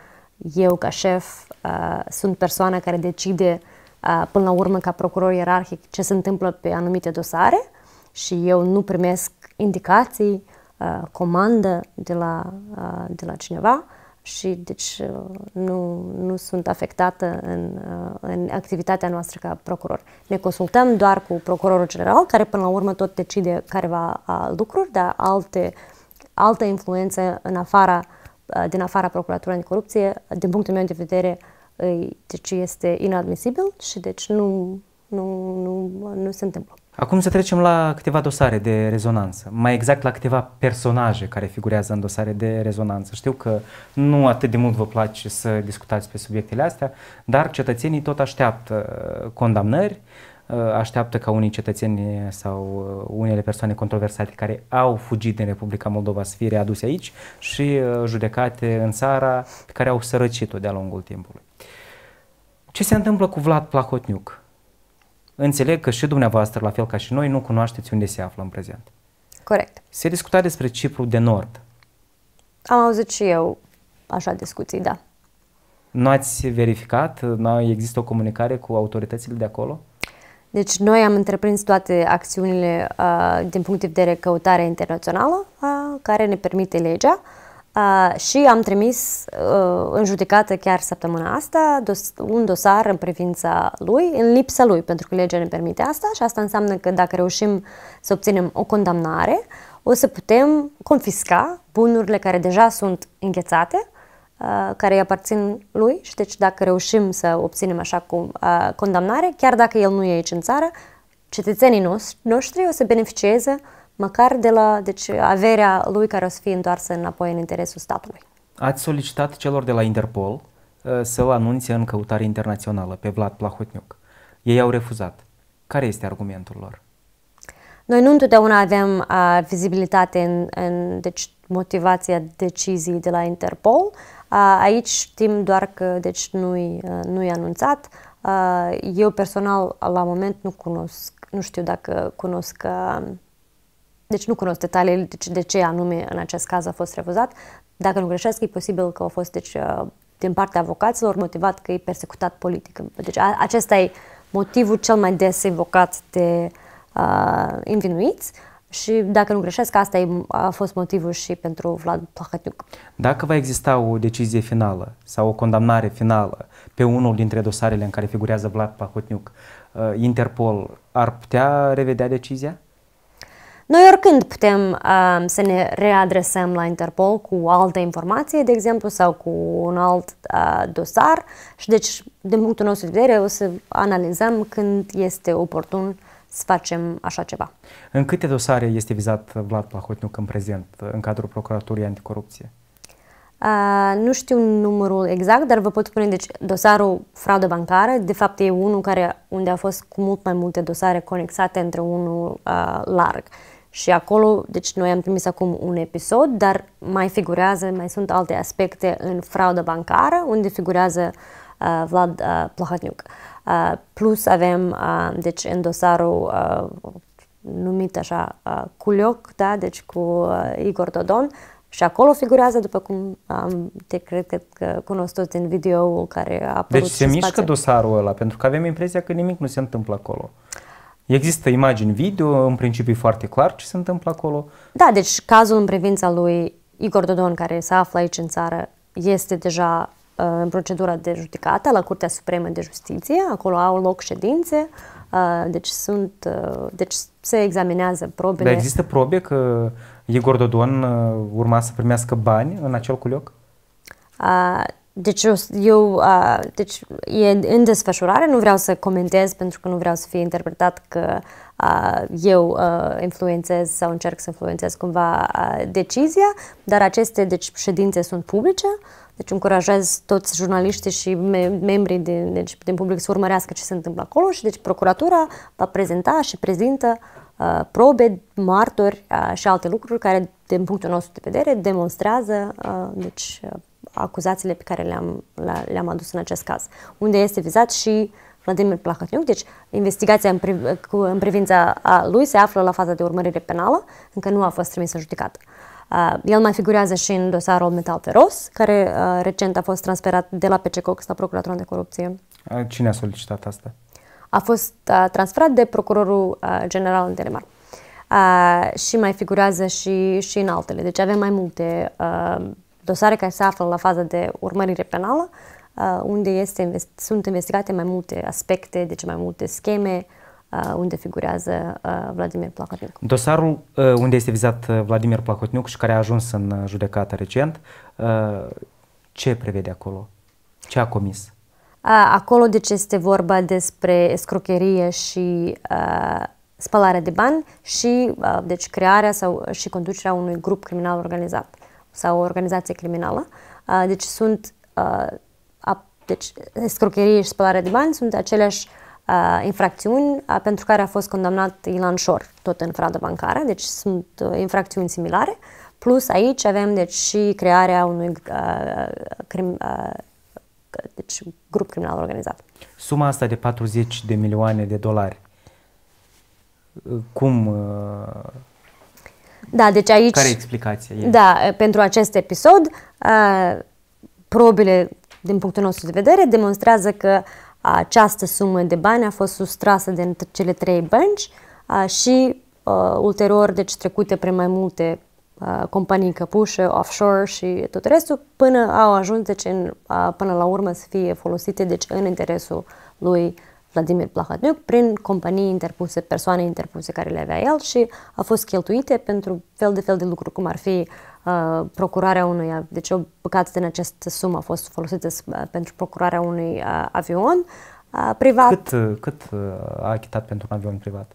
eu ca șef, uh, sunt persoana care decide uh, până la urmă ca procuror ierarhic ce se întâmplă pe anumite dosare. Uh, și eu nu primesc indicații, uh, comandă de la, uh, de la cineva și deci uh, nu, nu sunt afectată în, uh, în activitatea noastră ca procuror. Ne consultăm doar cu procurorul general, care până la urmă tot decide careva lucruri, dar alte, altă influență în afara, uh, din afara procuraturii corupție, din punctul meu de vedere, deci este inadmisibil și deci nu, nu, nu, nu se întâmplă. Acum să trecem la câteva dosare de rezonanță, mai exact la câteva personaje care figurează în dosare de rezonanță. Știu că nu atât de mult vă place să discutați pe subiectele astea, dar cetățenii tot așteaptă uh, condamnări, uh, așteaptă ca unii cetățeni sau uh, unele persoane controversate care au fugit din Republica Moldova să fie readuse aici și judecate în țara pe care au sărăcit-o de-a lungul timpului. Ce se întâmplă cu Vlad Plahotniuc? Înțeleg că și dumneavoastră, la fel ca și noi, nu cunoașteți unde se află în prezent. Corect. Se discuta despre Cipru de Nord. Am auzit și eu așa discuții, da. Nu ați verificat? Nu există o comunicare cu autoritățile de acolo? Deci noi am întreprins toate acțiunile uh, din punct de vedere căutare internațională, uh, care ne permite legea. Uh, Uh, și am trimis uh, în judecată chiar săptămâna asta dos- un dosar în privința lui, în lipsa lui, pentru că legea ne permite asta și asta înseamnă că dacă reușim să obținem o condamnare, o să putem confisca bunurile care deja sunt înghețate, uh, care îi aparțin lui și deci dacă reușim să obținem așa cu uh, condamnare, chiar dacă el nu e aici în țară, cetățenii noștri o să beneficieze uh, măcar de la deci, averea lui care o să fie întoarsă înapoi în interesul statului. Ați solicitat celor de la Interpol uh, să-l anunțe în căutare internațională pe Vlad Plahotniuc. Ei au refuzat. Care este argumentul lor? Noi nu întotdeauna avem a, uh, vizibilitate în, în deci, motivația deciziei de la Interpol. A, uh, aici știm doar că deci, nu-i, nu-i anunțat. A, eu personal, la moment, nu cunosc, nu știu dacă cunosc a, deci nu cunosc detaliile de ce anume în acest caz a fost refuzat. Dacă nu greșesc, e posibil că a fost deci, uh, din partea avocaților motivat că e persecutat politic. Deci a, acesta e motivul cel mai des evocat de uh, invinuiți. Și dacă nu greșesc, asta a fost motivul și pentru Vlad Plahătniuc. Dacă va exista o decizie finală sau o condamnare finală pe unul dintre dosarele în care figurează Vlad Plahătniuc, uh, Interpol ar putea revedea decizia? Noi oricând putem uh, să ne readresăm la Interpol cu altă informație, de exemplu, sau cu un alt uh, dosar și deci, din punctul nostru de vedere, o să analizăm când este oportun să facem așa ceva. În câte dosare este vizat Vlad Plahotniuc în prezent, în cadrul Procuraturii Anticorupție? Uh, nu știu numărul exact, dar vă pot spune, deci dosarul fraudă bancară, de fapt e unul care, unde a fost cu mult mai multe dosare conexate între unul uh, larg. Uh, și acolo, deci noi am trimis acum un episod, dar mai figurează, mai sunt alte aspecte în fraudă bancară, unde figurează uh, Vlad uh, Plahotniuc. Uh, plus avem, uh, deci, în dosarul uh, numit așa uh, Culioc, da? deci cu uh, Igor Dodon, și acolo figurează, după cum am, te cred că cunosc toți în videoul care a deci apărut Deci se mișcă spațiu. dosarul ăla, pentru că avem impresia că nimic nu se întâmplă acolo. Uh, Există imagini video, în principiu foarte clar ce se întâmplă acolo. Da, deci cazul în privința lui Igor Dodon, care se află aici în țară, este deja uh, în procedura de judecată la Curtea Supremă de Justiție. Acolo au loc ședințe, uh, deci sunt, uh, deci se examinează probele. Dar există probe că Igor Dodon uh, urma să primească bani în acel culioc? Uh, deci eu, uh, deci e în desfășurare, nu vreau să comentez pentru că nu vreau să fie interpretat că uh, eu uh, influențez sau încerc să influențez cumva uh, decizia, dar aceste deci, ședințe sunt publice, deci încurajez toți jurnaliștii și me- membrii din, deci, din public să urmărească ce se întâmplă acolo și deci procuratura va prezenta și prezintă uh, probe, martori uh, și alte lucruri care, din punctul nostru de vedere, demonstrează uh, deci, uh, acuzațiile pe care le-am, le-am adus în acest caz, unde este vizat și Vladimir Plahotniuc. Deci, investigația în, priv- în privința a lui se află la faza de urmărire penală, încă nu a fost trimisă judecată. Uh, el mai figurează și în dosarul Metal Feroz, care uh, recent a fost transferat de la PC Cox la Procuratura de Corupție. Cine a solicitat asta? A fost uh, transferat de Procurorul General în Telemar. Uh, și mai figurează și, și în altele. Deci avem mai multe uh, dosare care se află la faza de urmărire penală, uh, unde este, sunt investigate mai multe aspecte, deci mai multe scheme, uh, unde figurează uh, Vladimir Plahotniuc. Dosarul unde este vizat Vladimir Plahotniuc și care a ajuns în judecată recent, ce prevede acolo? Ce a comis? Acolo deci este vorba despre escrocherie și spălarea de bani și deci crearea sau și conducerea unui grup criminal organizat sau o organizație criminală. Uh, deci sunt uh, deci, escrocherie și spălare de bani sunt aceleași uh, infracțiuni uh, pentru care a fost condamnat Ilan Șor, tot în fraudă bancară, deci sunt uh, infracțiuni similare. Plus aici avem deci și crearea unui uh, crim, uh, deci, grup criminal organizat. Suma asta de 40 de milioane de dolari, uh, cum uh, da, deci aici... Care explicație e? Da, pentru acest episod, probele, din punctul nostru de vedere, demonstrează că această sumă de bani a fost sustrasă din cele trei bănci și ulterior, deci trecute prin mai multe companii căpușe, offshore și tot restul, până au ajuns deci, în, până la urmă să fie folosite deci, în interesul lui uh, Vladimir Plahotniuc prin companii interpuse, persoane interpuse care le avea el și a fost cheltuite pentru fel de fel de lucruri, cum ar fi uh, procurarea unui, deci o bucată din această sumă a fost folosită uh, pentru procurarea unui uh, avion uh, privat. Cât, uh, cât uh, a achitat pentru un avion privat?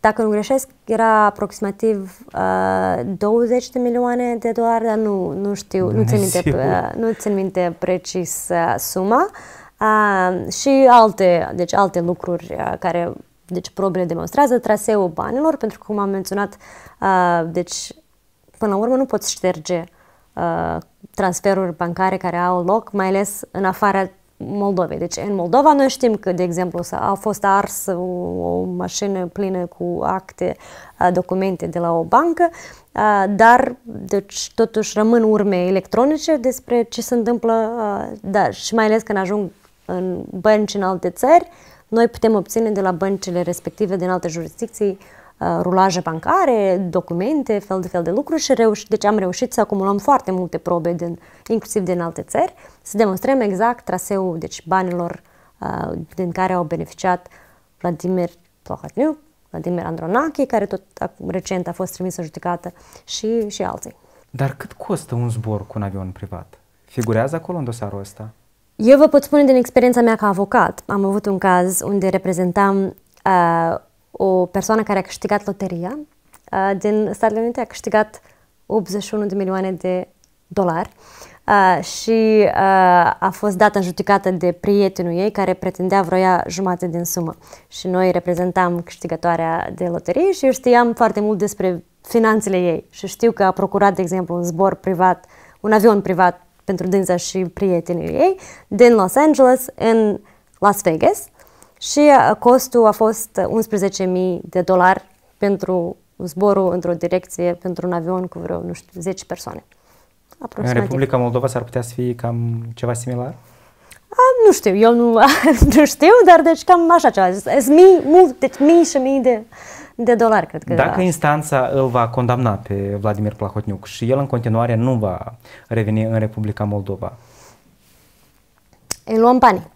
Dacă nu greșesc, era aproximativ uh, 20 de milioane de dolari, dar nu, nu știu, nu țin, minte, uh, nu țin minte precis uh, suma. Uh, și alte, deci alte lucruri uh, care deci probele demonstrează traseul banilor, pentru că, cum am menționat, uh, deci, până la urmă nu poți șterge uh, transferuri bancare care au loc, mai ales în afara Moldovei. Deci, în Moldova noi știm că, de exemplu, a fost ars o, o mașină plină cu acte, uh, documente de la o bancă, dar, deci, totuși rămân urme electronice despre ce se întâmplă, da, și mai ales când ajung în bănci în alte țări, noi putem obține de la băncile respective din alte jurisdicții uh, rulaje bancare, documente, fel de fel de lucruri și reuș- deci am reușit să acumulăm foarte multe probe, din, inclusiv din alte țări, să demonstrăm exact traseul deci banilor uh, din care au beneficiat Vladimir Plahotniuc, Vladimir Andronache, care tot recent a fost trimisă judecată, și, și alții. Dar cât costă un zbor cu un avion privat? Figurează acolo în dosarul ăsta? Eu vă pot spune din experiența mea ca avocat. Am avut un caz unde reprezentam uh, o persoană care a câștigat loteria uh, din Statele Unite, a câștigat 81 de milioane de dolari uh, și uh, a fost dată în judecată de prietenul ei care pretindea vroia jumate din sumă. Și noi reprezentam câștigătoarea de loterie și eu știam foarte mult despre finanțele ei și știu că a procurat, de exemplu, un zbor privat, un avion privat pentru dânsa și prietenii ei din Los Angeles în Las Vegas și uh, costul a fost 11.000 de dolari pentru zborul într-o direcție pentru un avion cu vreo, nu știu, 10 persoane. În Republica Moldova s-ar putea să fie cam ceva similar? A, nu știu, eu nu, nu știu, dar deci cam așa ceva. Sunt mii, mult, deci mii și mii de de dolari, cred că. Dacă instanța îl va condamna pe Vladimir Plahotniuc și el în continuare nu va reveni în Republica Moldova. Îi luăm banii.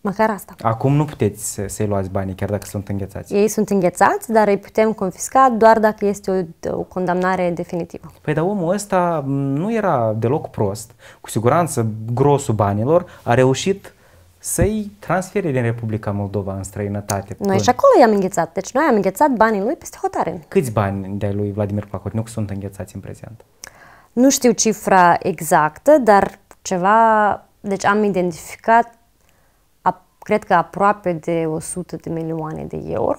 Măcar asta. Acum nu puteți să-i luați banii, chiar dacă sunt înghețați. Ei sunt înghețați, dar îi putem confisca doar dacă este o, o condamnare definitivă. Păi dar omul ăsta mm, nu era deloc prost. Cu siguranță grosul banilor a reușit să-i transfere din Republica Moldova în străinătate. Noi până... și acolo i-am înghețat. Deci noi am înghețat banii lui peste hotare. Câți bani de lui Vladimir Plahotniuc sunt înghețați în prezent? Nu știu cifra exactă, dar ceva... Deci am identificat cred că aproape de 100 de milioane de euro.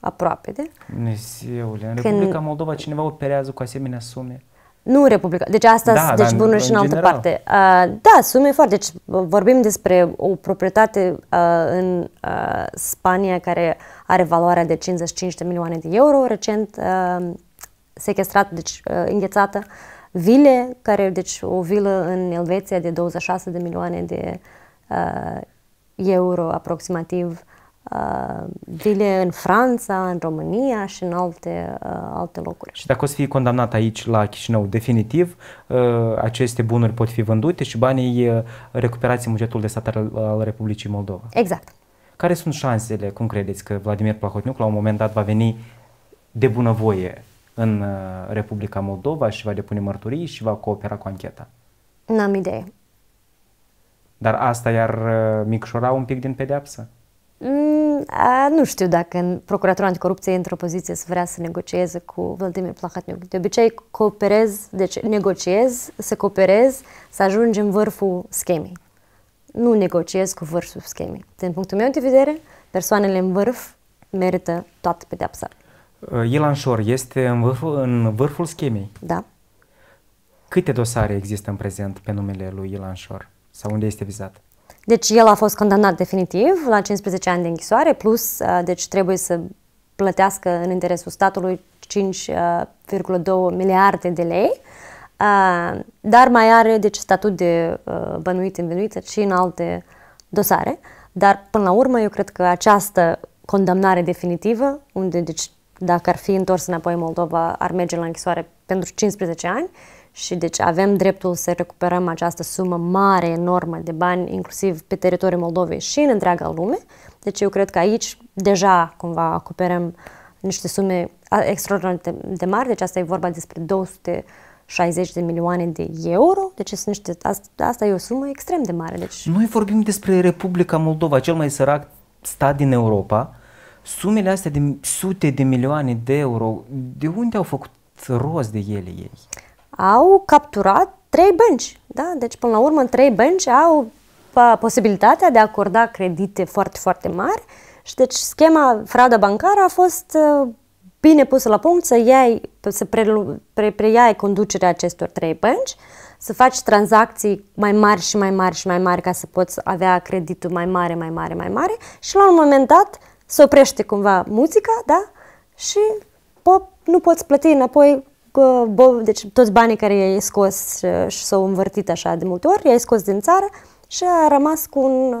Aproape de. Dumnezeule, în Când... Republica Moldova cineva operează cu asemenea sume. Nu în Republica. Deci asta, da, deci bunuri în, și în, în altă general. parte. Uh, da, sume foarte. Deci vorbim despre o proprietate uh, în uh, Spania care are valoarea de 55 de milioane de euro, recent uh, sequestrată, deci uh, înghețată. Vile, care, deci o vilă în Elveția de 26 de milioane de uh, euro aproximativ. Uh, Uh, vile în Franța, în România și în alte, uh, alte locuri. Și dacă o să fie condamnat aici la Chișinău, definitiv, uh, aceste bunuri pot fi vândute și banii recuperați în bugetul de stat al Republicii Moldova. Exact. Care sunt șansele, cum credeți, că Vladimir Plahotniuc la un moment dat va veni de bunăvoie în Republica Moldova și va depune mărturii și va coopera cu ancheta? N-am idee. Dar asta i-ar micșora un pic din pedeapsă? Mm, nu știu dacă Procuratura Anticorupție e într-o poziție să vrea să negocieze cu Vladimir Plahatniuc. De obicei cooperez, deci negociez, să cooperez, să ajungi în vârful schemei. Nu negociez cu vârful schemei. Din punctul meu de vedere, persoanele în vârf merită toată pedeapsa. Uh, Ilan Șor este în vârful, în vârful schemei? Da. Câte dosare există în prezent pe numele lui Ilan Șor? Sau unde este vizat? Deci el a fost condamnat definitiv la 15 ani de închisoare, plus uh, deci trebuie să plătească în interesul statului 5,2 uh, miliarde de lei, uh, dar mai are deci statut de bănuit învinuit și în alte dosare. Dar până la urmă eu cred că această condamnare definitivă, unde deci dacă ar fi întors înapoi în Moldova, ar merge la închisoare pentru 15 ani, uh, și deci avem dreptul să recuperăm această sumă mare, enormă de bani, inclusiv pe teritoriul Moldovei și în întreaga lume. Deci eu cred că aici deja cumva acoperăm niște sume extraordinar de mari, deci asta e vorba despre 200 60 de milioane de euro, deci sunt niște, asta, asta e o sumă extrem de mare. Deci... Noi vorbim despre Republica Moldova, cel mai sărac stat din Europa. Sumele astea de sute de milioane de euro, de unde au făcut rost de ele ei? au capturat trei bănci. Da? Deci, până la urmă, trei bănci au posibilitatea de a acorda credite foarte, foarte mari și deci schema frauda bancară a fost uh, bine pusă la punct să, iei, să prelu, pre, preiai conducerea acestor trei bănci, să faci tranzacții mai mari și mai mari și mai mari ca să poți avea creditul mai mare, mai mare, mai mare și la un moment dat se oprește cumva muzica, da? Și pop, nu poți plăti înapoi deci toți banii care i-ai scos uh, și s-au învârtit așa de multe ori, i-ai scos din țară și a rămas cu un,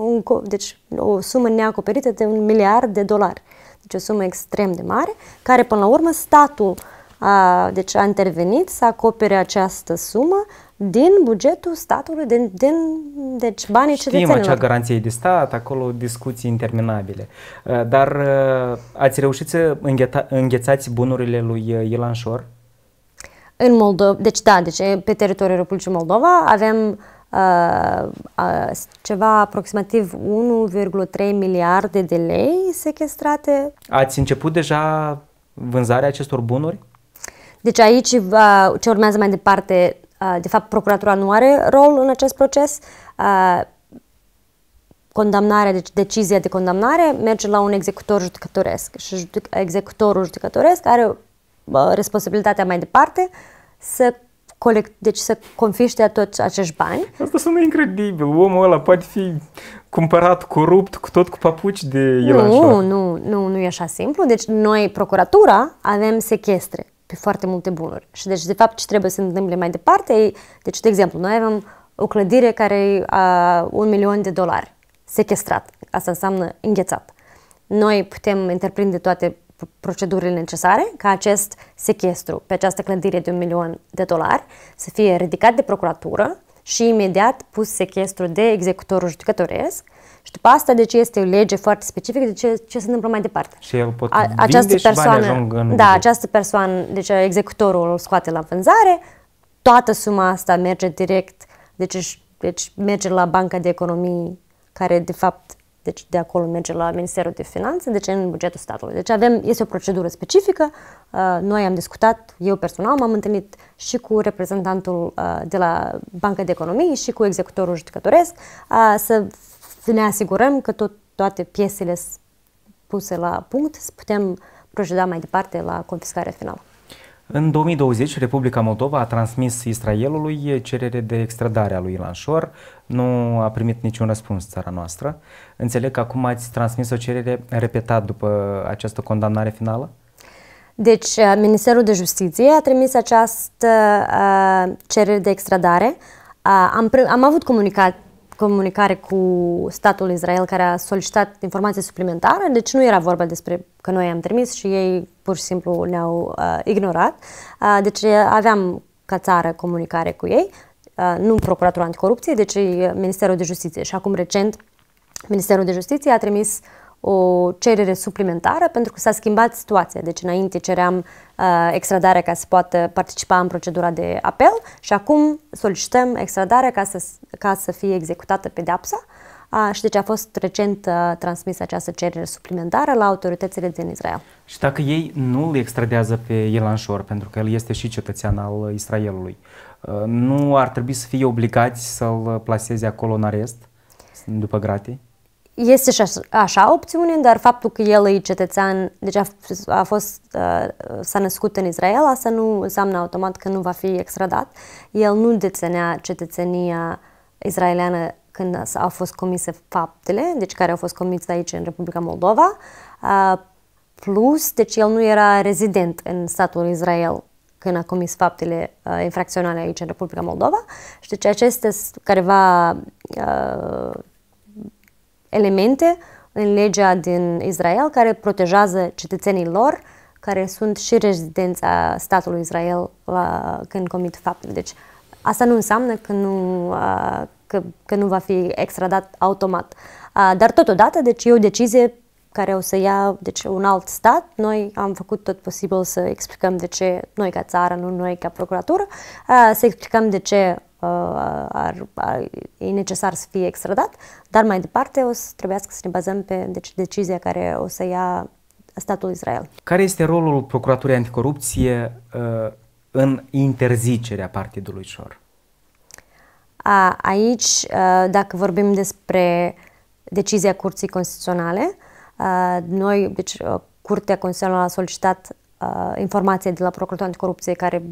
uh, un, deci, o sumă neacoperită de un miliard de dolari. Deci o sumă extrem de mare, care până la urmă statul a, deci a intervenit să acopere această sumă din bugetul statului, din, din deci banii Știm cetățenilor. Știm acea garanție de stat, acolo discuții interminabile. Uh, dar uh, ați reușit să îngheta, înghețați bunurile lui uh, Ilan Șor? În Moldova, deci da, deci pe teritoriul Republicii Moldova avem uh, uh, ceva aproximativ 1,3 miliarde de lei sequestrate. Ați început deja vânzarea acestor bunuri? Deci aici, uh, ce urmează mai departe, Uh, de fapt, procuratura nu are rol în acest proces. Uh, condamnarea, deci decizia de condamnare merge la un executor judecătoresc și executorul judecătoresc are uh, responsabilitatea mai departe să colect, deci să confiște toți acești bani. Asta sună incredibil. Omul ăla poate fi cumpărat corupt cu tot cu papuci de el Nu, așa. nu, nu, nu e așa simplu. Deci noi, procuratura, avem sechestre pe foarte multe bunuri. Și deci, de fapt, ce trebuie să întâmple mai departe deci, de exemplu, noi avem o clădire care e a, un milion de dolari sequestrat. Asta înseamnă înghețat. Noi putem întreprinde toate procedurile necesare ca acest sequestru pe această clădire de un milion de dolari să fie ridicat de procuratură și imediat pus sequestru de executorul judecătoresc și după asta, deci este o lege foarte specifică de ce, ce se întâmplă mai departe. Și el pot A, această persoană, în Da, această persoană, deci executorul îl scoate la vânzare, toată suma asta merge direct, deci, deci merge la Banca de Economii, care de fapt deci de acolo merge la Ministerul de Finanțe, deci în bugetul statului. Deci avem, este o procedură specifică, uh, noi am discutat, eu personal m-am întâlnit și cu reprezentantul uh, de la Banca de Economie și cu executorul judecătoresc uh, să să ne asigurăm că tot, toate piesele puse la punct să putem proceda mai departe la confiscarea finală. În 2020, Republica Moldova a transmis Israelului cerere de extradare a lui Ilanșor. Nu a primit niciun răspuns țara noastră. Înțeleg că acum ați transmis o cerere repetat după această condamnare finală? Deci, uh, Ministerul de Justiție a trimis această uh, cerere de extradare. Uh, am, am avut comunicat comunicare cu statul Israel care a solicitat informații suplimentare, deci nu era vorba despre că noi am trimis și ei pur și simplu ne-au uh, ignorat. Uh, deci aveam ca țară comunicare cu ei, uh, nu Procuratura Anticorupție, deci uh, Ministerul de Justiție. Și acum recent Ministerul de Justiție a trimis uh, o cerere suplimentară pentru că s-a schimbat situația. Deci înainte ceream uh, extradarea ca să poată participa în procedura de apel și acum solicităm extradarea ca să, ca să fie executată pedeapsa Uh, și deci a fost recent uh, transmisă această cerere suplimentară la autoritățile din Israel. Și dacă ei nu îl extradează pe Shor, pentru că el este și cetățean al Israelului, uh, nu ar trebui să fie obligați să-l placeze acolo în arest, după gratii? este și așa opțiune, dar faptul că el e cetățean, deci a, a fost, uh, s-a născut în Israel, asta nu înseamnă automat că nu va fi extradat. El nu deținea cetățenia israeliană când au fost comise faptele, deci care au fost comise aici în Republica Moldova, uh, plus, deci el nu era rezident în statul Israel când a comis faptele uh, infracționale aici în Republica Moldova și deci acestea sunt careva elemente în legea din Israel care protejează cetățenii lor care sunt și rezidența statului Israel la, uh, când comit fapte. Deci asta nu înseamnă că nu, uh, că, că nu va fi extradat automat. Uh, dar totodată, deci e o decizie care o să ia deci, un alt stat. Noi am făcut tot posibil să explicăm de ce noi ca țară, nu noi ca procuratură, să explicăm de ce Uh, ar, ar, e necesar să fie extradat, dar mai departe o să trebuiască să ne bazăm pe deci, decizia care o să ia statul Israel. Care este rolul Procuraturii Anticorupție uh, în interzicerea partidului Șor? A, aici, uh, dacă vorbim despre decizia Curții Constituționale, uh, noi, deci, uh, Curtea Constituțională a solicitat uh, informație de la Procuratura Anticorupție care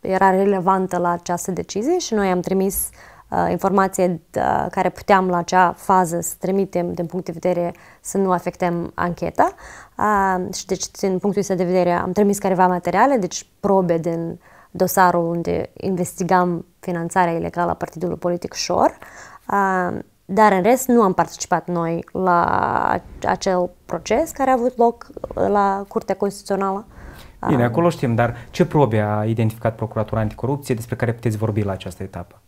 era relevantă la această decizie și noi am trimis uh, informație uh, care puteam la acea fază să trimitem din punct de vedere să nu afectăm ancheta uh, și deci din punctul de vedere am trimis careva materiale, deci probe din dosarul unde investigam finanțarea ilegală a partidului politic Șor, uh, dar în rest nu am participat noi la acel proces care a avut loc uh, la Curtea Constituțională. Uh, Bine, ah. acolo știm, dar ce probe a identificat Procuratura Anticorupție despre care puteți vorbi la această etapă?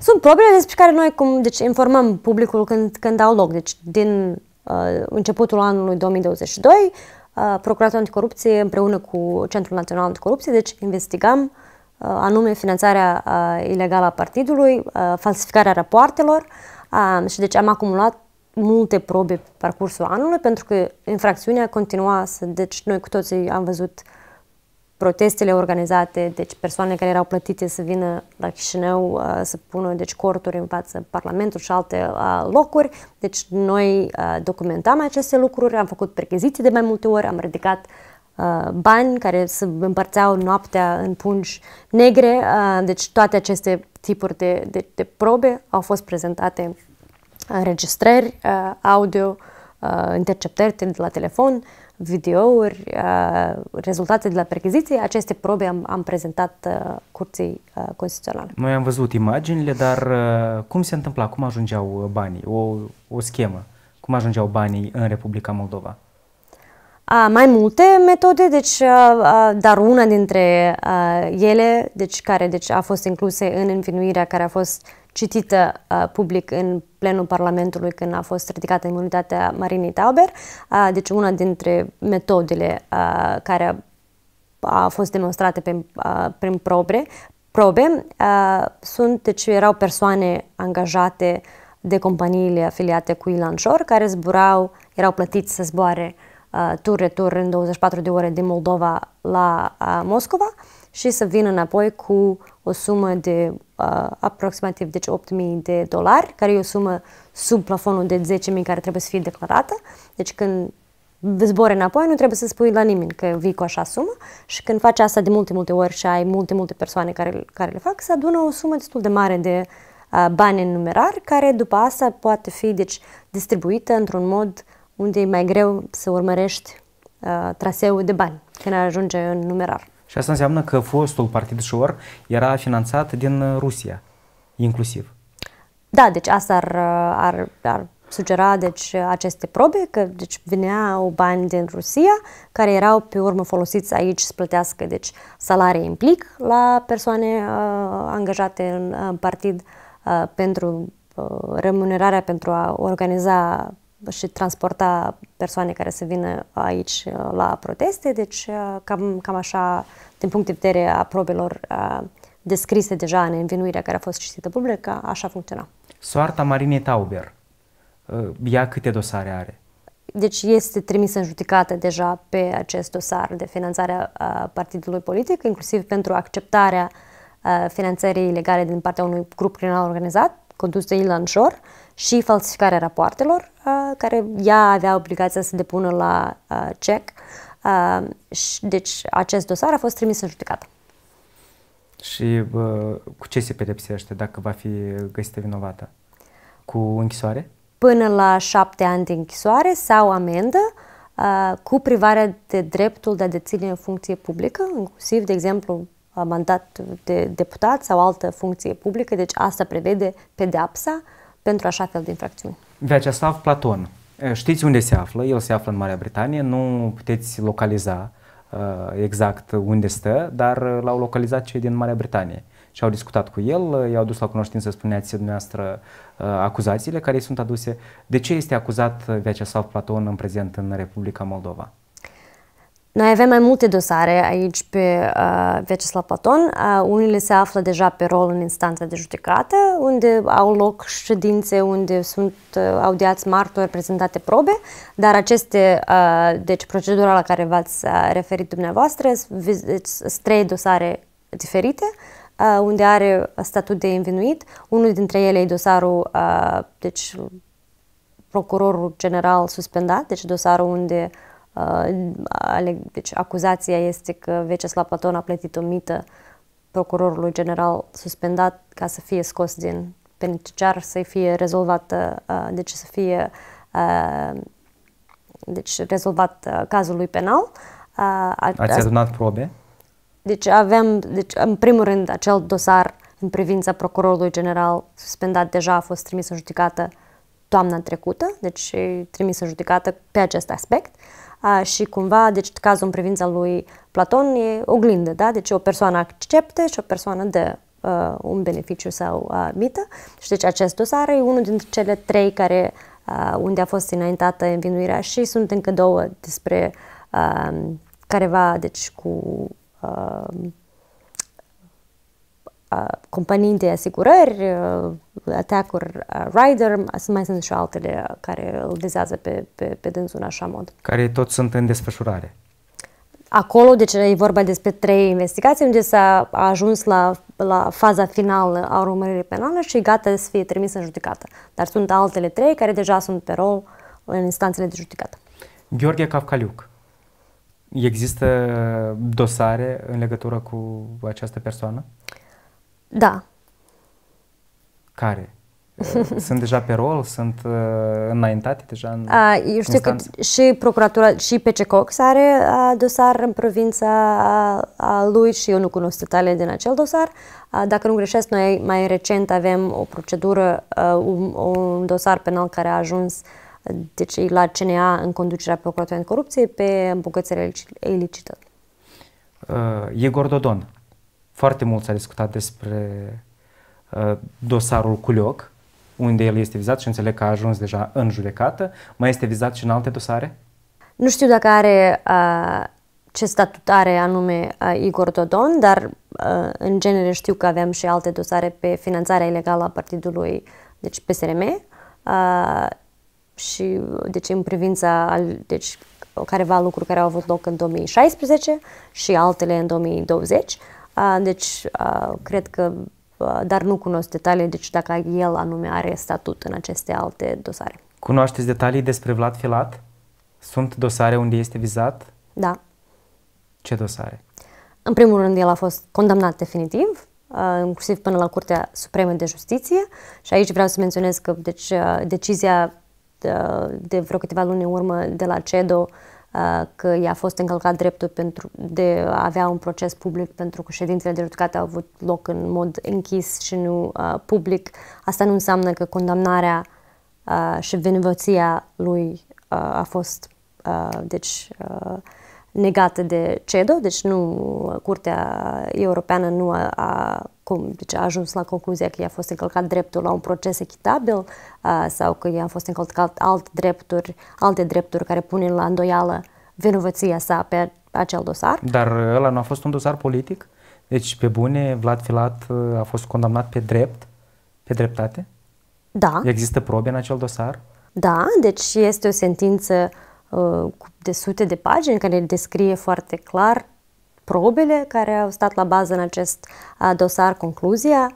Sunt probele despre care noi cum, deci, informăm publicul când, când au loc. Deci, din uh, începutul anului 2022, uh, Procuratura Anticorupție împreună cu Centrul Național Anticorupție, deci investigam uh, anume finanțarea uh, ilegală a partidului, uh, falsificarea rapoartelor uh, și deci am acumulat multe probe pe parcursul anului pentru că infracțiunea continua să, deci noi cu toții am văzut uh, protestele organizate, deci persoane care erau plătite să vină la Chișinău uh, să pună deci, corturi în fața Parlamentului și alte uh, locuri. Deci noi uh, documentam aceste lucruri, am făcut percheziții de mai multe ori, am ridicat bani care se împărțeau noaptea în pungi negre. Deci toate aceste tipuri de, de, de probe au fost prezentate înregistrări, audio, interceptări de la telefon, videouri, uh, rezultate de la percheziție, aceste probe am, am prezentat uh, curții uh, constituționale. Noi am văzut imaginile, dar cum se întâmpla? Cum ajungeau banii? O, o schemă. Cum ajungeau banii în Republica Moldova? A, mai multe metode, deci, a, dar una dintre a, ele, deci, care deci, a fost incluse în învinuirea care a fost citită uh, public în plenul Parlamentului când a fost ridicată imunitatea Marinei Tauber, uh, deci una dintre metodele uh, care a, fost demonstrate pe, uh, prin probe, probe uh, sunt, deci erau persoane angajate de companiile afiliate cu Ilan Shore, care zburau, erau plătiți să zboare uh, tur-retur în 24 de ore din Moldova la uh, Moscova și să vină înapoi cu o sumă de uh, aproximativ deci 8.000 de dolari, care e o sumă sub plafonul de 10.000 care trebuie să fie declarată. Deci când zbori înapoi, nu trebuie să spui la nimeni că vii cu așa sumă și când faci asta de multe, multe ori și ai multe, multe persoane care, care le fac, se adună o sumă destul de mare de uh, bani în numerar, care după asta poate fi deci, distribuită într-un mod unde e mai greu să urmărești uh, traseul de bani când ajunge în numerar. Și asta înseamnă că fostul partid Șor era finanțat din Rusia, inclusiv. Da, deci asta ar, ar, ar sugera deci, aceste probe că deci, veneau bani din Rusia care erau pe urmă folosiți aici să plătească deci, salarii implic la persoane uh, angajate în, în partid uh, pentru uh, remunerarea pentru a organiza și transporta persoane care să vină aici uh, la proteste, deci uh, cam, cam așa, din punct de vedere a probelor a, uh, descrise deja în învinuirea care a fost citită publică, așa funcționa. Soarta Marinei Tauber, ea câte dosare are? Deci este trimisă în judecată deja pe acest dosar de a partidului politic, inclusiv pentru acceptarea finanțării ilegale din partea unui grup criminal organizat, condus de Ilan Jor, uh, și falsificarea rapoartelor, uh, care ea avea obligația să depună la uh, CEC. Uh, deci acest dosar a fost trimis în judecată. Și uh, cu ce se pedepsește dacă va fi găsită vinovată? Cu închisoare? Până la șapte ani de închisoare sau amendă uh, cu privarea de dreptul de a deține funcție publică, inclusiv, de exemplu, mandat de deputat sau altă funcție publică. Deci asta prevede pedeapsa uh, pentru așa fel de infracțiuni. Vyacheslav Platon, știți unde se află? El se află în Marea Britanie, nu puteți localiza exact unde stă, dar l-au localizat cei din Marea Britanie și au discutat cu el, i-au dus la cunoștință, spuneați dumneavoastră, acuzațiile care sunt aduse. De ce este acuzat Vyacheslav Platon în prezent în Republica Moldova? Noi avem mai multe dosare aici pe uh, Vecislav Platon. Uh, unele se află deja pe rol în instanța de judecată, unde au loc ședințe, unde sunt uh, audiați martori, prezentate probe, dar aceste, uh, deci procedura la care v-ați uh, referit dumneavoastră, deci sunt trei dosare diferite, uh, unde are statut de învinuit. Unul dintre ele e dosarul, uh, deci procurorul general suspendat, deci dosarul unde uh, Uh, deci acuzația este că Veceslav Platon a plătit o mită procurorului general suspendat ca să fie scos din penitenciar, să fie rezolvată, uh, deci să fie uh, deci rezolvat cazul lui penal. Ați adunat probe? Deci avem, deci, în primul rând, acel dosar în privința procurorului general suspendat deja a fost trimis în judecată toamna trecută, deci trimis în judecată pe acest aspect. Uh, și cumva, deci cazul în privința lui Platon e oglindă, da? Deci o persoană acceptă și o persoană dă uh, un beneficiu sau uh, mită. Și deci acest dosar e unul dintre cele trei care, uh, unde a fost înaintată învinuirea și sunt încă două despre uh, careva, deci cu uh, Uh, companii de asigurări, uh, atacuri uh, rider, mai sunt și altele care îl vizează pe, pe, pe dânsul în așa mod. Care tot sunt în desfășurare. Acolo, deci e vorba despre trei investigații unde s-a ajuns la, la faza finală a urmăririi penale și gata să fie trimisă în judecată. Dar sunt altele trei care deja sunt pe rol în instanțele de judecată. Gheorghe Cavcaliuc. Există dosare în legătură cu această persoană? Da. Care? Uh, sunt deja pe rol? Sunt uh, înaintate deja în a, Eu știu instanță? că și procuratura, și pe Cox are a, dosar în provința a, a lui și eu nu cunosc detalii din acel dosar. A, dacă nu greșesc, noi mai recent avem o procedură, a, un, un dosar penal care a ajuns deci la CNA în conducerea procuratorii în corupție pe îmbogățire ilicită. Uh, Igor Dodon, foarte mult s-a discutat despre uh, dosarul Culioc, unde el este vizat și înțeleg că a ajuns deja în judecată. Mai este vizat și în alte dosare? Nu știu dacă are a, uh, ce statut are anume a uh, Igor Dodon, dar a, în genere știu că aveam și alte dosare pe finanțarea ilegală a partidului, deci PSRM, a, și deci în privința al, deci, careva lucruri care au avut loc în 2016 și altele în 2020 deci cred că, dar nu cunosc detalii, deci dacă el anume are statut în aceste alte dosare. Cunoașteți detalii despre Vlad Filat? Sunt dosare unde este vizat? Da. Ce dosare? În primul rând, el a fost condamnat definitiv, inclusiv până la Curtea Supremă de Justiție și aici vreau să menționez că deci, decizia de vreo câteva luni în urmă de la CEDO uh, Uh, că i-a fost încălcat dreptul pentru, de a avea un proces public pentru că ședințele de judecată au avut loc în mod închis și nu uh, public. Asta nu înseamnă că condamnarea uh, și vinovăția lui uh, a fost uh, deci, uh, negată de CEDO, deci nu Curtea Europeană nu a, a cum? Deci a ajuns la concluzia că i-a fost încălcat dreptul la un proces echitabil uh, sau că i-a fost încălcat alt drepturi, alte drepturi care pun la îndoială vinovăția sa pe acel dosar. Dar ăla nu a fost un dosar politic? Deci, pe bune, Vlad Filat uh, a fost condamnat pe drept, pe dreptate? Da. Există probe în acel dosar? Da, deci este o sentință uh, de sute de pagini care descrie foarte clar probele care au stat la bază în acest dosar, concluzia,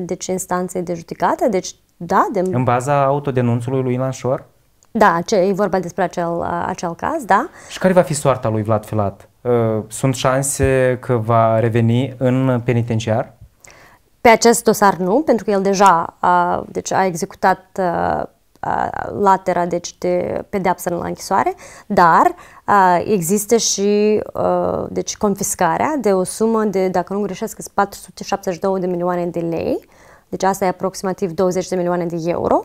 deci instanței de judecată, deci da, de... În baza autodenunțului lui Ilan Șor? Da, ce, e vorba despre acel, acel caz, da. Și care va fi soarta lui Vlad Filat? Sunt șanse că va reveni în penitenciar? Pe acest dosar nu, pentru că el deja a, deci a executat Uh, latera, deci de pedeapsă la închisoare, dar uh, există și uh, deci confiscarea de o sumă de, dacă nu greșesc, 472 de milioane de lei, deci asta e aproximativ 20 de milioane de euro,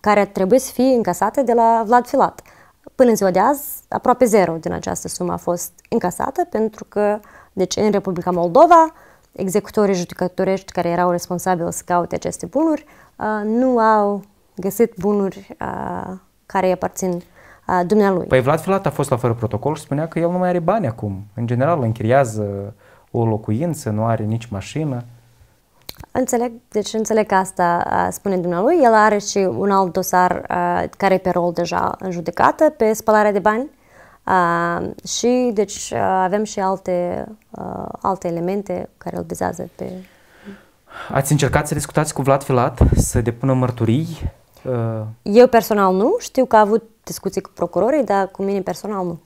care trebuie să fie încasate de la Vlad Filat. Până în ziua de azi, aproape zero din această sumă a fost încasată, pentru că, deci, în Republica Moldova, executorii judecătorești care erau responsabili să caute aceste bunuri nu au găsit bunuri uh, care îi aparțin uh, dumnealui. Păi Vlad Filat a fost la fără protocol și spunea că el nu mai are bani acum. În general închiriază o locuință, nu are nici mașină. Înțeleg, deci înțeleg că asta spune dumnealui. El are și un alt dosar uh, care e pe rol deja în judecată, pe spălarea de bani. Uh, și deci uh, avem și alte, uh, alte elemente care îl vizează pe... Ați încercat să discutați cu Vlad Filat, să depună mărturii Uh... Eu personal nu, știu că a avut discuții cu procurorii, dar cu mine personal nu.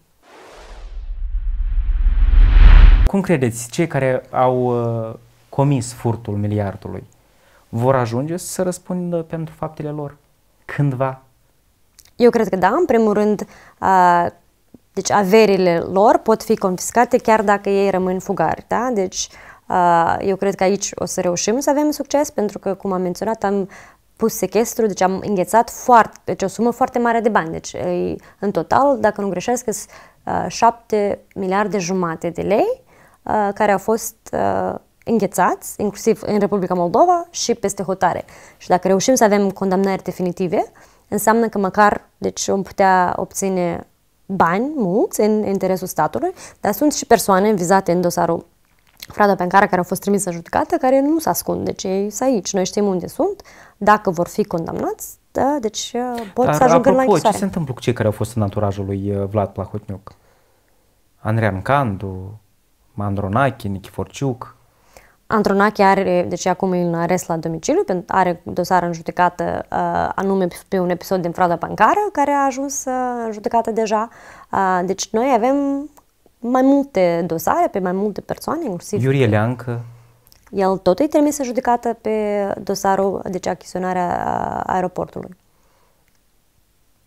Cum credeți, cei care au uh, comis furtul miliardului vor ajunge să răspundă pentru faptele lor cândva? Eu cred că da, în primul rând, uh, deci averile lor pot fi confiscate chiar dacă ei rămân fugari, da? Deci eu cred că aici o să reușim să avem succes, pentru că, cum am menționat, am pus sechestru, deci am înghețat foarte, deci o sumă foarte mare de bani. Deci, în total, dacă nu greșesc, sunt 7 uh, miliarde jumate de lei uh, care au fost uh, înghețați, inclusiv în Republica Moldova și peste hotare. Și dacă reușim să avem condamnări definitive, înseamnă că măcar deci, om putea obține bani mulți în interesul statului, dar sunt și persoane vizate în dosarul Frada pe care au fost trimisă judecată, care nu se ascund, deci ei sunt aici, noi știm unde sunt, dacă vor fi condamnați, da, deci uh, pot Dar, să ajungă la închisoare. ce se întâmplă cu cei care au fost în anturajul lui uh, Vlad Plahotniuc? Andrian Candu, Andronache, Nichiforciuc. Andronache are, deci acum e în arest la domiciliu, are dosar în judecată uh, anume pe un episod din frauda bancară care a ajuns în judecată deja. deci noi avem mai multe dosare pe mai multe persoane, inclusiv... Iurie Leancă el tot îi în judecată pe dosarul, deci achiziționarea aeroportului.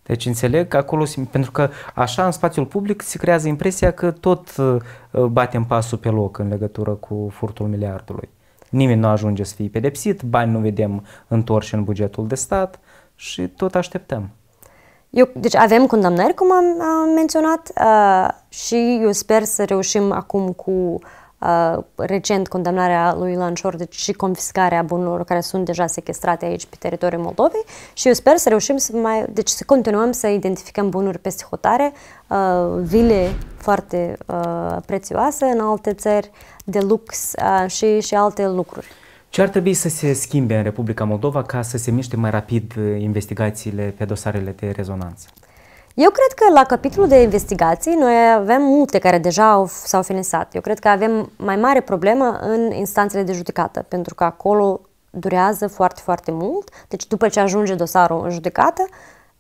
Deci înțeleg că acolo, pentru că așa în spațiul public se creează impresia că tot uh, batem pasul pe loc în legătură cu furtul miliardului. Nimeni nu ajunge să fie pedepsit, bani nu vedem întorși în bugetul de stat și tot așteptăm. Eu, deci avem condamnări, cum am, am menționat, uh, și eu sper să reușim acum cu uh, uh, recent condamnarea lui Ilan Șordeci și confiscarea bunurilor care sunt deja sequestrate aici pe teritoriul Moldovei și eu sper să reușim să mai, deci să continuăm să identificăm bunuri peste hotare, uh, vile foarte uh, prețioase în alte țări de lux uh, și, și alte lucruri. Ce ar trebui să se schimbe în Republica Moldova ca să se miște mai rapid uh, investigațiile pe dosarele de rezonanță? Uh, eu cred că la capitolul de investigații noi avem multe care deja au, s-au finisat. Eu cred că avem mai mare problemă în instanțele de judecată, pentru că acolo durează foarte, foarte mult. Deci după ce ajunge dosarul în judecată,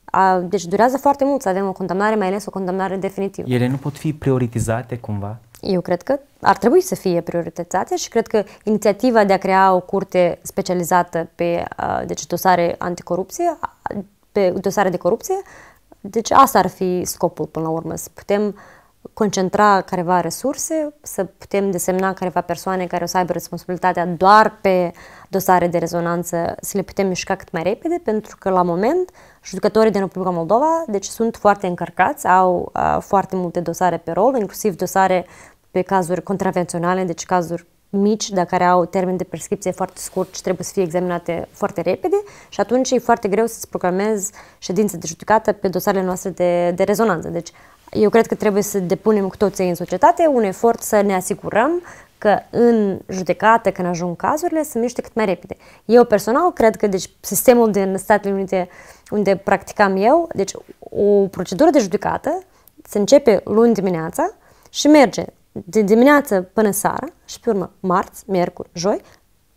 a, deci durează foarte mult să avem o condamnare, mai ales o condamnare definitivă. Ele nu pot fi prioritizate cumva? Eu cred că ar trebui să fie prioritizate și cred că inițiativa de a crea o curte specializată pe deci dosare anticorupție, pe dosare de corupție, deci asta ar fi scopul până la urmă, să putem concentra careva resurse, să putem desemna careva persoane care o să aibă responsabilitatea doar pe dosare de rezonanță, să le putem mișca cât mai repede, pentru că la moment judecătorii din Republica Moldova deci sunt foarte încărcați, au a, uh, foarte multe dosare pe rol, inclusiv dosare pe cazuri contravenționale, deci cazuri mici, dar care au termen de prescripție foarte scurt și trebuie să fie examinate foarte repede și atunci e foarte greu să-ți programezi ședințe de judecată pe dosarele noastre de, de rezonanță. Deci eu cred că trebuie să depunem cu toții în societate un efort să ne asigurăm că în judecată, când ajung cazurile, sunt miște cât mai repede. Eu personal cred că deci, sistemul din Statele Unite unde practicam eu, deci o procedură de judecată se începe luni dimineața și merge de dimineață până seara și pe urmă marți, miercuri, joi,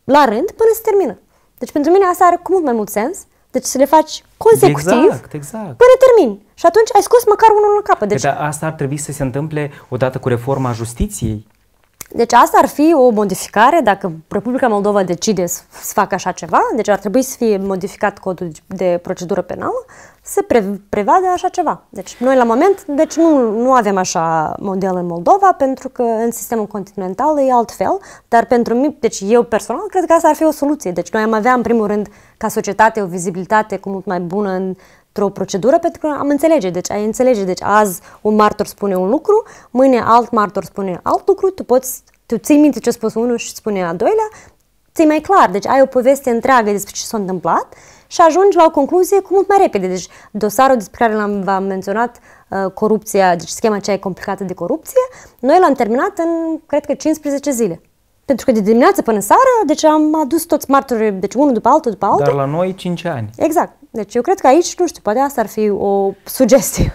la rând până se termină. Deci pentru mine asta are cu mult mai mult sens deci să le faci consecutiv exact, exact. până termin. Și atunci ai scos măcar unul în capăt. Deci... Păi, dar asta ar trebui să se întâmple odată cu reforma justiției. Deci asta ar fi o modificare, dacă Republica Moldova decide să facă așa ceva, deci ar trebui să fie modificat codul de procedură penală, să pre- prevadă așa ceva. Deci noi la moment deci nu, nu avem așa model în Moldova, pentru că în sistemul continental e altfel, dar pentru mine, deci eu personal cred că asta ar fi o soluție. Deci noi am avea în primul rând ca societate o vizibilitate cu mult mai bună în o procedură pentru că am înțelege, deci ai înțelege, deci azi un martor spune un lucru, mâine alt martor spune alt lucru, tu poți, tu ții minte ce a spus unul și spune al doilea, ți mai clar, deci ai o poveste întreagă despre ce s-a întâmplat și ajungi la o concluzie cu mult mai repede. Deci dosarul despre care l-am v-am menționat, uh, corupția, deci schema e complicată de corupție, noi l-am terminat în, cred că, 15 zile. Pentru că de dimineață până seara, deci am adus toți martorii, deci unul după altul, după altul. Dar la noi 5 ani. Exact. Deci eu cred că aici, nu știu, poate asta ar fi o sugestie.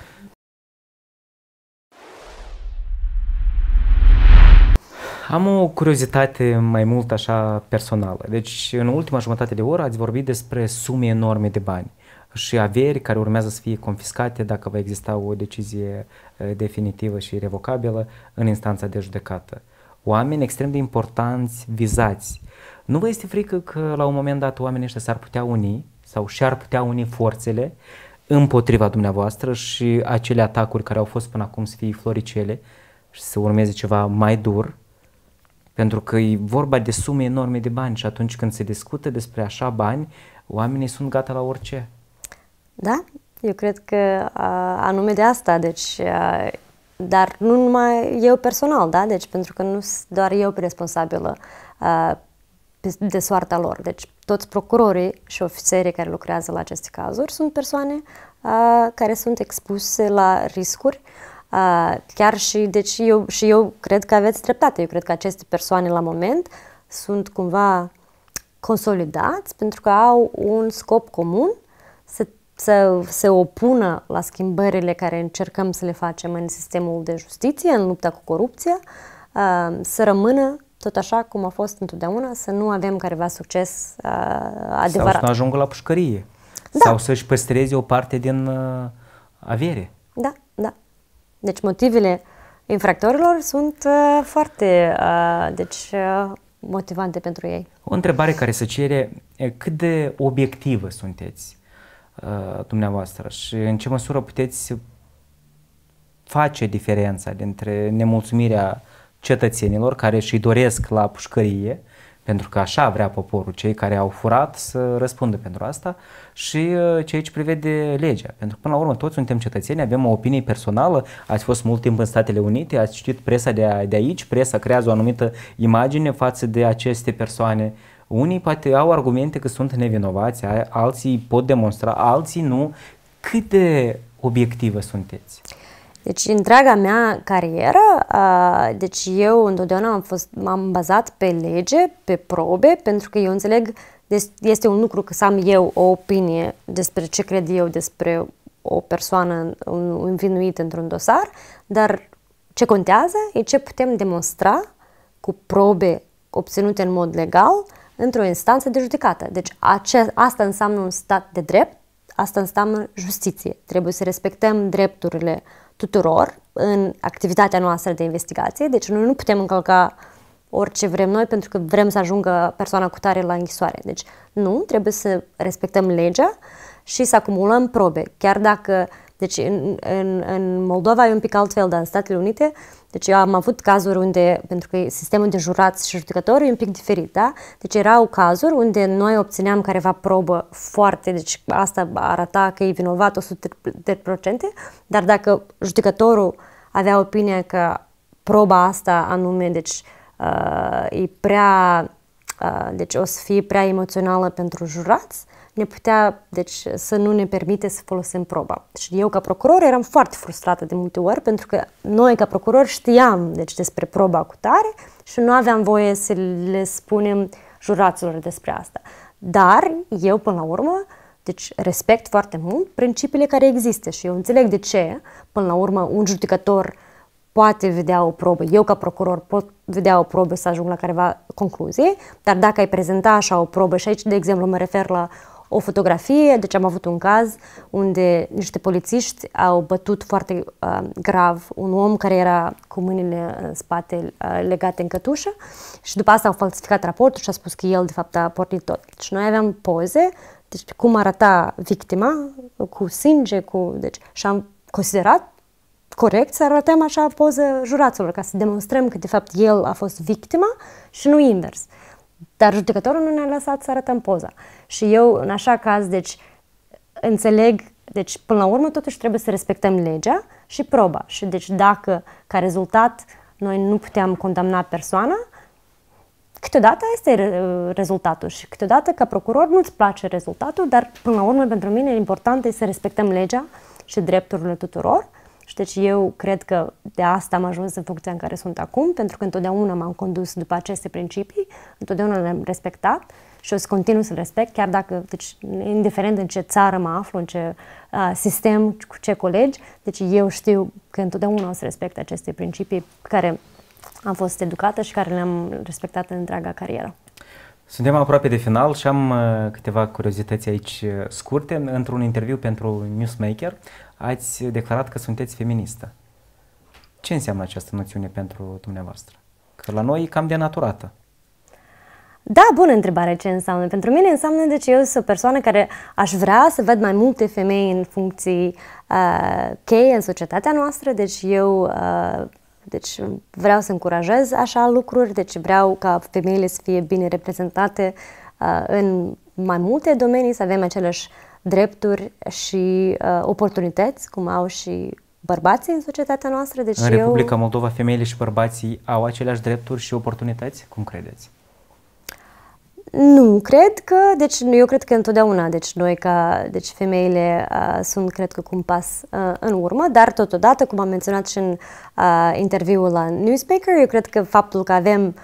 Am o curiozitate mai mult așa personală. Deci în ultima jumătate de oră ați vorbit despre sume enorme de bani și averi care urmează să fie confiscate dacă va exista o decizie eh, definitivă și revocabilă în instanța de judecată oameni extrem de importanți vizați. Nu vă este frică că la un moment dat oamenii ăștia s-ar putea uni sau și-ar putea uni forțele împotriva dumneavoastră și acele atacuri care au fost până acum să fie floricele și să urmeze ceva mai dur, pentru că e vorba de sume enorme de bani și atunci când se discută despre așa bani, oamenii sunt gata la orice. Da, eu cred că a, anume de asta, deci a, dar nu numai eu personal, da? Deci pentru că nu sunt doar eu responsabilă uh, de soarta lor. Deci toți procurorii și ofițerii care lucrează la aceste cazuri sunt persoane uh, care sunt expuse la riscuri. Uh, chiar și, deci eu, și eu cred că aveți dreptate. Eu cred că aceste persoane la moment sunt cumva consolidați pentru că au un scop comun să să se opună la schimbările care încercăm să le facem în sistemul de justiție, în lupta cu corupția, uh, să rămână tot așa cum a fost întotdeauna, să nu avem careva succes uh, adevărat. Sau să nu ajungă la pușcărie. Da. Sau să-și păstreze o parte din uh, avere. Da, da. Deci motivele infractorilor sunt foarte deci, motivante pentru ei. O întrebare care se cere, cât de obiectivă sunteți? Uh, dumneavoastră și în ce măsură puteți face diferența dintre nemulțumirea cetățenilor care și doresc la pușcărie, pentru că așa vrea poporul, cei care au furat să răspundă pentru asta și uh, cei ce privede legea. Pentru că până la urmă toți suntem cetățeni, avem o opinie personală, ați fost mult timp în Statele Unite, ați citit presa de, a, de aici, presa creează o anumită imagine față de aceste persoane unii poate au argumente că sunt nevinovați, alții pot demonstra, alții nu. Cât de obiectivă sunteți? Deci, întreaga mea carieră, a, deci eu întotdeauna am fost, m-am bazat pe lege, pe probe, pentru că eu înțeleg, este un lucru că să am eu o opinie despre ce cred eu despre o persoană învinuită într-un dosar, dar ce contează e ce putem demonstra cu probe obținute în mod legal într-o instanță de judecată. Deci ace- asta înseamnă un stat de drept, asta înseamnă justiție. Trebuie să respectăm drepturile tuturor în activitatea noastră de investigație, deci noi nu putem încălca orice vrem noi pentru că vrem să ajungă persoana cu tare la închisoare. Deci nu, trebuie să respectăm legea și să acumulăm probe. Chiar dacă, deci în, în, în Moldova e un pic altfel, dar în Statele Unite deci eu am avut cazuri unde, pentru că sistemul de jurați și judecători e un pic diferit, da? Deci erau cazuri unde noi obțineam careva probă foarte, deci asta arata că e vinovat 100%, dar dacă judecătorul avea opinia că proba asta anume, deci uh, e prea, uh, deci o să fie prea emoțională pentru jurați, ne putea, deci, să nu ne permite să folosim proba. Și eu, ca procuror, eram foarte frustrată de multe ori, pentru că noi, ca procuror, știam, deci, despre proba cu tare și nu aveam voie să le spunem juraților despre asta. Dar eu, până la urmă, deci respect foarte mult principiile care există și eu înțeleg de ce, până la urmă, un judecător poate vedea o probă, eu ca procuror pot vedea o probă să ajung la careva concluzie, dar dacă ai prezenta așa o probă, și aici, de exemplu, mă refer la o fotografie, deci am avut un caz unde niște polițiști au bătut foarte uh, grav un om care era cu mâinile în spate uh, legate în cătușă și după asta au falsificat raportul și a spus că el de fapt a pornit tot. Deci noi aveam poze, deci cum arăta victima cu sânge, cu, deci, și am considerat corect să arătăm așa poză juraților, ca să demonstrăm că de fapt el a fost victima și nu invers. Dar judecătorul nu ne-a lăsat să arătăm poza. Și eu, în așa caz, deci, înțeleg deci, până la urmă, totuși trebuie să respectăm legea și proba. Și deci dacă, ca rezultat, noi nu puteam condamna persoana, câteodată este rezultatul și câteodată, ca procuror, nu-ți place rezultatul, dar, până la urmă, pentru mine, important e să respectăm legea și drepturile tuturor și deci eu cred că de asta am ajuns în funcția în care sunt acum, pentru că întotdeauna m-am condus după aceste principii, întotdeauna le-am respectat și o să continu să respect, chiar dacă, deci, indiferent în ce țară mă aflu, în ce uh, sistem, cu ce colegi, deci eu știu că întotdeauna o să respect aceste principii care am fost educată și care le-am respectat în întreaga carieră. Suntem aproape de final și am uh, câteva curiozități aici uh, scurte. Într-un interviu pentru Newsmaker ați declarat că sunteți feministă. Ce înseamnă această noțiune pentru dumneavoastră? Că la noi e cam denaturată. Da, bună întrebare ce înseamnă. Pentru mine înseamnă, deci eu sunt o persoană care aș vrea să văd mai multe femei în funcții uh, cheie în societatea noastră, deci eu uh, deci vreau să încurajez așa lucruri, deci vreau ca femeile să fie bine reprezentate uh, în mai multe domenii, să avem aceleași uh, drepturi și uh, oportunități, cum au și bărbații în societatea noastră. Deci în Republica eu... Moldova, femeile și bărbații au aceleași drepturi și oportunități? Cum credeți? Nu, cred că, deci eu cred că întotdeauna, deci noi ca, deci femeile a, uh, sunt, cred că, cu un pas a, uh, în urmă, dar totodată, cum am menționat și în a, uh, interviul la Newspaker, eu cred că faptul că avem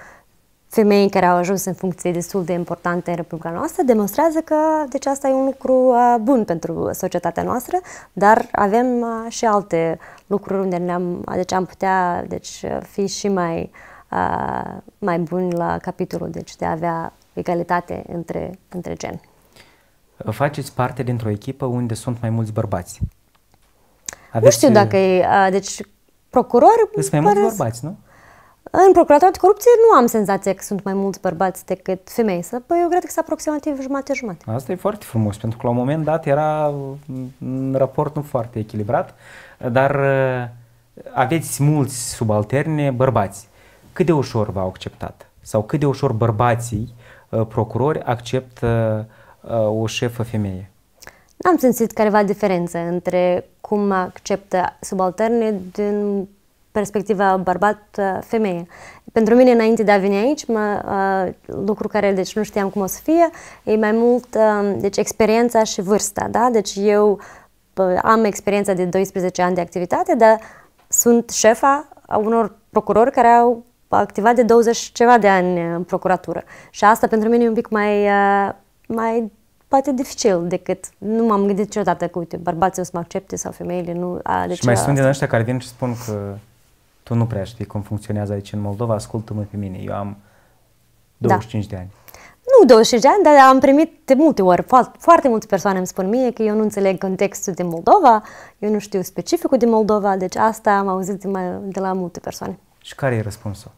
femei care au ajuns în funcții destul de importante în Republica noastră, demonstrează că deci asta e un lucru uh, bun pentru societatea noastră, dar avem uh, și alte lucruri unde ne-am, deci am putea deci, fi și mai, uh, mai buni la capitolul deci, de a avea egalitate între, între gen. Faceți parte dintr-o echipă unde sunt mai mulți bărbați. Aveți... Nu știu dacă e, deci procurori? Sunt mai mulți bărbați, nu? În procuratorul de corupție nu am senzația că sunt mai mulți bărbați decât femei, să, păi eu cred că sunt aproximativ jumate-jumate. Asta e foarte frumos, pentru că la un moment dat era un raport nu foarte echilibrat, dar uh, aveți mulți subalterne bărbați. Cât de ușor v-au acceptat? Sau cât de ușor bărbații uh, procurori acceptă uh, o șefă femeie? N-am simțit careva diferență între cum acceptă subalterne din perspectiva bărbat-femeie. Uh, pentru mine, înainte de a veni aici, mă, uh, lucru care deci, nu știam cum o să fie, e mai mult uh, deci, experiența și vârsta. Da? Deci eu uh, am experiența de 12 ani de activitate, dar sunt șefa a unor procurori care au activat de 20 ceva de ani în procuratură. Și asta pentru mine e un pic mai, uh, mai poate dificil decât nu m-am gândit niciodată că, uite, bărbații o să mă accepte sau femeile nu. A, de deci, și mai asta. sunt din ăștia care vin și spun că tu nu prea știi cum funcționează aici în Moldova, ascultă-mă pe mine, eu am 25 da. de ani. Nu 25 de ani, dar am primit de multe ori, foarte, multe persoane îmi spun mie că eu nu înțeleg contextul din Moldova, eu nu știu specificul din Moldova, deci asta am auzit de, mai, de la multe persoane. Și care e răspunsul?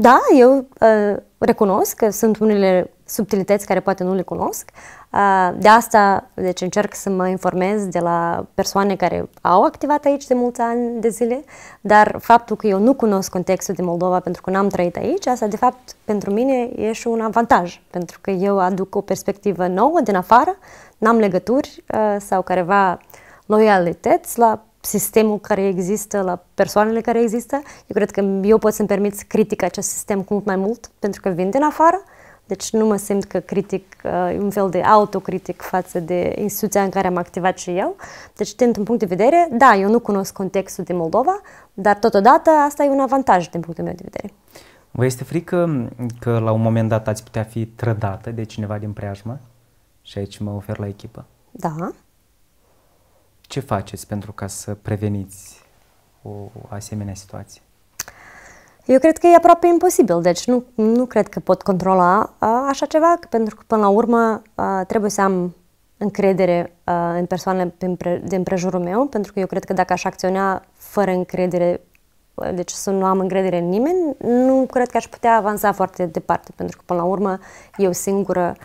Da, eu uh, recunosc că sunt unele subtilități care poate nu le cunosc. Uh, de asta, deci încerc să mă informez de la persoane care au activat aici de mulți ani de zile, dar faptul că eu nu cunosc contextul de Moldova pentru că n-am trăit aici, asta de fapt pentru mine e și un avantaj, pentru că eu aduc o perspectivă nouă din afară, n-am legături uh, sau careva loialități la sistemul care există, la persoanele care există. Eu cred că eu pot să-mi permit să critic acest sistem cu mult mai mult, pentru că vin din afară, deci nu mă simt că critic, uh, un fel de autocritic față de instituția în care am activat și eu. Deci, dintr-un punct de vedere, da, eu nu cunosc contextul din Moldova, dar totodată asta e un avantaj din punctul meu de vedere. Vă este frică că la un moment dat ați putea fi trădată de cineva din preajmă? Și aici mă ofer la echipă. Da. Ce faceți pentru ca să preveniți o asemenea situație? Eu cred că e aproape imposibil, deci nu, nu cred că pot controla așa ceva, pentru că până la urmă trebuie să am încredere în persoanele din împrejurul meu, pentru că eu cred că dacă aș acționa fără încredere, deci să nu am încredere în nimeni, nu cred că aș putea avansa foarte departe, pentru că până la urmă eu singură uh,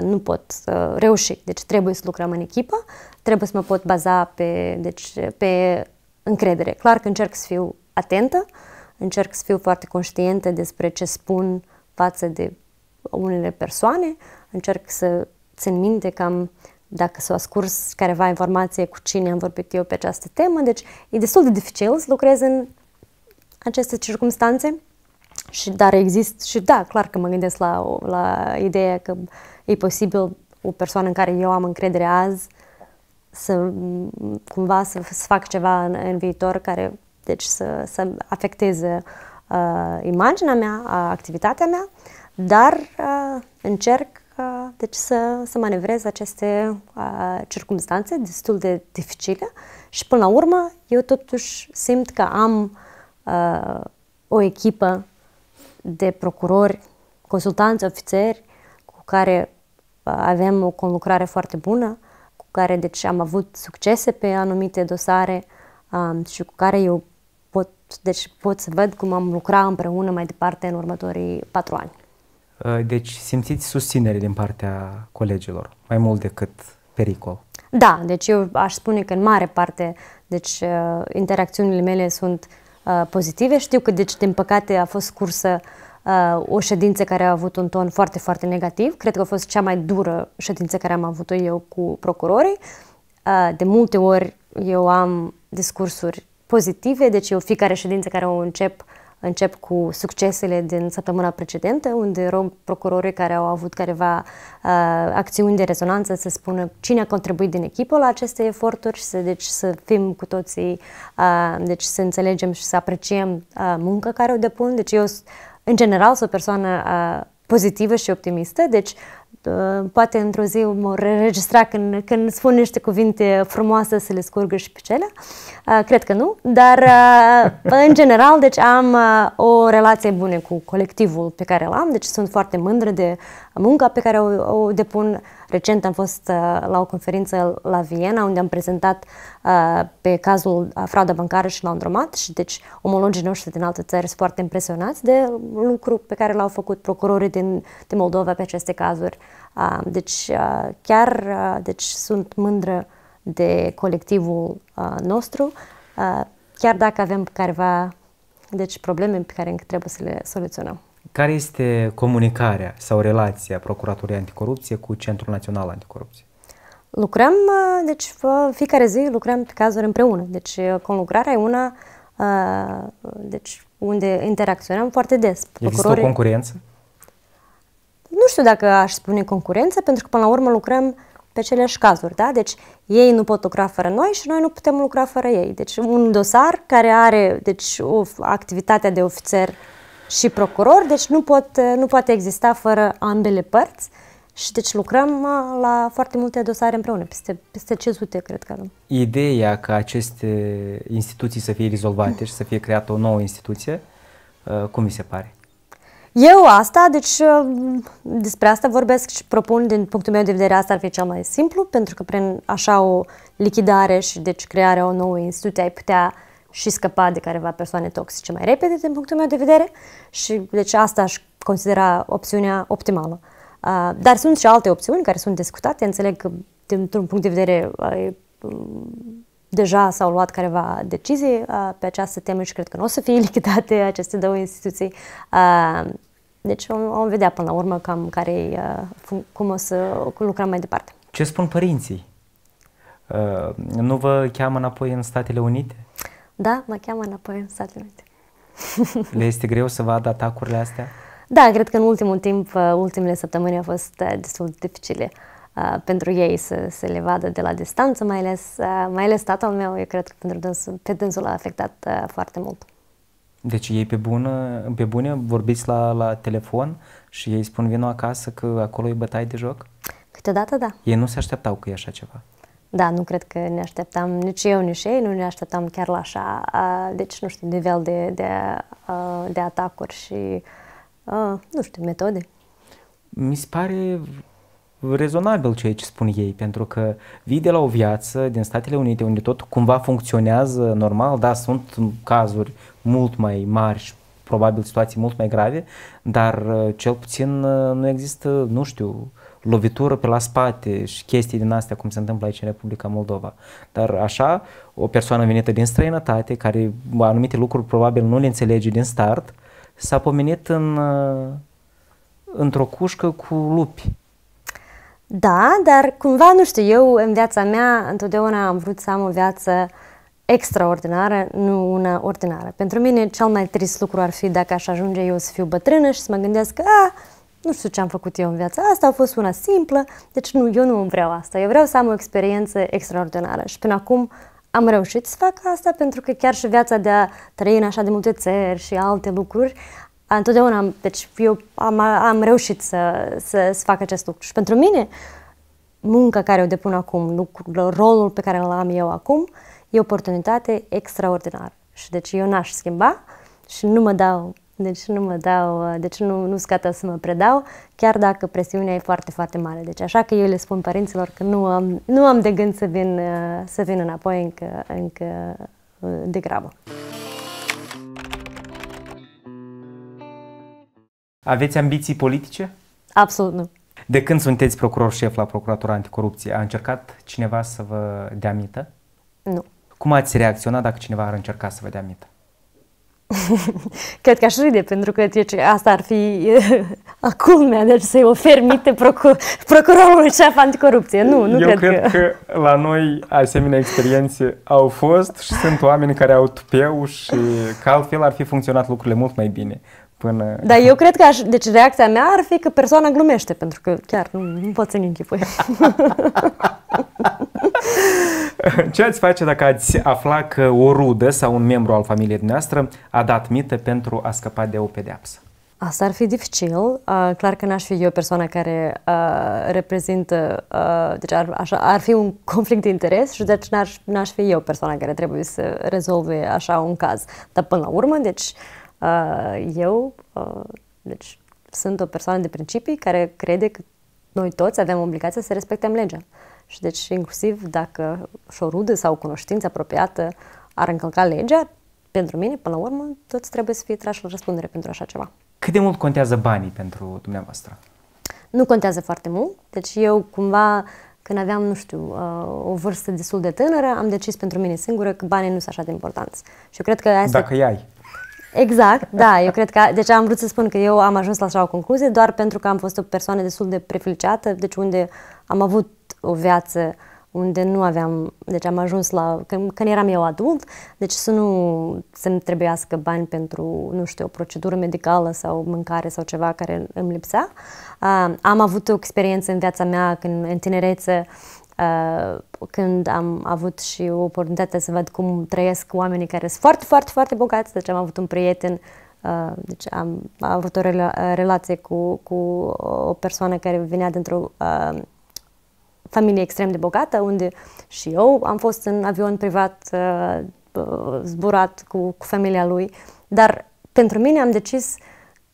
nu pot reuși. Deci trebuie să lucrăm în echipă, trebuie să mă pot baza pe, deci, pe încredere. Clar că încerc să fiu atentă, încerc să fiu foarte conștientă despre ce spun față de unele persoane, încerc să țin minte cam dacă s-a scurs careva informație cu cine am vorbit eu pe această temă, deci e destul de dificil să lucrez în aceste circunstanțe. Și, dar există și da, clar că mă gândesc la, la ideea că e posibil o persoană în care eu am încredere azi să cumva să, să fac ceva în, în viitor care deci să, să afecteze uh, imaginea mea, activitatea mea, dar uh, încerc uh, deci să, să manevrez aceste uh, circunstanțe destul de dificile și până la urmă eu totuși simt că am uh, o echipă de procurori, consultanți, ofițeri cu care uh, avem o conlucrare foarte bună, cu care deci am avut succese pe anumite dosare um, și cu care eu pot, deci pot să văd cum am lucrat împreună mai departe în următorii patru ani. Uh, deci simțiți susținere din partea colegilor, mai mult decât pericol. Da, deci eu aș spune că în mare parte, deci uh, interacțiunile mele sunt Uh, pozitive. Știu că, deci, din păcate, a fost cursă uh, o ședință care a avut un ton foarte, foarte negativ. Cred că a fost cea mai dură ședință care am avut-o eu cu procurorii. Uh, de multe ori eu am discursuri pozitive, deci eu fiecare ședință care o încep uh, încep cu succesele din săptămâna precedentă, unde rog procurorii care au avut careva uh, acțiuni de rezonanță să spună cine a contribuit din echipă la aceste eforturi și să, deci, să fim cu toții, uh, deci să înțelegem și să apreciem uh, munca care o depun. Deci eu, în general, sunt o persoană uh, pozitivă și optimistă, deci uh, Uh, poate într-o zi mă registra când, când spun niște cuvinte frumoase să le scurgă și pe cele. Uh, cred că nu, dar uh, în general, deci am o relație bună cu colectivul pe care l am, deci sunt foarte mândră de munca pe care o, o depun Recent am fost uh, la o conferință la Viena unde am prezentat uh, pe cazul uh, fraudă bancară și la am și deci omologii noștri din alte țări sunt foarte impresionați de lucru pe care l-au făcut procurorii din, din Moldova pe aceste cazuri. Deci chiar deci sunt mândră de colectivul nostru, chiar dacă avem careva deci probleme pe care încă trebuie să le soluționăm. Care este comunicarea sau relația Procuraturii Anticorupție cu Centrul Național Anticorupție? Lucrăm, uh, deci fiecare zi lucrăm pe cazuri împreună. Deci uh, conlucrarea e una uh, deci, unde interacționăm foarte des. Procurorii... Există o concurență? Nu știu dacă aș spune concurență, pentru că până la urmă lucrăm pe aceleași cazuri, da? Deci ei nu pot lucra fără noi și noi nu putem lucra fără ei. Deci un dosar care are deci, o activitatea de ofițer și procuror, deci nu, pot, nu poate exista fără ambele părți și deci lucrăm uh, la foarte multe dosare împreună, peste, peste 500 cred că Ideea ca aceste instituții să fie rezolvate și să fie creată o nouă instituție, uh, cum vi se pare? Eu asta, deci uh, despre asta vorbesc și propun din punctul meu de vedere asta ar fi cel mai simplu, pentru că prin așa o lichidare și deci crearea o nouă instituție ai putea uh, și scăpa de careva persoane toxice mai repede, din punctul meu de vedere, și deci asta aș considera opțiunea optimală. Uh, dar sunt și alte opțiuni care sunt discutate, înțeleg că dintr-un punct de vedere uh, deja s-au luat careva decizii uh, pe această temă și cred că nu o să fie lichidate aceste două instituții. Deci vom vedea până la urmă cam care cum o să lucrăm mai departe. Ce spun părinții? Nu vă cheamă înapoi în Statele Unite? da, mă cheamă înapoi în Statele Unite. Le este greu să vadă atacurile astea? Da, cred că în ultimul timp, uh, ultimele săptămâni au fost uh, destul de dificile uh, pentru ei să, să le vadă de la distanță, mai ales, mai ales tatăl meu, eu cred că pentru dânsul, pe dânsul a afectat foarte mult. Deci ei pe, bună, pe bune vorbiți la, la telefon și ei spun vină acasă că acolo e bătaie de joc? Câteodată da. Ei nu se așteptau că e așa ceva. Da, nu cred că ne așteptam, nici eu, nici ei, nu ne așteptam chiar la așa, deci, nu știu, nivel de, de, de atacuri și, nu știu, metode. Mi se pare rezonabil ceea ce spun ei, pentru că vii de la o viață din Statele Unite, unde tot cumva funcționează normal, da, sunt cazuri mult mai mari și probabil situații mult mai grave, dar uh, cel puțin uh, nu există, nu știu, lovitură pe la spate și chestii din astea cum se întâmplă aici în Republica Moldova. Dar așa, o persoană venită din străinătate, care anumite lucruri probabil nu le înțelege din start, s-a pomenit în, uh, într-o cușcă cu lupi. Da, dar cumva, nu știu, eu în viața mea întotdeauna am vrut să am o viață extraordinară, nu una ordinară. Pentru mine cel mai trist lucru ar fi dacă aș ajunge eu să fiu bătrână și să mă gândesc că a, nu știu ce am făcut eu în viața asta, a fost una simplă, deci nu, eu nu îmi vreau asta, eu vreau să am o experiență extraordinară și până acum am reușit să fac asta pentru că chiar și viața de a trăi în așa de multe țări și alte lucruri, întotdeauna am, deci eu am, am reușit să, să, să fac acest lucru. Și pentru mine, munca care o depun acum, lucrul, rolul pe care îl am eu acum, e o oportunitate extraordinară. Și deci eu n-aș schimba și nu mă dau deci nu mă dau, deci nu, nu scată să mă predau, chiar dacă presiunea e foarte, foarte mare. Deci așa că eu le spun părinților că nu am, nu am de gând să vin, să vin înapoi încă, încă de grabă. Aveți ambiții politice? Absolut nu. De când sunteți procuror șef la Procuratura Anticorupție, a încercat cineva să vă dea mită? Nu. Cum ați reacționat dacă cineva ar încerca să vă dea mită? Cred că aș râde, pentru că deci, asta ar fi a culmea, deci să-i ofer minte procur- procurorului șef anticorupție. Nu, nu Eu cred, cred că... că... la noi asemenea experiențe au fost și sunt oameni care au tupeu și că altfel ar fi funcționat lucrurile mult mai bine până... Dar eu cred că aș, deci reacția mea ar fi că persoana glumește, pentru că chiar nu, nu pot să-mi închipui. Ce ați face dacă ați afla că o rudă sau un membru al familiei dumneavoastră a dat mită pentru a scăpa de o pedeapsă? Asta ar fi dificil. Uh, clar că n-aș fi eu persoana care uh, reprezintă, uh, deci ar, așa, ar fi un conflict de interes și deci n-aș, n-aș fi eu persoana care trebuie să rezolve așa un caz. Dar până la urmă, deci uh, Uh, eu, uh, deci, sunt o persoană de principii care crede că noi toți avem obligația să respectăm legea. Și deci, inclusiv dacă și o rudă sau o cunoștință apropiată ar încălca legea, pentru mine, până la urmă, toți trebuie să fie trași la răspundere pentru așa ceva. Cât de mult contează banii pentru dumneavoastră? Nu contează foarte mult. Deci eu cumva, când aveam, nu știu, uh, o vârstă destul de tânără, am decis pentru mine singură că banii nu sunt așa de importanți. Și eu cred că asta... Dacă i-ai. Exact, da, eu cred că, deci am vrut să spun că eu am ajuns la așa o concluzie doar pentru că am fost o persoană destul de privilegiată, deci unde am avut o viață unde nu aveam, deci am ajuns la, când, când eram eu adult, deci să nu să-mi trebuiască bani pentru, nu știu, o procedură medicală sau mâncare sau ceva care îmi lipsea. Uh, am avut o experiență în viața mea când, în tinerețe, uh, Uh, când am avut și o oportunitate să văd cum trăiesc oamenii care sunt foarte, foarte, foarte bogați, deci am avut un prieten uh, deci am, am avut o rela- relație cu, cu o persoană care venea dintr-o uh, familie extrem de bogată, unde și eu am fost în avion privat uh, zburat cu, cu familia lui, dar pentru mine am decis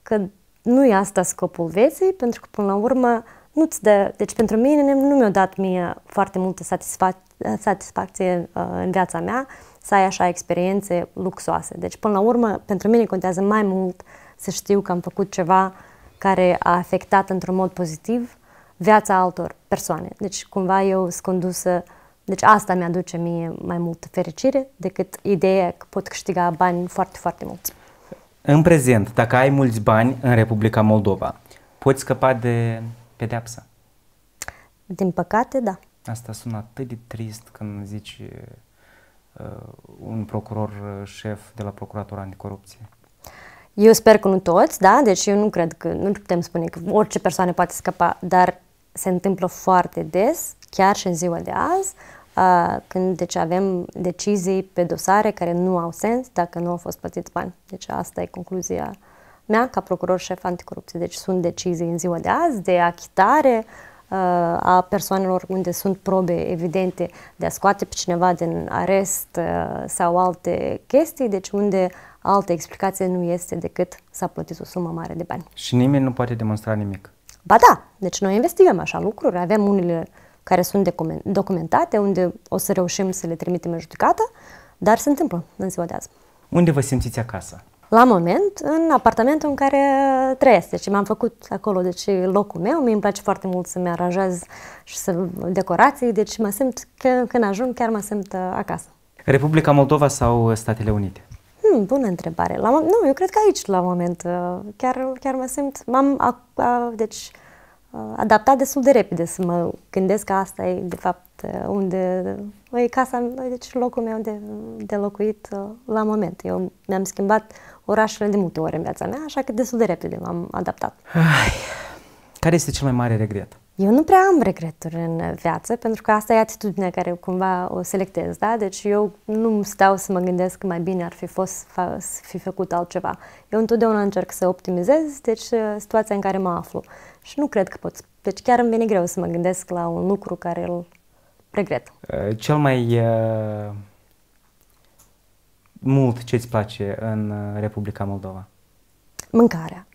că nu e asta scopul vieții, pentru că până la urmă nu-ți dă, deci pentru mine nu mi-a dat mie foarte multă satisfac- satisfacție uh, în viața mea să ai așa experiențe luxoase. Deci până la urmă, pentru mine contează mai mult să știu că am făcut ceva care a afectat într-un mod pozitiv viața altor persoane. Deci cumva eu sunt condusă, deci asta mi-aduce mie mai multă fericire decât ideea că pot câștiga bani foarte, foarte mulți. În prezent, dacă ai mulți bani în Republica Moldova, poți scăpa de pedeapsa? Din păcate, da. Asta sună atât de trist când zici uh, un procuror uh, șef de la Procuratura Anticorupție. Eu sper că nu toți, da? Deci eu nu cred că, nu putem spune că orice persoană poate scăpa, dar se întâmplă foarte des, chiar și în ziua de azi, uh, când deci avem decizii pe dosare care nu au sens dacă nu au fost plătiți bani. Deci asta e concluzia mea ca procuror șef anticorupție. Deci sunt decizii în ziua de azi de achitare uh, a persoanelor unde sunt probe evidente de a scoate pe cineva din arest uh, sau alte chestii, deci unde altă explicație nu este decât s-a plătit o sumă mare de bani. Și nimeni nu poate demonstra nimic. Ba da, deci noi investigăm așa lucruri, avem unele care sunt documentate, unde o să reușim să le trimitem în judecată, dar se întâmplă în ziua de azi. Unde vă simțiți acasă? la moment în apartamentul în care trăiesc. Deci m am făcut acolo deci, locul meu, mi-mi place foarte mult să-mi aranjez și să decorații, deci mă simt, când ajung, chiar mă simt uh, acasă. Republica Moldova sau Statele Unite? Hmm, bună întrebare. La, nu, eu cred că aici, la moment, uh, chiar, chiar mă simt, m-am deci, uh, adaptat destul de repede să mă gândesc că asta e, de fapt, unde e casa, deci locul meu de, de locuit la moment. Eu mi-am schimbat orașele de multe ori în viața mea, așa că destul de repede m-am adaptat. Ai, care este cel mai mare regret? Eu nu prea am regreturi în viață, pentru că asta e atitudinea care cumva o selectez, da? Deci eu nu stau să mă gândesc că mai bine ar fi fost fa- să fi făcut altceva. Eu întotdeauna încerc să optimizez, deci uh, situația în care mă aflu. Și nu cred că pot. Deci chiar îmi vine greu să mă gândesc la un lucru care îl regret. Uh, cel mai uh mult ce îți place în uh, Republica Moldova? Mâncarea.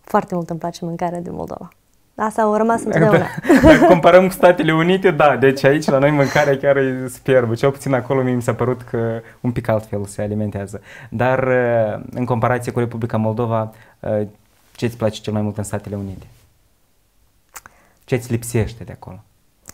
Foarte mult îmi place mâncarea din Moldova. Asta au rămas da, întotdeauna. Da. Dacă comparăm cu Statele Unite, da, deci aici la noi mâncarea chiar e superbă. Cel puțin acolo mi s-a părut că un pic altfel se alimentează. Dar uh, în comparație cu Republica Moldova, uh, ce îți place cel mai mult în Statele Unite? Ce îți lipsește de acolo?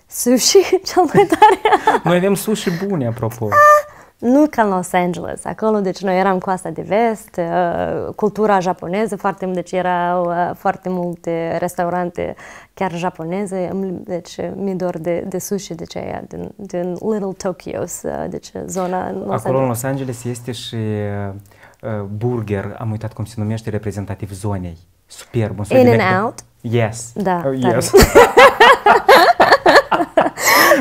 Sushi cel mai tare. noi avem sushi bune, apropo. Ah, nu ca în Los Angeles, acolo, deci noi eram cu asta de vest, uh, cultura japoneză foarte mult, deci erau uh, foarte multe restaurante chiar japoneze, deci mi dor de, de sushi, deci aia din, din Little Tokyo, uh, deci zona în Los acolo, Angeles. în Los Angeles este și burger, am uitat cum se numește, reprezentativ zonei. Superb. Un In and out? Yes. Da. Oh, yes.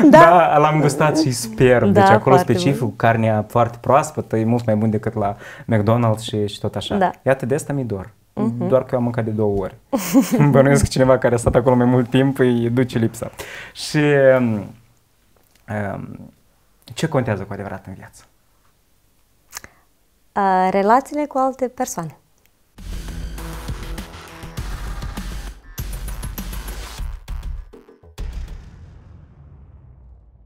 da. da, l-am gustat și sper. Deci da, deci acolo specific, bun. carnea foarte proaspătă e mult mai bun decât la McDonald's și, și tot așa. Da. Iată, de asta mi dor. Uh-huh. Doar că eu am mâncat de două ori. Bănuiesc că cineva care a stat acolo mai mult timp îi duce lipsa. Și um, um ce contează cu adevărat în viață? Uh, relațiile cu alte persoane.